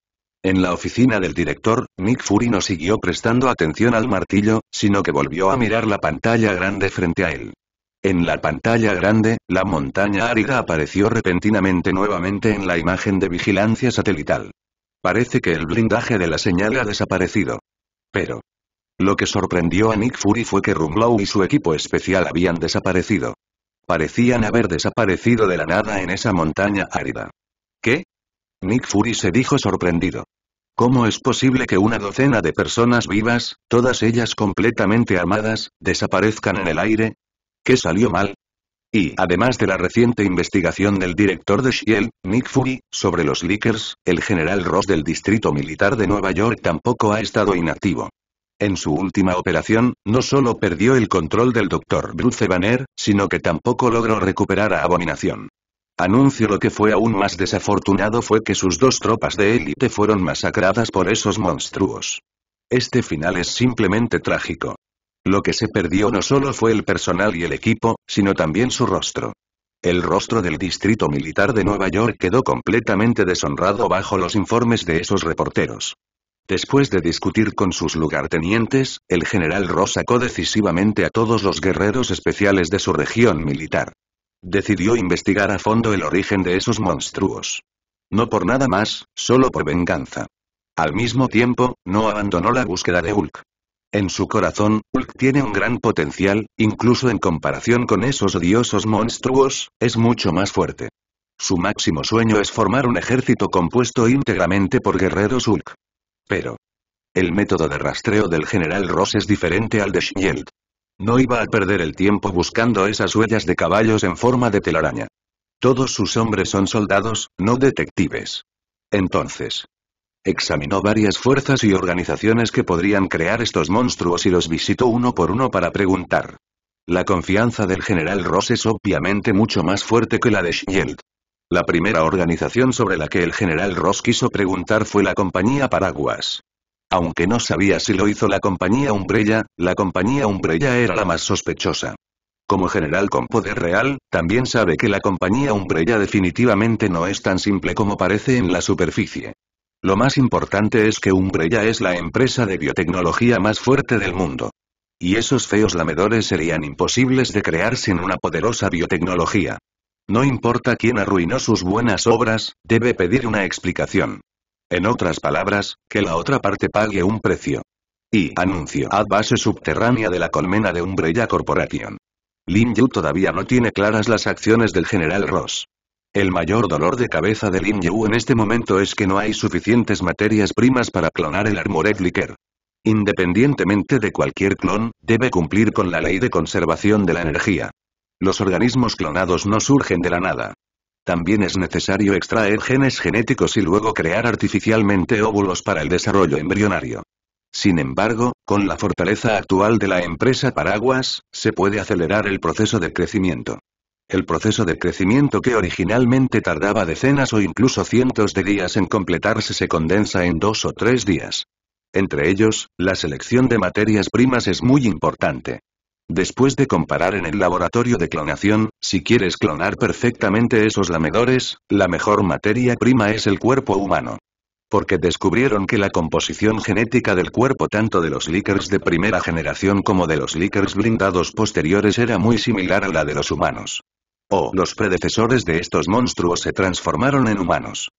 En la oficina del director, Nick Fury no siguió prestando atención al martillo, sino que volvió a mirar la pantalla grande frente a él. En la pantalla grande, la montaña árida apareció repentinamente nuevamente en la imagen de vigilancia satelital. Parece que el blindaje de la señal ha desaparecido. Pero... Lo que sorprendió a Nick Fury fue que Rumblow y su equipo especial habían desaparecido. Parecían haber desaparecido de la nada en esa montaña árida. ¿Qué? Nick Fury se dijo sorprendido. ¿Cómo es posible que una docena de personas vivas, todas ellas completamente armadas, desaparezcan en el aire? ¿Qué salió mal? Y además de la reciente investigación del director de Shield, Nick Fury, sobre los leakers, el general Ross del Distrito Militar de Nueva York tampoco ha estado inactivo. En su última operación, no solo perdió el control del Dr. Bruce Banner, sino que tampoco logró recuperar a Abominación. Anuncio lo que fue aún más desafortunado fue que sus dos tropas de élite fueron masacradas por esos monstruos. Este final es simplemente trágico. Lo que se perdió no solo fue el personal y el equipo, sino también su rostro. El rostro del Distrito Militar de Nueva York quedó completamente deshonrado bajo los informes de esos reporteros. Después de discutir con sus lugartenientes, el general Ross sacó decisivamente a todos los guerreros especiales de su región militar. Decidió investigar a fondo el origen de esos monstruos. No por nada más, solo por venganza. Al mismo tiempo, no abandonó la búsqueda de Hulk. En su corazón, Hulk tiene un gran potencial, incluso en comparación con esos odiosos monstruos, es mucho más fuerte. Su máximo sueño es formar un ejército compuesto íntegramente por guerreros Ulk. Pero. El método de rastreo del general Ross es diferente al de Shield. No iba a perder el tiempo buscando esas huellas de caballos en forma de telaraña. Todos sus hombres son soldados, no detectives. Entonces, Examinó varias fuerzas y organizaciones que podrían crear estos monstruos y los visitó uno por uno para preguntar. La confianza del general Ross es obviamente mucho más fuerte que la de Shield. La primera organización sobre la que el general Ross quiso preguntar fue la Compañía Paraguas. Aunque no sabía si lo hizo la Compañía Umbrella, la Compañía Umbrella era la más sospechosa. Como general con poder real, también sabe que la Compañía Umbrella definitivamente no es tan simple como parece en la superficie. Lo más importante es que Umbrella es la empresa de biotecnología más fuerte del mundo. Y esos feos lamedores serían imposibles de crear sin una poderosa biotecnología. No importa quién arruinó sus buenas obras, debe pedir una explicación. En otras palabras, que la otra parte pague un precio. Y anuncio a base subterránea de la colmena de Umbrella Corporation. Lin Yu todavía no tiene claras las acciones del general Ross. El mayor dolor de cabeza de Lin Yu en este momento es que no hay suficientes materias primas para clonar el Armored Liquor. Independientemente de cualquier clon, debe cumplir con la ley de conservación de la energía. Los organismos clonados no surgen de la nada. También es necesario extraer genes genéticos y luego crear artificialmente óvulos para el desarrollo embrionario. Sin embargo, con la fortaleza actual de la empresa Paraguas, se puede acelerar el proceso de crecimiento. El proceso de crecimiento que originalmente tardaba decenas o incluso cientos de días en completarse se condensa en dos o tres días. Entre ellos, la selección de materias primas es muy importante. Después de comparar en el laboratorio de clonación, si quieres clonar perfectamente esos lamedores, la mejor materia prima es el cuerpo humano. Porque descubrieron que la composición genética del cuerpo tanto de los leakers de primera generación como de los leakers blindados posteriores era muy similar a la de los humanos o los predecesores de estos monstruos se transformaron en humanos.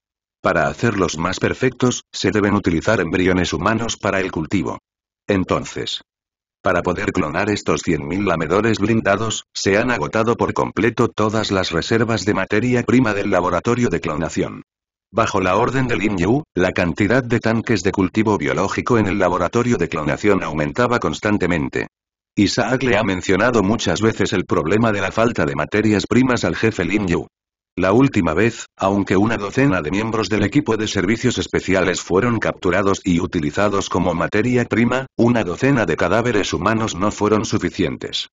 Para hacerlos más perfectos, se deben utilizar embriones humanos para el cultivo. Entonces, para poder clonar estos 100.000 lamedores blindados, se han agotado por completo todas las reservas de materia prima del laboratorio de clonación. Bajo la orden de Lin Yu, la cantidad de tanques de cultivo biológico en el laboratorio de clonación aumentaba constantemente. Isaac le ha mencionado muchas veces el problema de la falta de materias primas al jefe Lin Yu. La última vez, aunque una docena de miembros del equipo de servicios especiales fueron capturados y utilizados como materia prima, una docena de cadáveres humanos no fueron suficientes.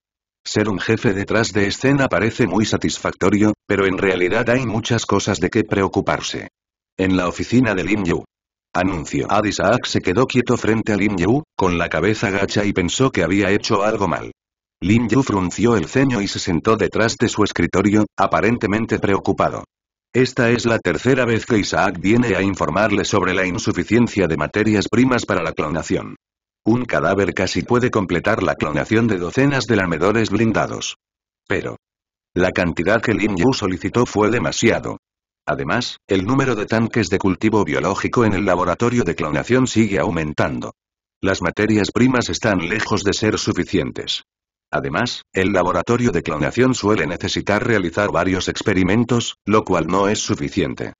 Ser un jefe detrás de escena parece muy satisfactorio, pero en realidad hay muchas cosas de qué preocuparse. En la oficina de Lin Yu, Anuncio. Isaac se quedó quieto frente a Lin Yu, con la cabeza gacha y pensó que había hecho algo mal. Lin Yu frunció el ceño y se sentó detrás de su escritorio, aparentemente preocupado. Esta es la tercera vez que Isaac viene a informarle sobre la insuficiencia de materias primas para la clonación. Un cadáver casi puede completar la clonación de docenas de lamedores blindados. Pero. La cantidad que Lin Yu solicitó fue demasiado. Además, el número de tanques de cultivo biológico en el laboratorio de clonación sigue aumentando. Las materias primas están lejos de ser suficientes. Además, el laboratorio de clonación suele necesitar realizar varios experimentos, lo cual no es suficiente.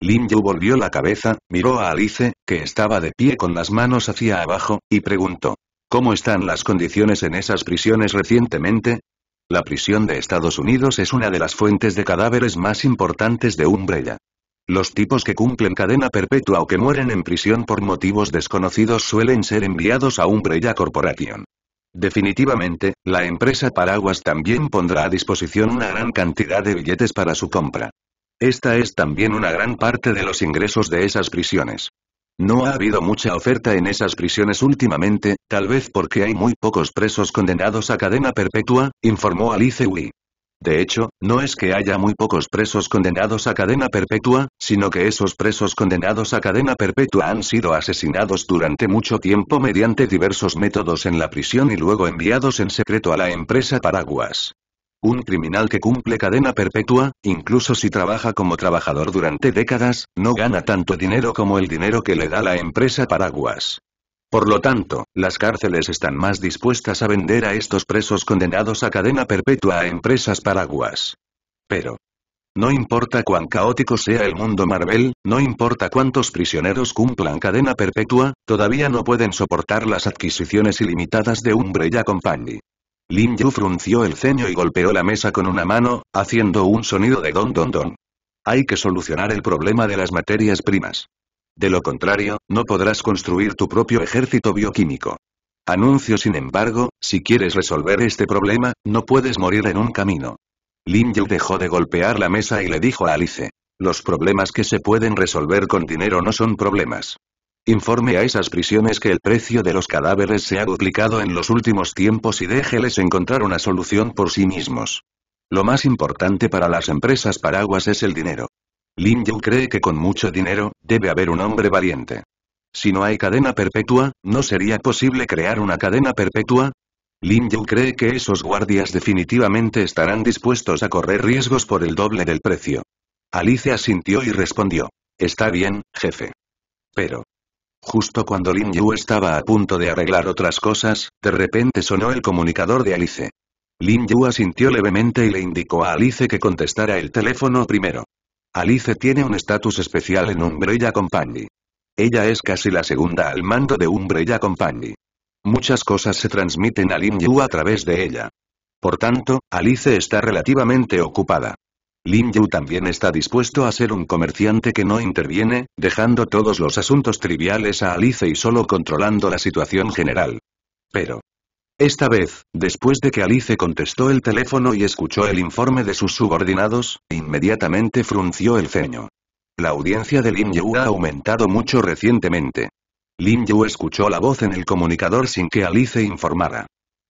Lin Yu volvió la cabeza, miró a Alice, que estaba de pie con las manos hacia abajo, y preguntó. ¿Cómo están las condiciones en esas prisiones recientemente? La prisión de Estados Unidos es una de las fuentes de cadáveres más importantes de Umbrella. Los tipos que cumplen cadena perpetua o que mueren en prisión por motivos desconocidos suelen ser enviados a Umbrella Corporation. Definitivamente, la empresa Paraguas también pondrá a disposición una gran cantidad de billetes para su compra. Esta es también una gran parte de los ingresos de esas prisiones. No ha habido mucha oferta en esas prisiones últimamente, tal vez porque hay muy pocos presos condenados a cadena perpetua, informó Alice Wee. De hecho, no es que haya muy pocos presos condenados a cadena perpetua, sino que esos presos condenados a cadena perpetua han sido asesinados durante mucho tiempo mediante diversos métodos en la prisión y luego enviados en secreto a la empresa Paraguas. Un criminal que cumple cadena perpetua, incluso si trabaja como trabajador durante décadas, no gana tanto dinero como el dinero que le da la empresa paraguas. Por lo tanto, las cárceles están más dispuestas a vender a estos presos condenados a cadena perpetua a empresas paraguas. Pero, no importa cuán caótico sea el mundo Marvel, no importa cuántos prisioneros cumplan cadena perpetua, todavía no pueden soportar las adquisiciones ilimitadas de Umbrella Company. Lin Yu frunció el ceño y golpeó la mesa con una mano, haciendo un sonido de don don don. Hay que solucionar el problema de las materias primas. De lo contrario, no podrás construir tu propio ejército bioquímico. Anuncio sin embargo, si quieres resolver este problema, no puedes morir en un camino. Lin Yu dejó de golpear la mesa y le dijo a Alice. Los problemas que se pueden resolver con dinero no son problemas. Informe a esas prisiones que el precio de los cadáveres se ha duplicado en los últimos tiempos y déjeles encontrar una solución por sí mismos. Lo más importante para las empresas paraguas es el dinero. Lin Yu cree que con mucho dinero, debe haber un hombre valiente. Si no hay cadena perpetua, ¿no sería posible crear una cadena perpetua? Lin Yu cree que esos guardias definitivamente estarán dispuestos a correr riesgos por el doble del precio. Alicia asintió y respondió. Está bien, jefe. Pero, Justo cuando Lin Yu estaba a punto de arreglar otras cosas, de repente sonó el comunicador de Alice. Lin Yu asintió levemente y le indicó a Alice que contestara el teléfono primero. Alice tiene un estatus especial en Umbrella Company. Ella es casi la segunda al mando de Umbrella Company. Muchas cosas se transmiten a Lin Yu a través de ella. Por tanto, Alice está relativamente ocupada. Lin Yu también está dispuesto a ser un comerciante que no interviene, dejando todos los asuntos triviales a Alice y solo controlando la situación general. Pero... Esta vez, después de que Alice contestó el teléfono y escuchó el informe de sus subordinados, inmediatamente frunció el ceño. La audiencia de Lin Yu ha aumentado mucho recientemente. Lin Yu escuchó la voz en el comunicador sin que Alice informara.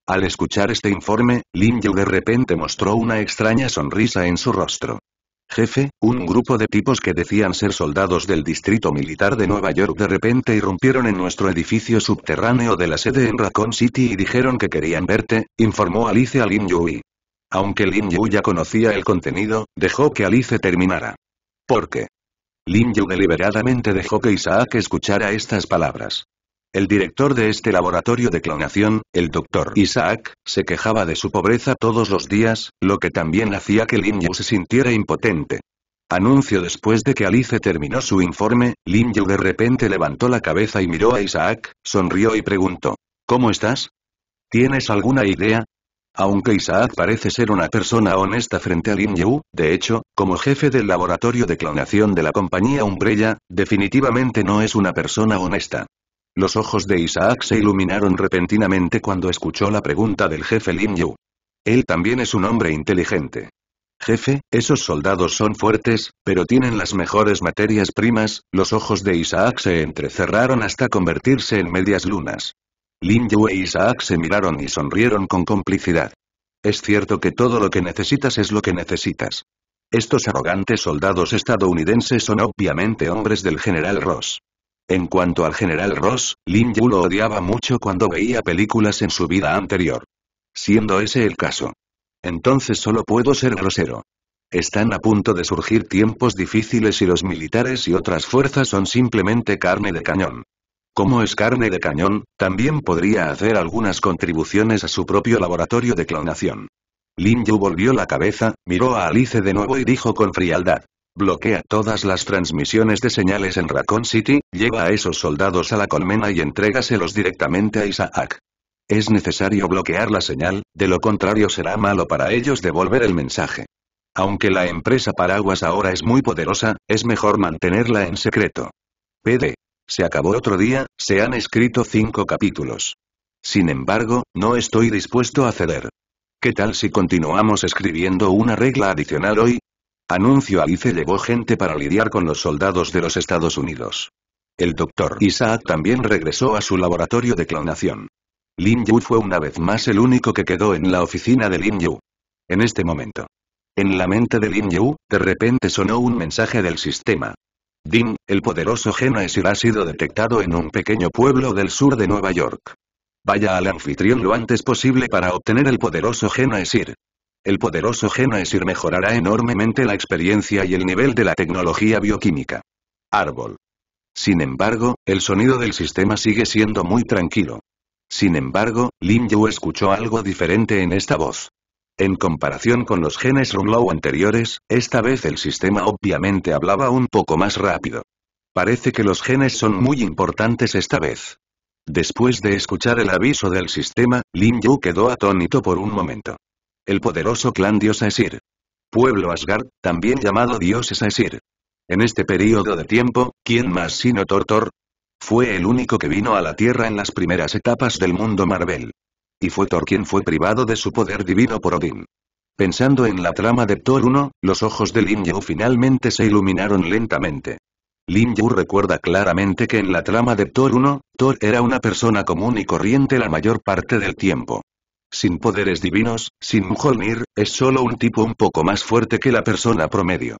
Al escuchar este informe, Lin Yu de repente mostró una extraña sonrisa en su rostro. Jefe, un grupo de tipos que decían ser soldados del Distrito Militar de Nueva York de repente irrumpieron en nuestro edificio subterráneo de la sede en Raccoon City y dijeron que querían verte, informó Alice a Lin Yui. Aunque Lin Yu ya conocía el contenido, dejó que Alice terminara. ¿Por qué? Lin Yu deliberadamente dejó que Isaac escuchara estas palabras. El director de este laboratorio de clonación, el Dr. Isaac, se quejaba de su pobreza todos los días, lo que también hacía que Lin Yu se sintiera impotente. Anuncio después de que Alice terminó su informe, Lin Yu de repente levantó la cabeza y miró a Isaac, sonrió y preguntó. ¿Cómo estás? ¿Tienes alguna idea? Aunque Isaac parece ser una persona honesta frente a Lin Yu, de hecho, como jefe del laboratorio de clonación de la compañía Umbrella, definitivamente no es una persona honesta. Los ojos de Isaac se iluminaron repentinamente cuando escuchó la pregunta del jefe Lin Yu. Él también es un hombre inteligente. Jefe, esos soldados son fuertes, pero tienen las mejores materias primas, los ojos de Isaac se entrecerraron hasta convertirse en medias lunas. Lin Yu e Isaac se miraron y sonrieron con complicidad. Es cierto que todo lo que necesitas es lo que necesitas. Estos arrogantes soldados estadounidenses son obviamente hombres del general Ross. En cuanto al general Ross, Lin Yu lo odiaba mucho cuando veía películas en su vida anterior. Siendo ese el caso. Entonces solo puedo ser grosero. Están a punto de surgir tiempos difíciles y los militares y otras fuerzas son simplemente carne de cañón. Como es carne de cañón, también podría hacer algunas contribuciones a su propio laboratorio de clonación. Lin Yu volvió la cabeza, miró a Alice de nuevo y dijo con frialdad. Bloquea todas las transmisiones de señales en Raccoon City, lleva a esos soldados a la colmena y entrégaselos directamente a Isaac. Es necesario bloquear la señal, de lo contrario será malo para ellos devolver el mensaje. Aunque la empresa Paraguas ahora es muy poderosa, es mejor mantenerla en secreto. PD. Se acabó otro día, se han escrito cinco capítulos. Sin embargo, no estoy dispuesto a ceder. ¿Qué tal si continuamos escribiendo una regla adicional hoy? Anuncio Alice llevó gente para lidiar con los soldados de los Estados Unidos. El doctor Isaac también regresó a su laboratorio de clonación. Lin Yu fue una vez más el único que quedó en la oficina de Lin Yu. En este momento. En la mente de Lin Yu, de repente sonó un mensaje del sistema. Din, el poderoso Esir ha sido detectado en un pequeño pueblo del sur de Nueva York. Vaya al anfitrión lo antes posible para obtener el poderoso Esir. El poderoso gen esir mejorará enormemente la experiencia y el nivel de la tecnología bioquímica. Árbol. Sin embargo, el sonido del sistema sigue siendo muy tranquilo. Sin embargo, Lin Yu escuchó algo diferente en esta voz. En comparación con los genes Rumlow anteriores, esta vez el sistema obviamente hablaba un poco más rápido. Parece que los genes son muy importantes esta vez. Después de escuchar el aviso del sistema, Lin Yu quedó atónito por un momento el poderoso clan dios Aesir. Pueblo Asgard, también llamado dioses Aesir. En este periodo de tiempo, ¿quién más sino Thor? Fue el único que vino a la Tierra en las primeras etapas del mundo Marvel. Y fue Thor quien fue privado de su poder divino por Odín. Pensando en la trama de Thor 1, los ojos de Lin Yu finalmente se iluminaron lentamente. Lin Yu recuerda claramente que en la trama de Thor 1, Thor era una persona común y corriente la mayor parte del tiempo. Sin poderes divinos, sin Mjolnir, es solo un tipo un poco más fuerte que la persona promedio.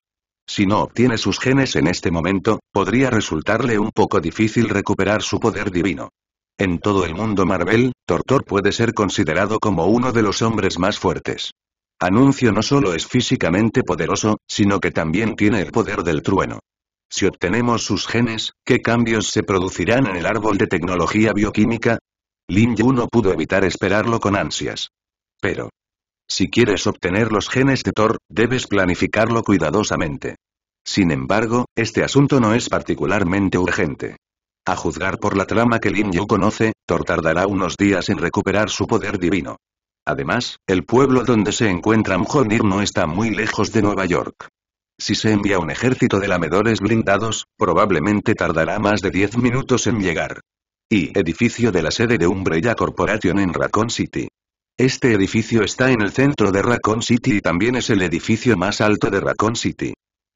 Si no obtiene sus genes en este momento, podría resultarle un poco difícil recuperar su poder divino. En todo el mundo Marvel, Tortor puede ser considerado como uno de los hombres más fuertes. Anuncio no solo es físicamente poderoso, sino que también tiene el poder del trueno. Si obtenemos sus genes, ¿qué cambios se producirán en el árbol de tecnología bioquímica? Lin Yu no pudo evitar esperarlo con ansias. Pero. Si quieres obtener los genes de Thor, debes planificarlo cuidadosamente. Sin embargo, este asunto no es particularmente urgente. A juzgar por la trama que Lin Yu conoce, Thor tardará unos días en recuperar su poder divino. Además, el pueblo donde se encuentra Mjolnir no está muy lejos de Nueva York. Si se envía un ejército de lamedores blindados, probablemente tardará más de 10 minutos en llegar y edificio de la sede de Umbrella Corporation en Raccoon City. Este edificio está en el centro de Raccoon City y también es el edificio más alto de Raccoon City.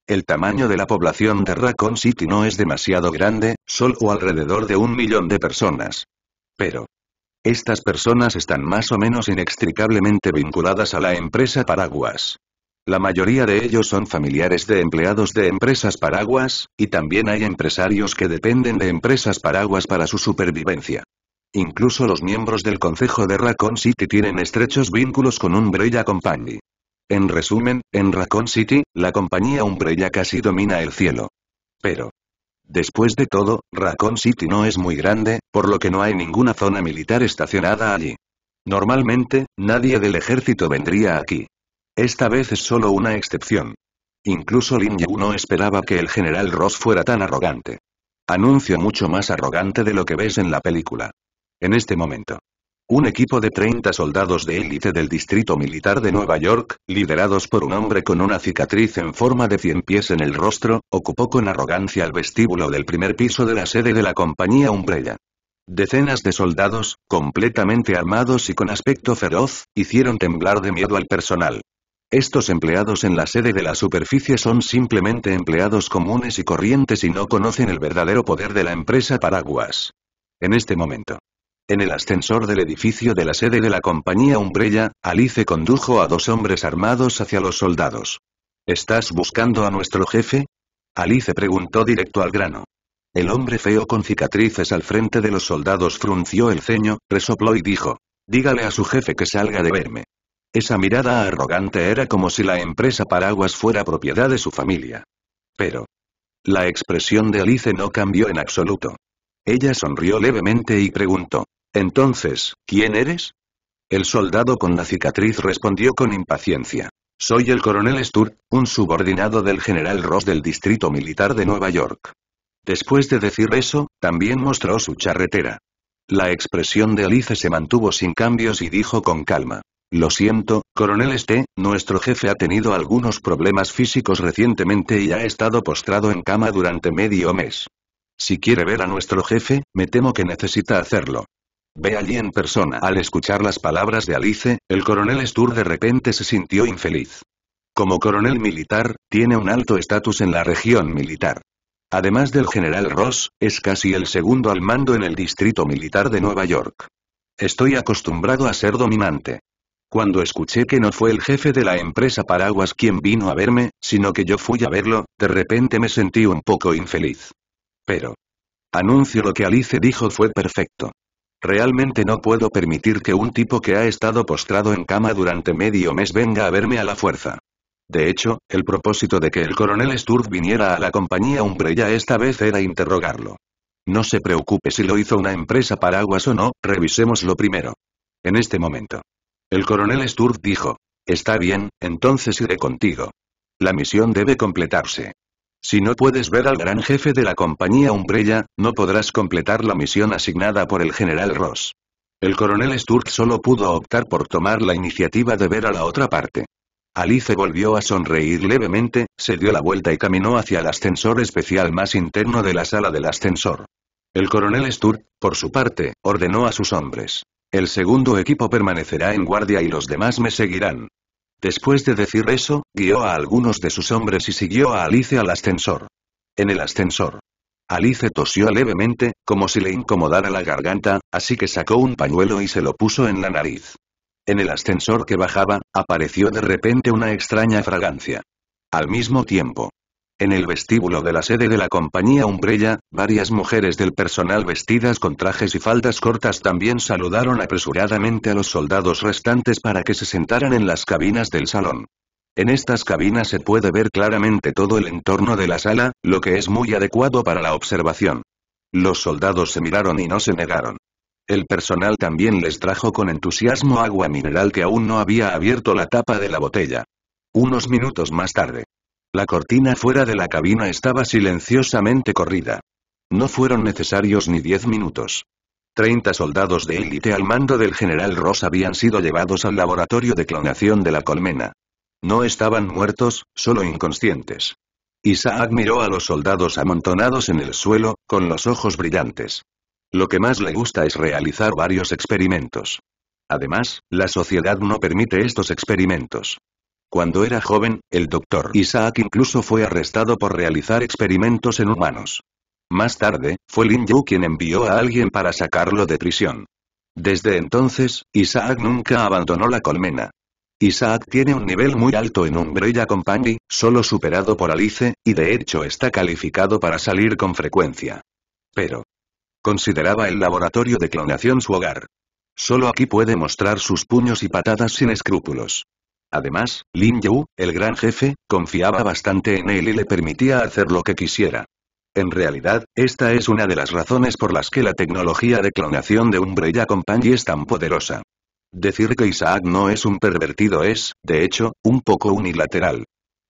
El tamaño de la población de Raccoon City no es demasiado grande, solo alrededor de un millón de personas. Pero, estas personas están más o menos inextricablemente vinculadas a la empresa Paraguas. La mayoría de ellos son familiares de empleados de empresas paraguas, y también hay empresarios que dependen de empresas paraguas para su supervivencia. Incluso los miembros del Consejo de Raccoon City tienen estrechos vínculos con Umbrella Company. En resumen, en Raccoon City, la compañía Umbrella casi domina el cielo. Pero, Después de todo, Raccoon City no es muy grande, por lo que no hay ninguna zona militar estacionada allí. Normalmente, nadie del ejército vendría aquí. Esta vez es solo una excepción. Incluso Lin Yu no esperaba que el general Ross fuera tan arrogante. Anuncio mucho más arrogante de lo que ves en la película. En este momento. Un equipo de 30 soldados de élite del Distrito Militar de Nueva York, liderados por un hombre con una cicatriz en forma de cien pies en el rostro, ocupó con arrogancia el vestíbulo del primer piso de la sede de la compañía Umbrella. Decenas de soldados, completamente armados y con aspecto feroz, hicieron temblar de miedo al personal. Estos empleados en la sede de la superficie son simplemente empleados comunes y corrientes y no conocen el verdadero poder de la empresa paraguas. En este momento. En el ascensor del edificio de la sede de la compañía Umbrella, Alice condujo a dos hombres armados hacia los soldados. ¿Estás buscando a nuestro jefe? Alice preguntó directo al grano. El hombre feo con cicatrices al frente de los soldados frunció el ceño, resopló y dijo. Dígale a su jefe que salga de verme. Esa mirada arrogante era como si la empresa Paraguas fuera propiedad de su familia. Pero. La expresión de Alice no cambió en absoluto. Ella sonrió levemente y preguntó. Entonces, ¿quién eres? El soldado con la cicatriz respondió con impaciencia. Soy el coronel Stur, un subordinado del general Ross del Distrito Militar de Nueva York. Después de decir eso, también mostró su charretera. La expresión de Alice se mantuvo sin cambios y dijo con calma. Lo siento, coronel Este, nuestro jefe ha tenido algunos problemas físicos recientemente y ha estado postrado en cama durante medio mes. Si quiere ver a nuestro jefe, me temo que necesita hacerlo. Ve allí en persona. Al escuchar las palabras de Alice, el coronel Stur de repente se sintió infeliz. Como coronel militar, tiene un alto estatus en la región militar. Además del general Ross, es casi el segundo al mando en el distrito militar de Nueva York. Estoy acostumbrado a ser dominante. Cuando escuché que no fue el jefe de la empresa Paraguas quien vino a verme, sino que yo fui a verlo, de repente me sentí un poco infeliz. Pero. Anuncio lo que Alice dijo fue perfecto. Realmente no puedo permitir que un tipo que ha estado postrado en cama durante medio mes venga a verme a la fuerza. De hecho, el propósito de que el coronel Sturz viniera a la compañía Umbrella esta vez era interrogarlo. No se preocupe si lo hizo una empresa paraguas o no, revisémoslo primero. En este momento. El coronel Sturt dijo. Está bien, entonces iré contigo. La misión debe completarse. Si no puedes ver al gran jefe de la compañía Umbrella, no podrás completar la misión asignada por el general Ross. El coronel Sturt solo pudo optar por tomar la iniciativa de ver a la otra parte. Alice volvió a sonreír levemente, se dio la vuelta y caminó hacia el ascensor especial más interno de la sala del ascensor. El coronel Sturt, por su parte, ordenó a sus hombres. El segundo equipo permanecerá en guardia y los demás me seguirán. Después de decir eso, guió a algunos de sus hombres y siguió a Alice al ascensor. En el ascensor. Alice tosió levemente, como si le incomodara la garganta, así que sacó un pañuelo y se lo puso en la nariz. En el ascensor que bajaba, apareció de repente una extraña fragancia. Al mismo tiempo, en el vestíbulo de la sede de la compañía Umbrella, varias mujeres del personal vestidas con trajes y faldas cortas también saludaron apresuradamente a los soldados restantes para que se sentaran en las cabinas del salón. En estas cabinas se puede ver claramente todo el entorno de la sala, lo que es muy adecuado para la observación. Los soldados se miraron y no se negaron. El personal también les trajo con entusiasmo agua mineral que aún no había abierto la tapa de la botella. Unos minutos más tarde. La cortina fuera de la cabina estaba silenciosamente corrida. No fueron necesarios ni diez minutos. Treinta soldados de élite al mando del general Ross habían sido llevados al laboratorio de clonación de la colmena. No estaban muertos, solo inconscientes. Isaac miró a los soldados amontonados en el suelo, con los ojos brillantes. Lo que más le gusta es realizar varios experimentos. Además, la sociedad no permite estos experimentos. Cuando era joven, el doctor Isaac incluso fue arrestado por realizar experimentos en humanos. Más tarde, fue Lin Yu quien envió a alguien para sacarlo de prisión. Desde entonces, Isaac nunca abandonó la colmena. Isaac tiene un nivel muy alto en Umbrella Company, solo superado por Alice, y de hecho está calificado para salir con frecuencia. Pero, consideraba el laboratorio de clonación su hogar. Solo aquí puede mostrar sus puños y patadas sin escrúpulos. Además, Lin Yu, el gran jefe, confiaba bastante en él y le permitía hacer lo que quisiera. En realidad, esta es una de las razones por las que la tecnología de clonación de Umbrella Company es tan poderosa. Decir que Isaac no es un pervertido es, de hecho, un poco unilateral.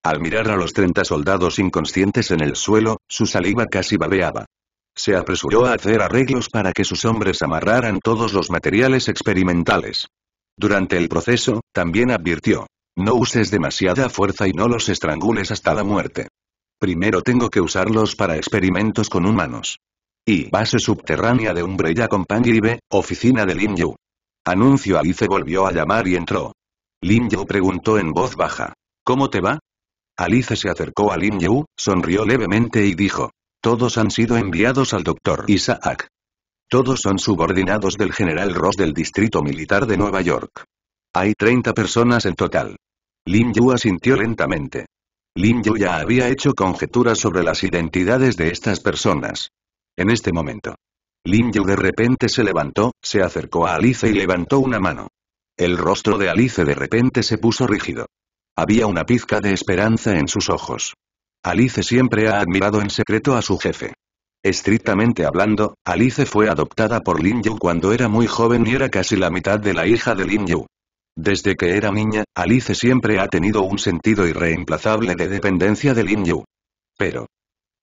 Al mirar a los 30 soldados inconscientes en el suelo, su saliva casi babeaba. Se apresuró a hacer arreglos para que sus hombres amarraran todos los materiales experimentales. Durante el proceso, también advirtió. No uses demasiada fuerza y no los estrangules hasta la muerte. Primero tengo que usarlos para experimentos con humanos. Y base subterránea de Umbrella Company B, oficina de Lin Yu. Anuncio Alice volvió a llamar y entró. Lin Yu preguntó en voz baja. ¿Cómo te va? Alice se acercó a Lin Yu, sonrió levemente y dijo. Todos han sido enviados al doctor Isaac. Todos son subordinados del general Ross del Distrito Militar de Nueva York. Hay 30 personas en total. Lin Yu asintió lentamente. Lin Yu ya había hecho conjeturas sobre las identidades de estas personas. En este momento. Lin Yu de repente se levantó, se acercó a Alice y levantó una mano. El rostro de Alice de repente se puso rígido. Había una pizca de esperanza en sus ojos. Alice siempre ha admirado en secreto a su jefe. Estrictamente hablando, Alice fue adoptada por Lin Yu cuando era muy joven y era casi la mitad de la hija de Lin Yu. Desde que era niña, Alice siempre ha tenido un sentido irreemplazable de dependencia de Lin Yu. Pero.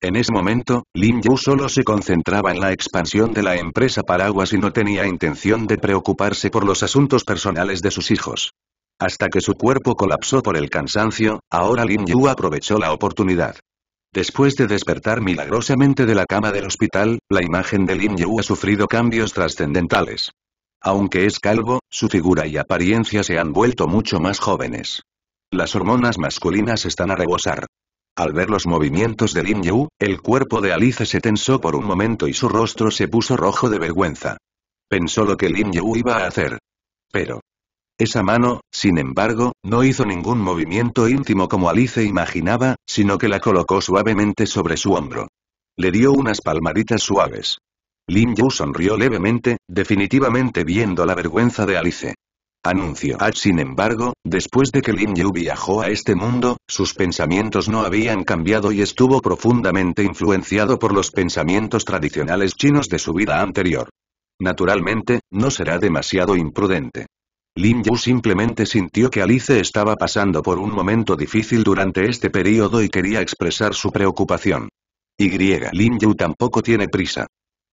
En ese momento, Lin Yu solo se concentraba en la expansión de la empresa Paraguas y no tenía intención de preocuparse por los asuntos personales de sus hijos. Hasta que su cuerpo colapsó por el cansancio, ahora Lin Yu aprovechó la oportunidad. Después de despertar milagrosamente de la cama del hospital, la imagen de Lin Yu ha sufrido cambios trascendentales. Aunque es calvo, su figura y apariencia se han vuelto mucho más jóvenes. Las hormonas masculinas están a rebosar. Al ver los movimientos de Lin Yu, el cuerpo de Alice se tensó por un momento y su rostro se puso rojo de vergüenza. Pensó lo que Lin Yu iba a hacer. Pero, esa mano, sin embargo, no hizo ningún movimiento íntimo como Alice imaginaba, sino que la colocó suavemente sobre su hombro. Le dio unas palmaditas suaves. Lin Yu sonrió levemente, definitivamente viendo la vergüenza de Alice. Anunció. Ah, sin embargo, después de que Lin Yu viajó a este mundo, sus pensamientos no habían cambiado y estuvo profundamente influenciado por los pensamientos tradicionales chinos de su vida anterior. Naturalmente, no será demasiado imprudente. Lin Yu simplemente sintió que Alice estaba pasando por un momento difícil durante este periodo y quería expresar su preocupación. Y Lin Yu tampoco tiene prisa.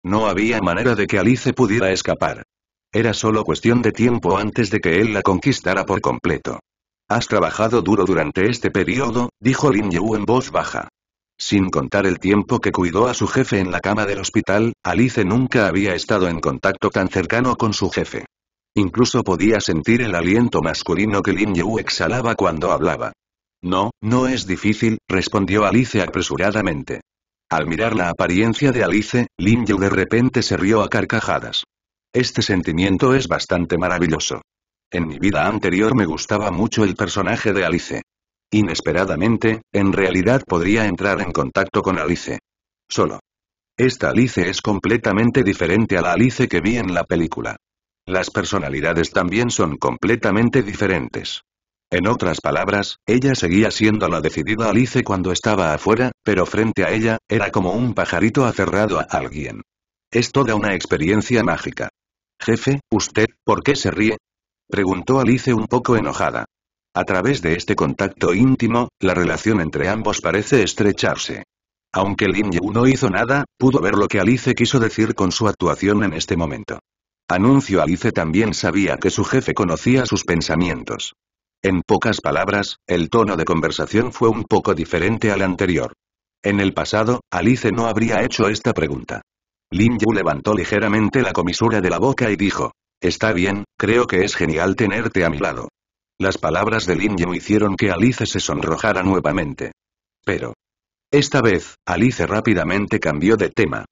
No había manera de que Alice pudiera escapar. Era solo cuestión de tiempo antes de que él la conquistara por completo. Has trabajado duro durante este periodo, dijo Lin Yu en voz baja. Sin contar el tiempo que cuidó a su jefe en la cama del hospital, Alice nunca había estado en contacto tan cercano con su jefe. Incluso podía sentir el aliento masculino que Lin Yu exhalaba cuando hablaba. No, no es difícil, respondió Alice apresuradamente. Al mirar la apariencia de Alice, Lin Yu de repente se rió a carcajadas. Este sentimiento es bastante maravilloso. En mi vida anterior me gustaba mucho el personaje de Alice. Inesperadamente, en realidad podría entrar en contacto con Alice. Solo. Esta Alice es completamente diferente a la Alice que vi en la película. Las personalidades también son completamente diferentes. En otras palabras, ella seguía siendo la decidida Alice cuando estaba afuera, pero frente a ella, era como un pajarito aferrado a alguien. Es toda una experiencia mágica. Jefe, ¿usted, por qué se ríe? Preguntó Alice un poco enojada. A través de este contacto íntimo, la relación entre ambos parece estrecharse. Aunque Lin Yu no hizo nada, pudo ver lo que Alice quiso decir con su actuación en este momento. Anuncio Alice también sabía que su jefe conocía sus pensamientos. En pocas palabras, el tono de conversación fue un poco diferente al anterior. En el pasado, Alice no habría hecho esta pregunta. Lin Yu levantó ligeramente la comisura de la boca y dijo, Está bien, creo que es genial tenerte a mi lado. Las palabras de Lin Yu hicieron que Alice se sonrojara nuevamente. Pero. Esta vez, Alice rápidamente cambió de tema.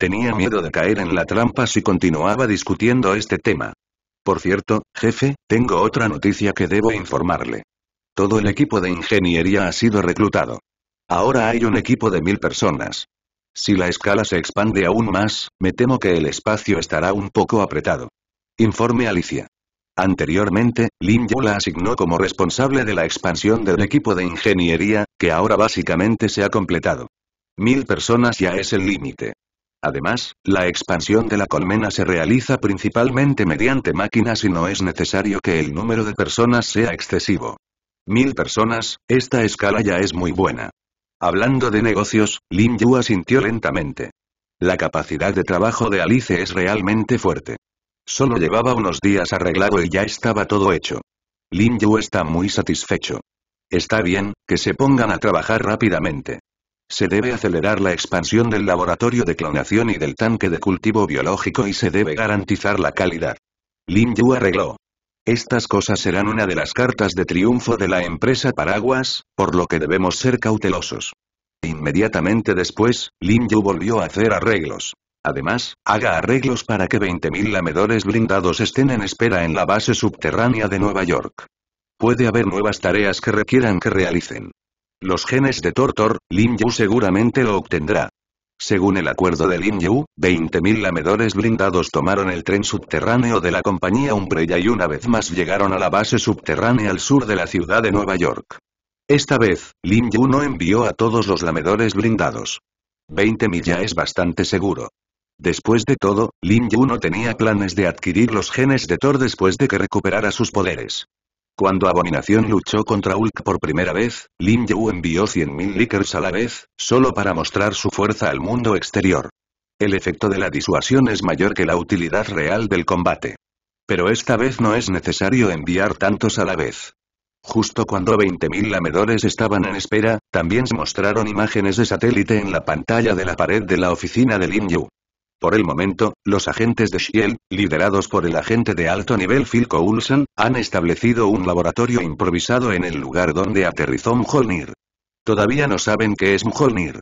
Tenía miedo de caer en la trampa si continuaba discutiendo este tema. Por cierto, jefe, tengo otra noticia que debo informarle. Todo el equipo de ingeniería ha sido reclutado. Ahora hay un equipo de mil personas. Si la escala se expande aún más, me temo que el espacio estará un poco apretado. Informe Alicia. Anteriormente, Lin Yu la asignó como responsable de la expansión del equipo de ingeniería, que ahora básicamente se ha completado. Mil personas ya es el límite. Además, la expansión de la colmena se realiza principalmente mediante máquinas y no es necesario que el número de personas sea excesivo. Mil personas, esta escala ya es muy buena. Hablando de negocios, Lin Yu asintió lentamente. La capacidad de trabajo de Alice es realmente fuerte. Solo llevaba unos días arreglado y ya estaba todo hecho. Lin Yu está muy satisfecho. Está bien, que se pongan a trabajar rápidamente. Se debe acelerar la expansión del laboratorio de clonación y del tanque de cultivo biológico y se debe garantizar la calidad. Lin Yu arregló. Estas cosas serán una de las cartas de triunfo de la empresa Paraguas, por lo que debemos ser cautelosos. Inmediatamente después, Lin Yu volvió a hacer arreglos. Además, haga arreglos para que 20.000 lamedores blindados estén en espera en la base subterránea de Nueva York. Puede haber nuevas tareas que requieran que realicen. Los genes de Tortor, Lin Yu seguramente lo obtendrá. Según el acuerdo de Lin Yu, 20.000 lamedores blindados tomaron el tren subterráneo de la compañía Umbrella y una vez más llegaron a la base subterránea al sur de la ciudad de Nueva York. Esta vez, Lin Yu no envió a todos los lamedores blindados. 20.000 ya es bastante seguro. Después de todo, Lin Yu no tenía planes de adquirir los genes de Thor después de que recuperara sus poderes. Cuando Abominación luchó contra Hulk por primera vez, Lin Yu envió 100.000 Lickers a la vez, solo para mostrar su fuerza al mundo exterior. El efecto de la disuasión es mayor que la utilidad real del combate. Pero esta vez no es necesario enviar tantos a la vez. Justo cuando 20.000 lamedores estaban en espera, también se mostraron imágenes de satélite en la pantalla de la pared de la oficina de Lin Yu. Por el momento, los agentes de Shield, liderados por el agente de alto nivel Phil Coulson, han establecido un laboratorio improvisado en el lugar donde aterrizó Mjolnir. Todavía no saben qué es Mjolnir.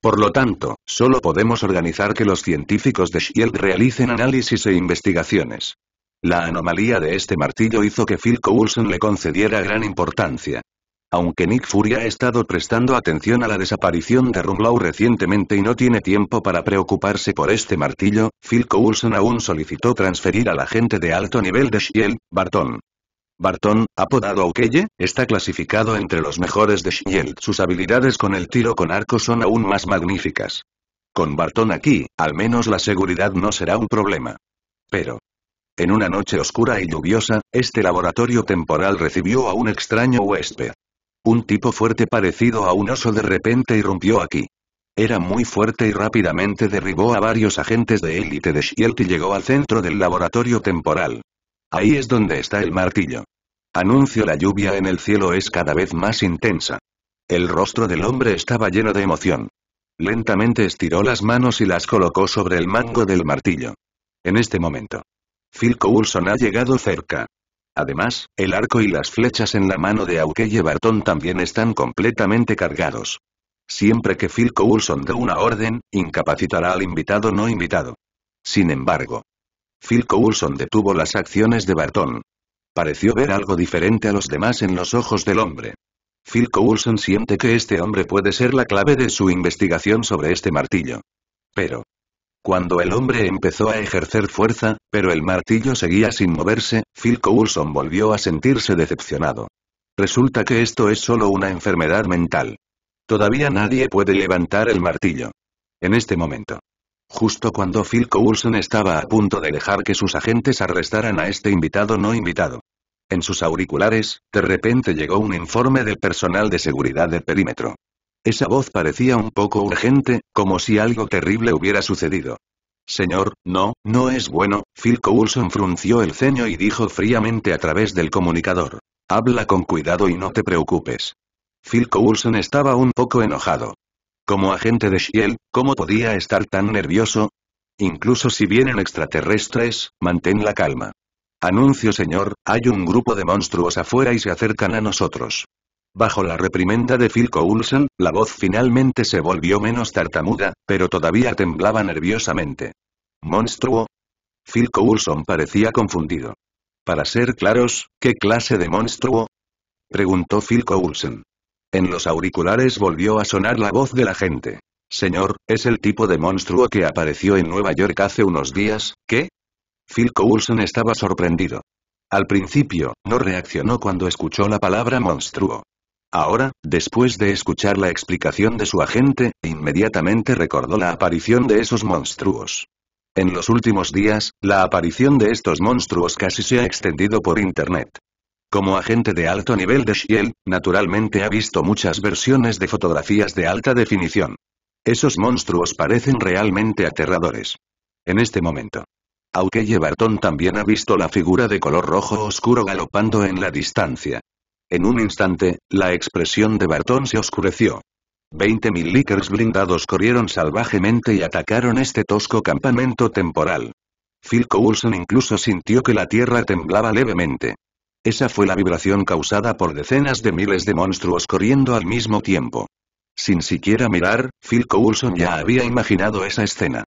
Por lo tanto, solo podemos organizar que los científicos de Shield realicen análisis e investigaciones. La anomalía de este martillo hizo que Phil Coulson le concediera gran importancia. Aunque Nick Fury ha estado prestando atención a la desaparición de Rumlow recientemente y no tiene tiempo para preocuparse por este martillo, Phil Coulson aún solicitó transferir a la agente de alto nivel de Shield, Barton. Barton, apodado Okeye, está clasificado entre los mejores de Shield. Sus habilidades con el tiro con arco son aún más magníficas. Con Barton aquí, al menos la seguridad no será un problema. Pero, en una noche oscura y lluviosa, este laboratorio temporal recibió a un extraño huésped. Un tipo fuerte parecido a un oso de repente irrumpió aquí. Era muy fuerte y rápidamente derribó a varios agentes de élite de Shield y llegó al centro del laboratorio temporal. Ahí es donde está el martillo. Anuncio la lluvia en el cielo es cada vez más intensa. El rostro del hombre estaba lleno de emoción. Lentamente estiró las manos y las colocó sobre el mango del martillo. En este momento. Phil Coulson ha llegado cerca. Además, el arco y las flechas en la mano de Aukeye Barton también están completamente cargados. Siempre que Phil Coulson dé una orden, incapacitará al invitado no invitado. Sin embargo, Phil Coulson detuvo las acciones de Barton. Pareció ver algo diferente a los demás en los ojos del hombre. Phil Coulson siente que este hombre puede ser la clave de su investigación sobre este martillo. Pero, cuando el hombre empezó a ejercer fuerza, pero el martillo seguía sin moverse, Phil Coulson volvió a sentirse decepcionado. Resulta que esto es solo una enfermedad mental. Todavía nadie puede levantar el martillo. En este momento. Justo cuando Phil Coulson estaba a punto de dejar que sus agentes arrestaran a este invitado no invitado. En sus auriculares, de repente llegó un informe del personal de seguridad del perímetro. Esa voz parecía un poco urgente, como si algo terrible hubiera sucedido. Señor, no, no es bueno, Phil Coulson frunció el ceño y dijo fríamente a través del comunicador. Habla con cuidado y no te preocupes. Phil Coulson estaba un poco enojado. Como agente de Shield, ¿cómo podía estar tan nervioso? Incluso si vienen extraterrestres, mantén la calma. Anuncio señor, hay un grupo de monstruos afuera y se acercan a nosotros. Bajo la reprimenda de Phil Coulson, la voz finalmente se volvió menos tartamuda, pero todavía temblaba nerviosamente. ¿Monstruo? Phil Coulson parecía confundido. Para ser claros, ¿qué clase de monstruo? Preguntó Phil Coulson. En los auriculares volvió a sonar la voz de la gente. Señor, es el tipo de monstruo que apareció en Nueva York hace unos días, ¿qué? Phil Coulson estaba sorprendido. Al principio, no reaccionó cuando escuchó la palabra monstruo. Ahora, después de escuchar la explicación de su agente, inmediatamente recordó la aparición de esos monstruos. En los últimos días, la aparición de estos monstruos casi se ha extendido por Internet. Como agente de alto nivel de Shield, naturalmente ha visto muchas versiones de fotografías de alta definición. Esos monstruos parecen realmente aterradores. En este momento. Aunque Barton también ha visto la figura de color rojo oscuro galopando en la distancia. En un instante, la expresión de Barton se oscureció. Veinte mil Lickers blindados corrieron salvajemente y atacaron este tosco campamento temporal. Phil Coulson incluso sintió que la tierra temblaba levemente. Esa fue la vibración causada por decenas de miles de monstruos corriendo al mismo tiempo. Sin siquiera mirar, Phil Coulson ya había imaginado esa escena.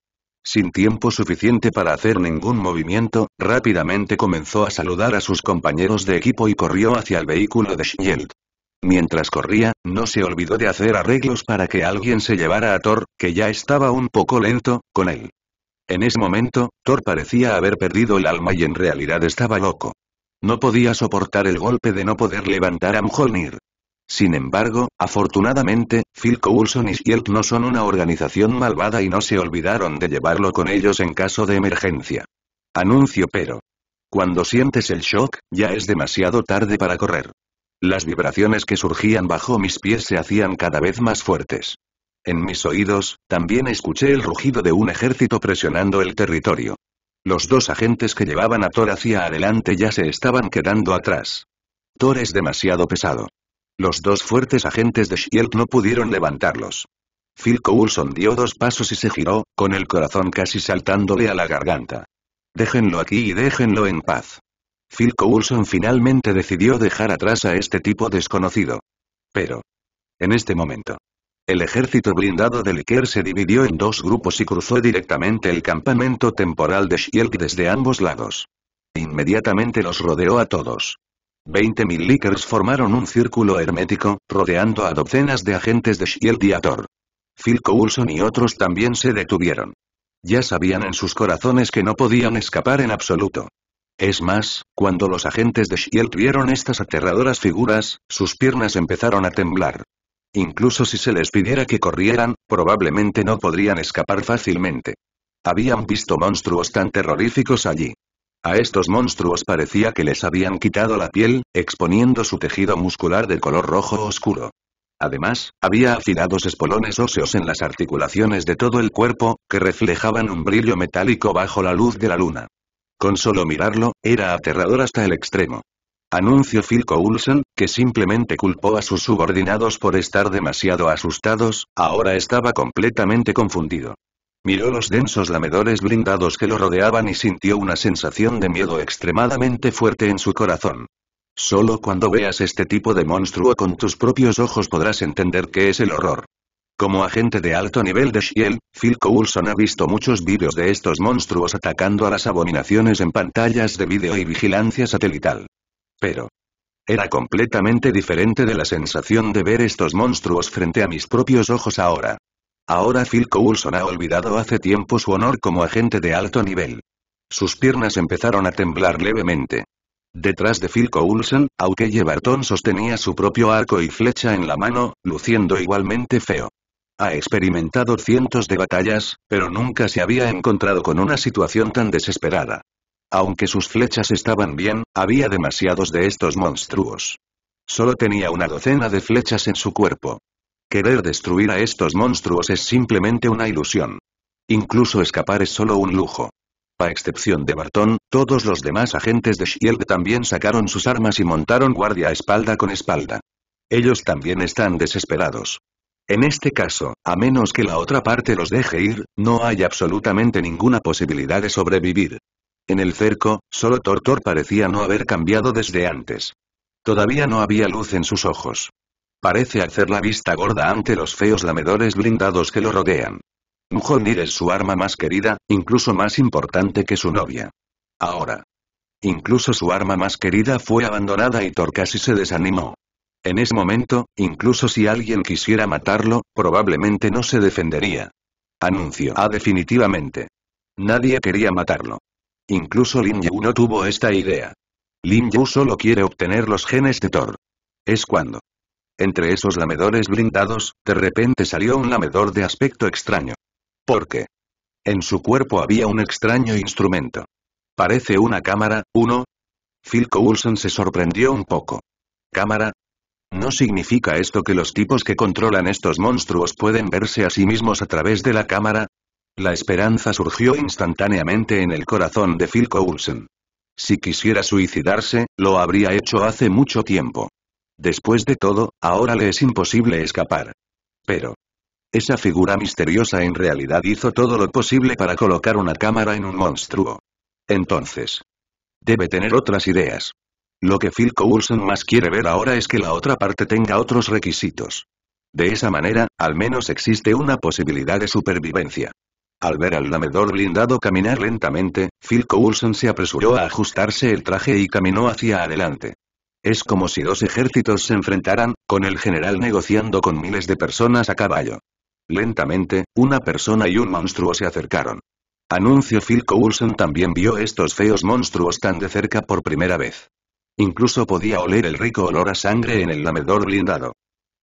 Sin tiempo suficiente para hacer ningún movimiento, rápidamente comenzó a saludar a sus compañeros de equipo y corrió hacia el vehículo de Shield. Mientras corría, no se olvidó de hacer arreglos para que alguien se llevara a Thor, que ya estaba un poco lento, con él. En ese momento, Thor parecía haber perdido el alma y en realidad estaba loco. No podía soportar el golpe de no poder levantar a Mjolnir. Sin embargo, afortunadamente, Phil Coulson y Shield no son una organización malvada y no se olvidaron de llevarlo con ellos en caso de emergencia. Anuncio pero. Cuando sientes el shock, ya es demasiado tarde para correr. Las vibraciones que surgían bajo mis pies se hacían cada vez más fuertes. En mis oídos, también escuché el rugido de un ejército presionando el territorio. Los dos agentes que llevaban a Thor hacia adelante ya se estaban quedando atrás. Thor es demasiado pesado. Los dos fuertes agentes de Shield no pudieron levantarlos. Phil Coulson dio dos pasos y se giró, con el corazón casi saltándole a la garganta. Déjenlo aquí y déjenlo en paz. Phil Coulson finalmente decidió dejar atrás a este tipo desconocido. Pero. En este momento. El ejército blindado de Liker se dividió en dos grupos y cruzó directamente el campamento temporal de Shield desde ambos lados. Inmediatamente los rodeó a todos. 20.000 mil Lickers formaron un círculo hermético, rodeando a docenas de agentes de Shield y Ator. Phil Coulson y otros también se detuvieron. Ya sabían en sus corazones que no podían escapar en absoluto. Es más, cuando los agentes de Shield vieron estas aterradoras figuras, sus piernas empezaron a temblar. Incluso si se les pidiera que corrieran, probablemente no podrían escapar fácilmente. Habían visto monstruos tan terroríficos allí. A estos monstruos parecía que les habían quitado la piel, exponiendo su tejido muscular de color rojo oscuro. Además, había afilados espolones óseos en las articulaciones de todo el cuerpo, que reflejaban un brillo metálico bajo la luz de la luna. Con solo mirarlo, era aterrador hasta el extremo. Anuncio Phil Coulson, que simplemente culpó a sus subordinados por estar demasiado asustados, ahora estaba completamente confundido. Miró los densos lamedores blindados que lo rodeaban y sintió una sensación de miedo extremadamente fuerte en su corazón. Solo cuando veas este tipo de monstruo con tus propios ojos podrás entender qué es el horror. Como agente de alto nivel de Shield, Phil Coulson ha visto muchos vídeos de estos monstruos atacando a las abominaciones en pantallas de vídeo y vigilancia satelital. Pero. Era completamente diferente de la sensación de ver estos monstruos frente a mis propios ojos ahora. Ahora Phil Coulson ha olvidado hace tiempo su honor como agente de alto nivel. Sus piernas empezaron a temblar levemente. Detrás de Phil Coulson, Aukeye Barton sostenía su propio arco y flecha en la mano, luciendo igualmente feo. Ha experimentado cientos de batallas, pero nunca se había encontrado con una situación tan desesperada. Aunque sus flechas estaban bien, había demasiados de estos monstruos. Solo tenía una docena de flechas en su cuerpo. Querer destruir a estos monstruos es simplemente una ilusión. Incluso escapar es solo un lujo. A excepción de Barton, todos los demás agentes de SHIELD también sacaron sus armas y montaron guardia espalda con espalda. Ellos también están desesperados. En este caso, a menos que la otra parte los deje ir, no hay absolutamente ninguna posibilidad de sobrevivir. En el cerco, solo Tortor parecía no haber cambiado desde antes. Todavía no había luz en sus ojos. Parece hacer la vista gorda ante los feos lamedores blindados que lo rodean. Mjolnir es su arma más querida, incluso más importante que su novia. Ahora. Incluso su arma más querida fue abandonada y Thor casi se desanimó. En ese momento, incluso si alguien quisiera matarlo, probablemente no se defendería. Anuncio A ah, definitivamente. Nadie quería matarlo. Incluso Lin Yu no tuvo esta idea. Lin Yu solo quiere obtener los genes de Thor. Es cuando. Entre esos lamedores blindados, de repente salió un lamedor de aspecto extraño. ¿Por qué? En su cuerpo había un extraño instrumento. Parece una cámara, uno. Phil Coulson se sorprendió un poco. ¿Cámara? ¿No significa esto que los tipos que controlan estos monstruos pueden verse a sí mismos a través de la cámara? La esperanza surgió instantáneamente en el corazón de Phil Coulson. Si quisiera suicidarse, lo habría hecho hace mucho tiempo. Después de todo, ahora le es imposible escapar. Pero... Esa figura misteriosa en realidad hizo todo lo posible para colocar una cámara en un monstruo. Entonces... Debe tener otras ideas. Lo que Phil Coulson más quiere ver ahora es que la otra parte tenga otros requisitos. De esa manera, al menos existe una posibilidad de supervivencia. Al ver al lamedor blindado caminar lentamente, Phil Coulson se apresuró a ajustarse el traje y caminó hacia adelante. Es como si dos ejércitos se enfrentaran, con el general negociando con miles de personas a caballo. Lentamente, una persona y un monstruo se acercaron. Anuncio Phil Coulson también vio estos feos monstruos tan de cerca por primera vez. Incluso podía oler el rico olor a sangre en el lamedor blindado.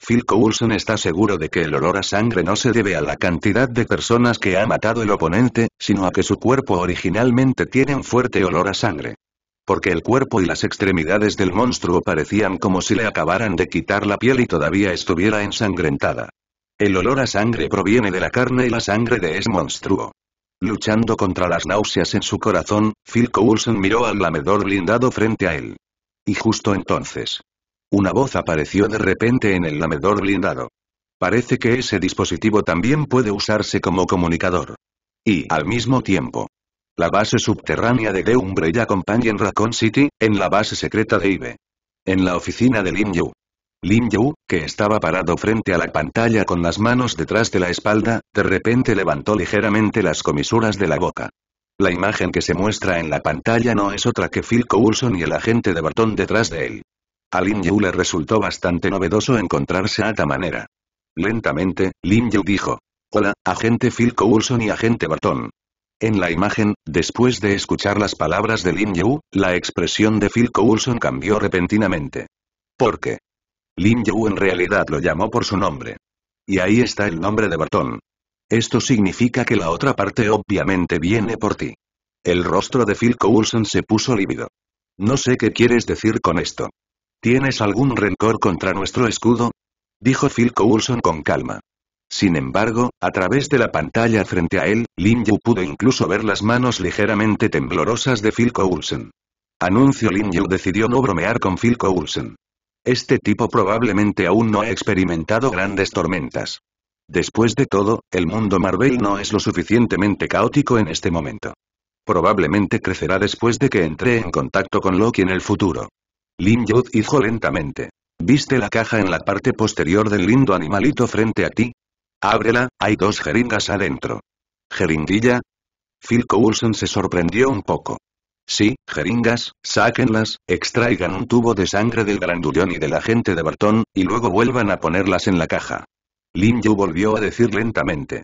Phil Coulson está seguro de que el olor a sangre no se debe a la cantidad de personas que ha matado el oponente, sino a que su cuerpo originalmente tiene un fuerte olor a sangre porque el cuerpo y las extremidades del monstruo parecían como si le acabaran de quitar la piel y todavía estuviera ensangrentada. El olor a sangre proviene de la carne y la sangre de ese monstruo. Luchando contra las náuseas en su corazón, Phil Coulson miró al lamedor blindado frente a él. Y justo entonces. Una voz apareció de repente en el lamedor blindado. Parece que ese dispositivo también puede usarse como comunicador. Y, al mismo tiempo, la base subterránea de The y Company en Raccoon City, en la base secreta de Ibe. En la oficina de Lin Yu. Lin Yu, que estaba parado frente a la pantalla con las manos detrás de la espalda, de repente levantó ligeramente las comisuras de la boca. La imagen que se muestra en la pantalla no es otra que Phil Coulson y el agente de Barton detrás de él. A Lin Yu le resultó bastante novedoso encontrarse a esta manera. Lentamente, Lin Yu dijo. Hola, agente Phil Coulson y agente Barton. En la imagen, después de escuchar las palabras de Lin Yu, la expresión de Phil Coulson cambió repentinamente. ¿Por qué? Lin Yu en realidad lo llamó por su nombre. Y ahí está el nombre de Barton. Esto significa que la otra parte obviamente viene por ti. El rostro de Phil Coulson se puso lívido. No sé qué quieres decir con esto. ¿Tienes algún rencor contra nuestro escudo? Dijo Phil Coulson con calma. Sin embargo, a través de la pantalla frente a él, Lin Yu pudo incluso ver las manos ligeramente temblorosas de Phil Coulson. Anuncio Lin Yu decidió no bromear con Phil Coulson. Este tipo probablemente aún no ha experimentado grandes tormentas. Después de todo, el mundo Marvel no es lo suficientemente caótico en este momento. Probablemente crecerá después de que entre en contacto con Loki en el futuro. Lin Yu dijo lentamente. ¿Viste la caja en la parte posterior del lindo animalito frente a ti? Ábrela, hay dos jeringas adentro. ¿Jeringuilla? Phil Coulson se sorprendió un poco. Sí, jeringas, sáquenlas, extraigan un tubo de sangre del grandullón y de la gente de Barton, y luego vuelvan a ponerlas en la caja. Lin Yu volvió a decir lentamente.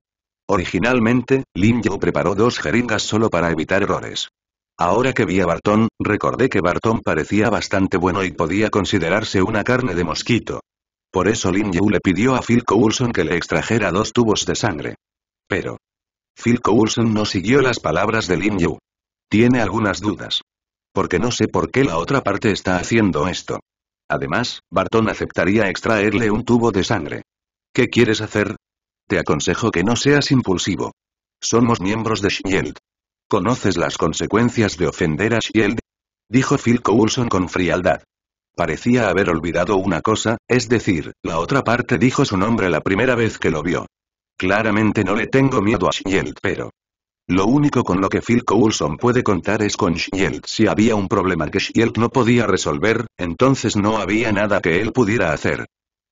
Originalmente, Lin Yu preparó dos jeringas solo para evitar errores. Ahora que vi a Barton, recordé que Barton parecía bastante bueno y podía considerarse una carne de mosquito. Por eso Lin Yu le pidió a Phil Coulson que le extrajera dos tubos de sangre. Pero. Phil Coulson no siguió las palabras de Lin Yu. Tiene algunas dudas. Porque no sé por qué la otra parte está haciendo esto. Además, Barton aceptaría extraerle un tubo de sangre. ¿Qué quieres hacer? Te aconsejo que no seas impulsivo. Somos miembros de SHIELD. ¿Conoces las consecuencias de ofender a SHIELD? Dijo Phil Coulson con frialdad. Parecía haber olvidado una cosa, es decir, la otra parte dijo su nombre la primera vez que lo vio. Claramente no le tengo miedo a Shield, pero... Lo único con lo que Phil Coulson puede contar es con Shield. Si había un problema que Shield no podía resolver, entonces no había nada que él pudiera hacer.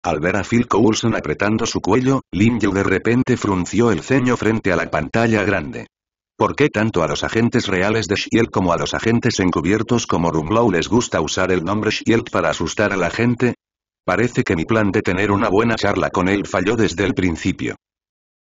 Al ver a Phil Coulson apretando su cuello, Lin Yu de repente frunció el ceño frente a la pantalla grande. ¿Por qué tanto a los agentes reales de S.H.I.E.L.D. como a los agentes encubiertos como Rumlow les gusta usar el nombre S.H.I.E.L.D. para asustar a la gente? Parece que mi plan de tener una buena charla con él falló desde el principio.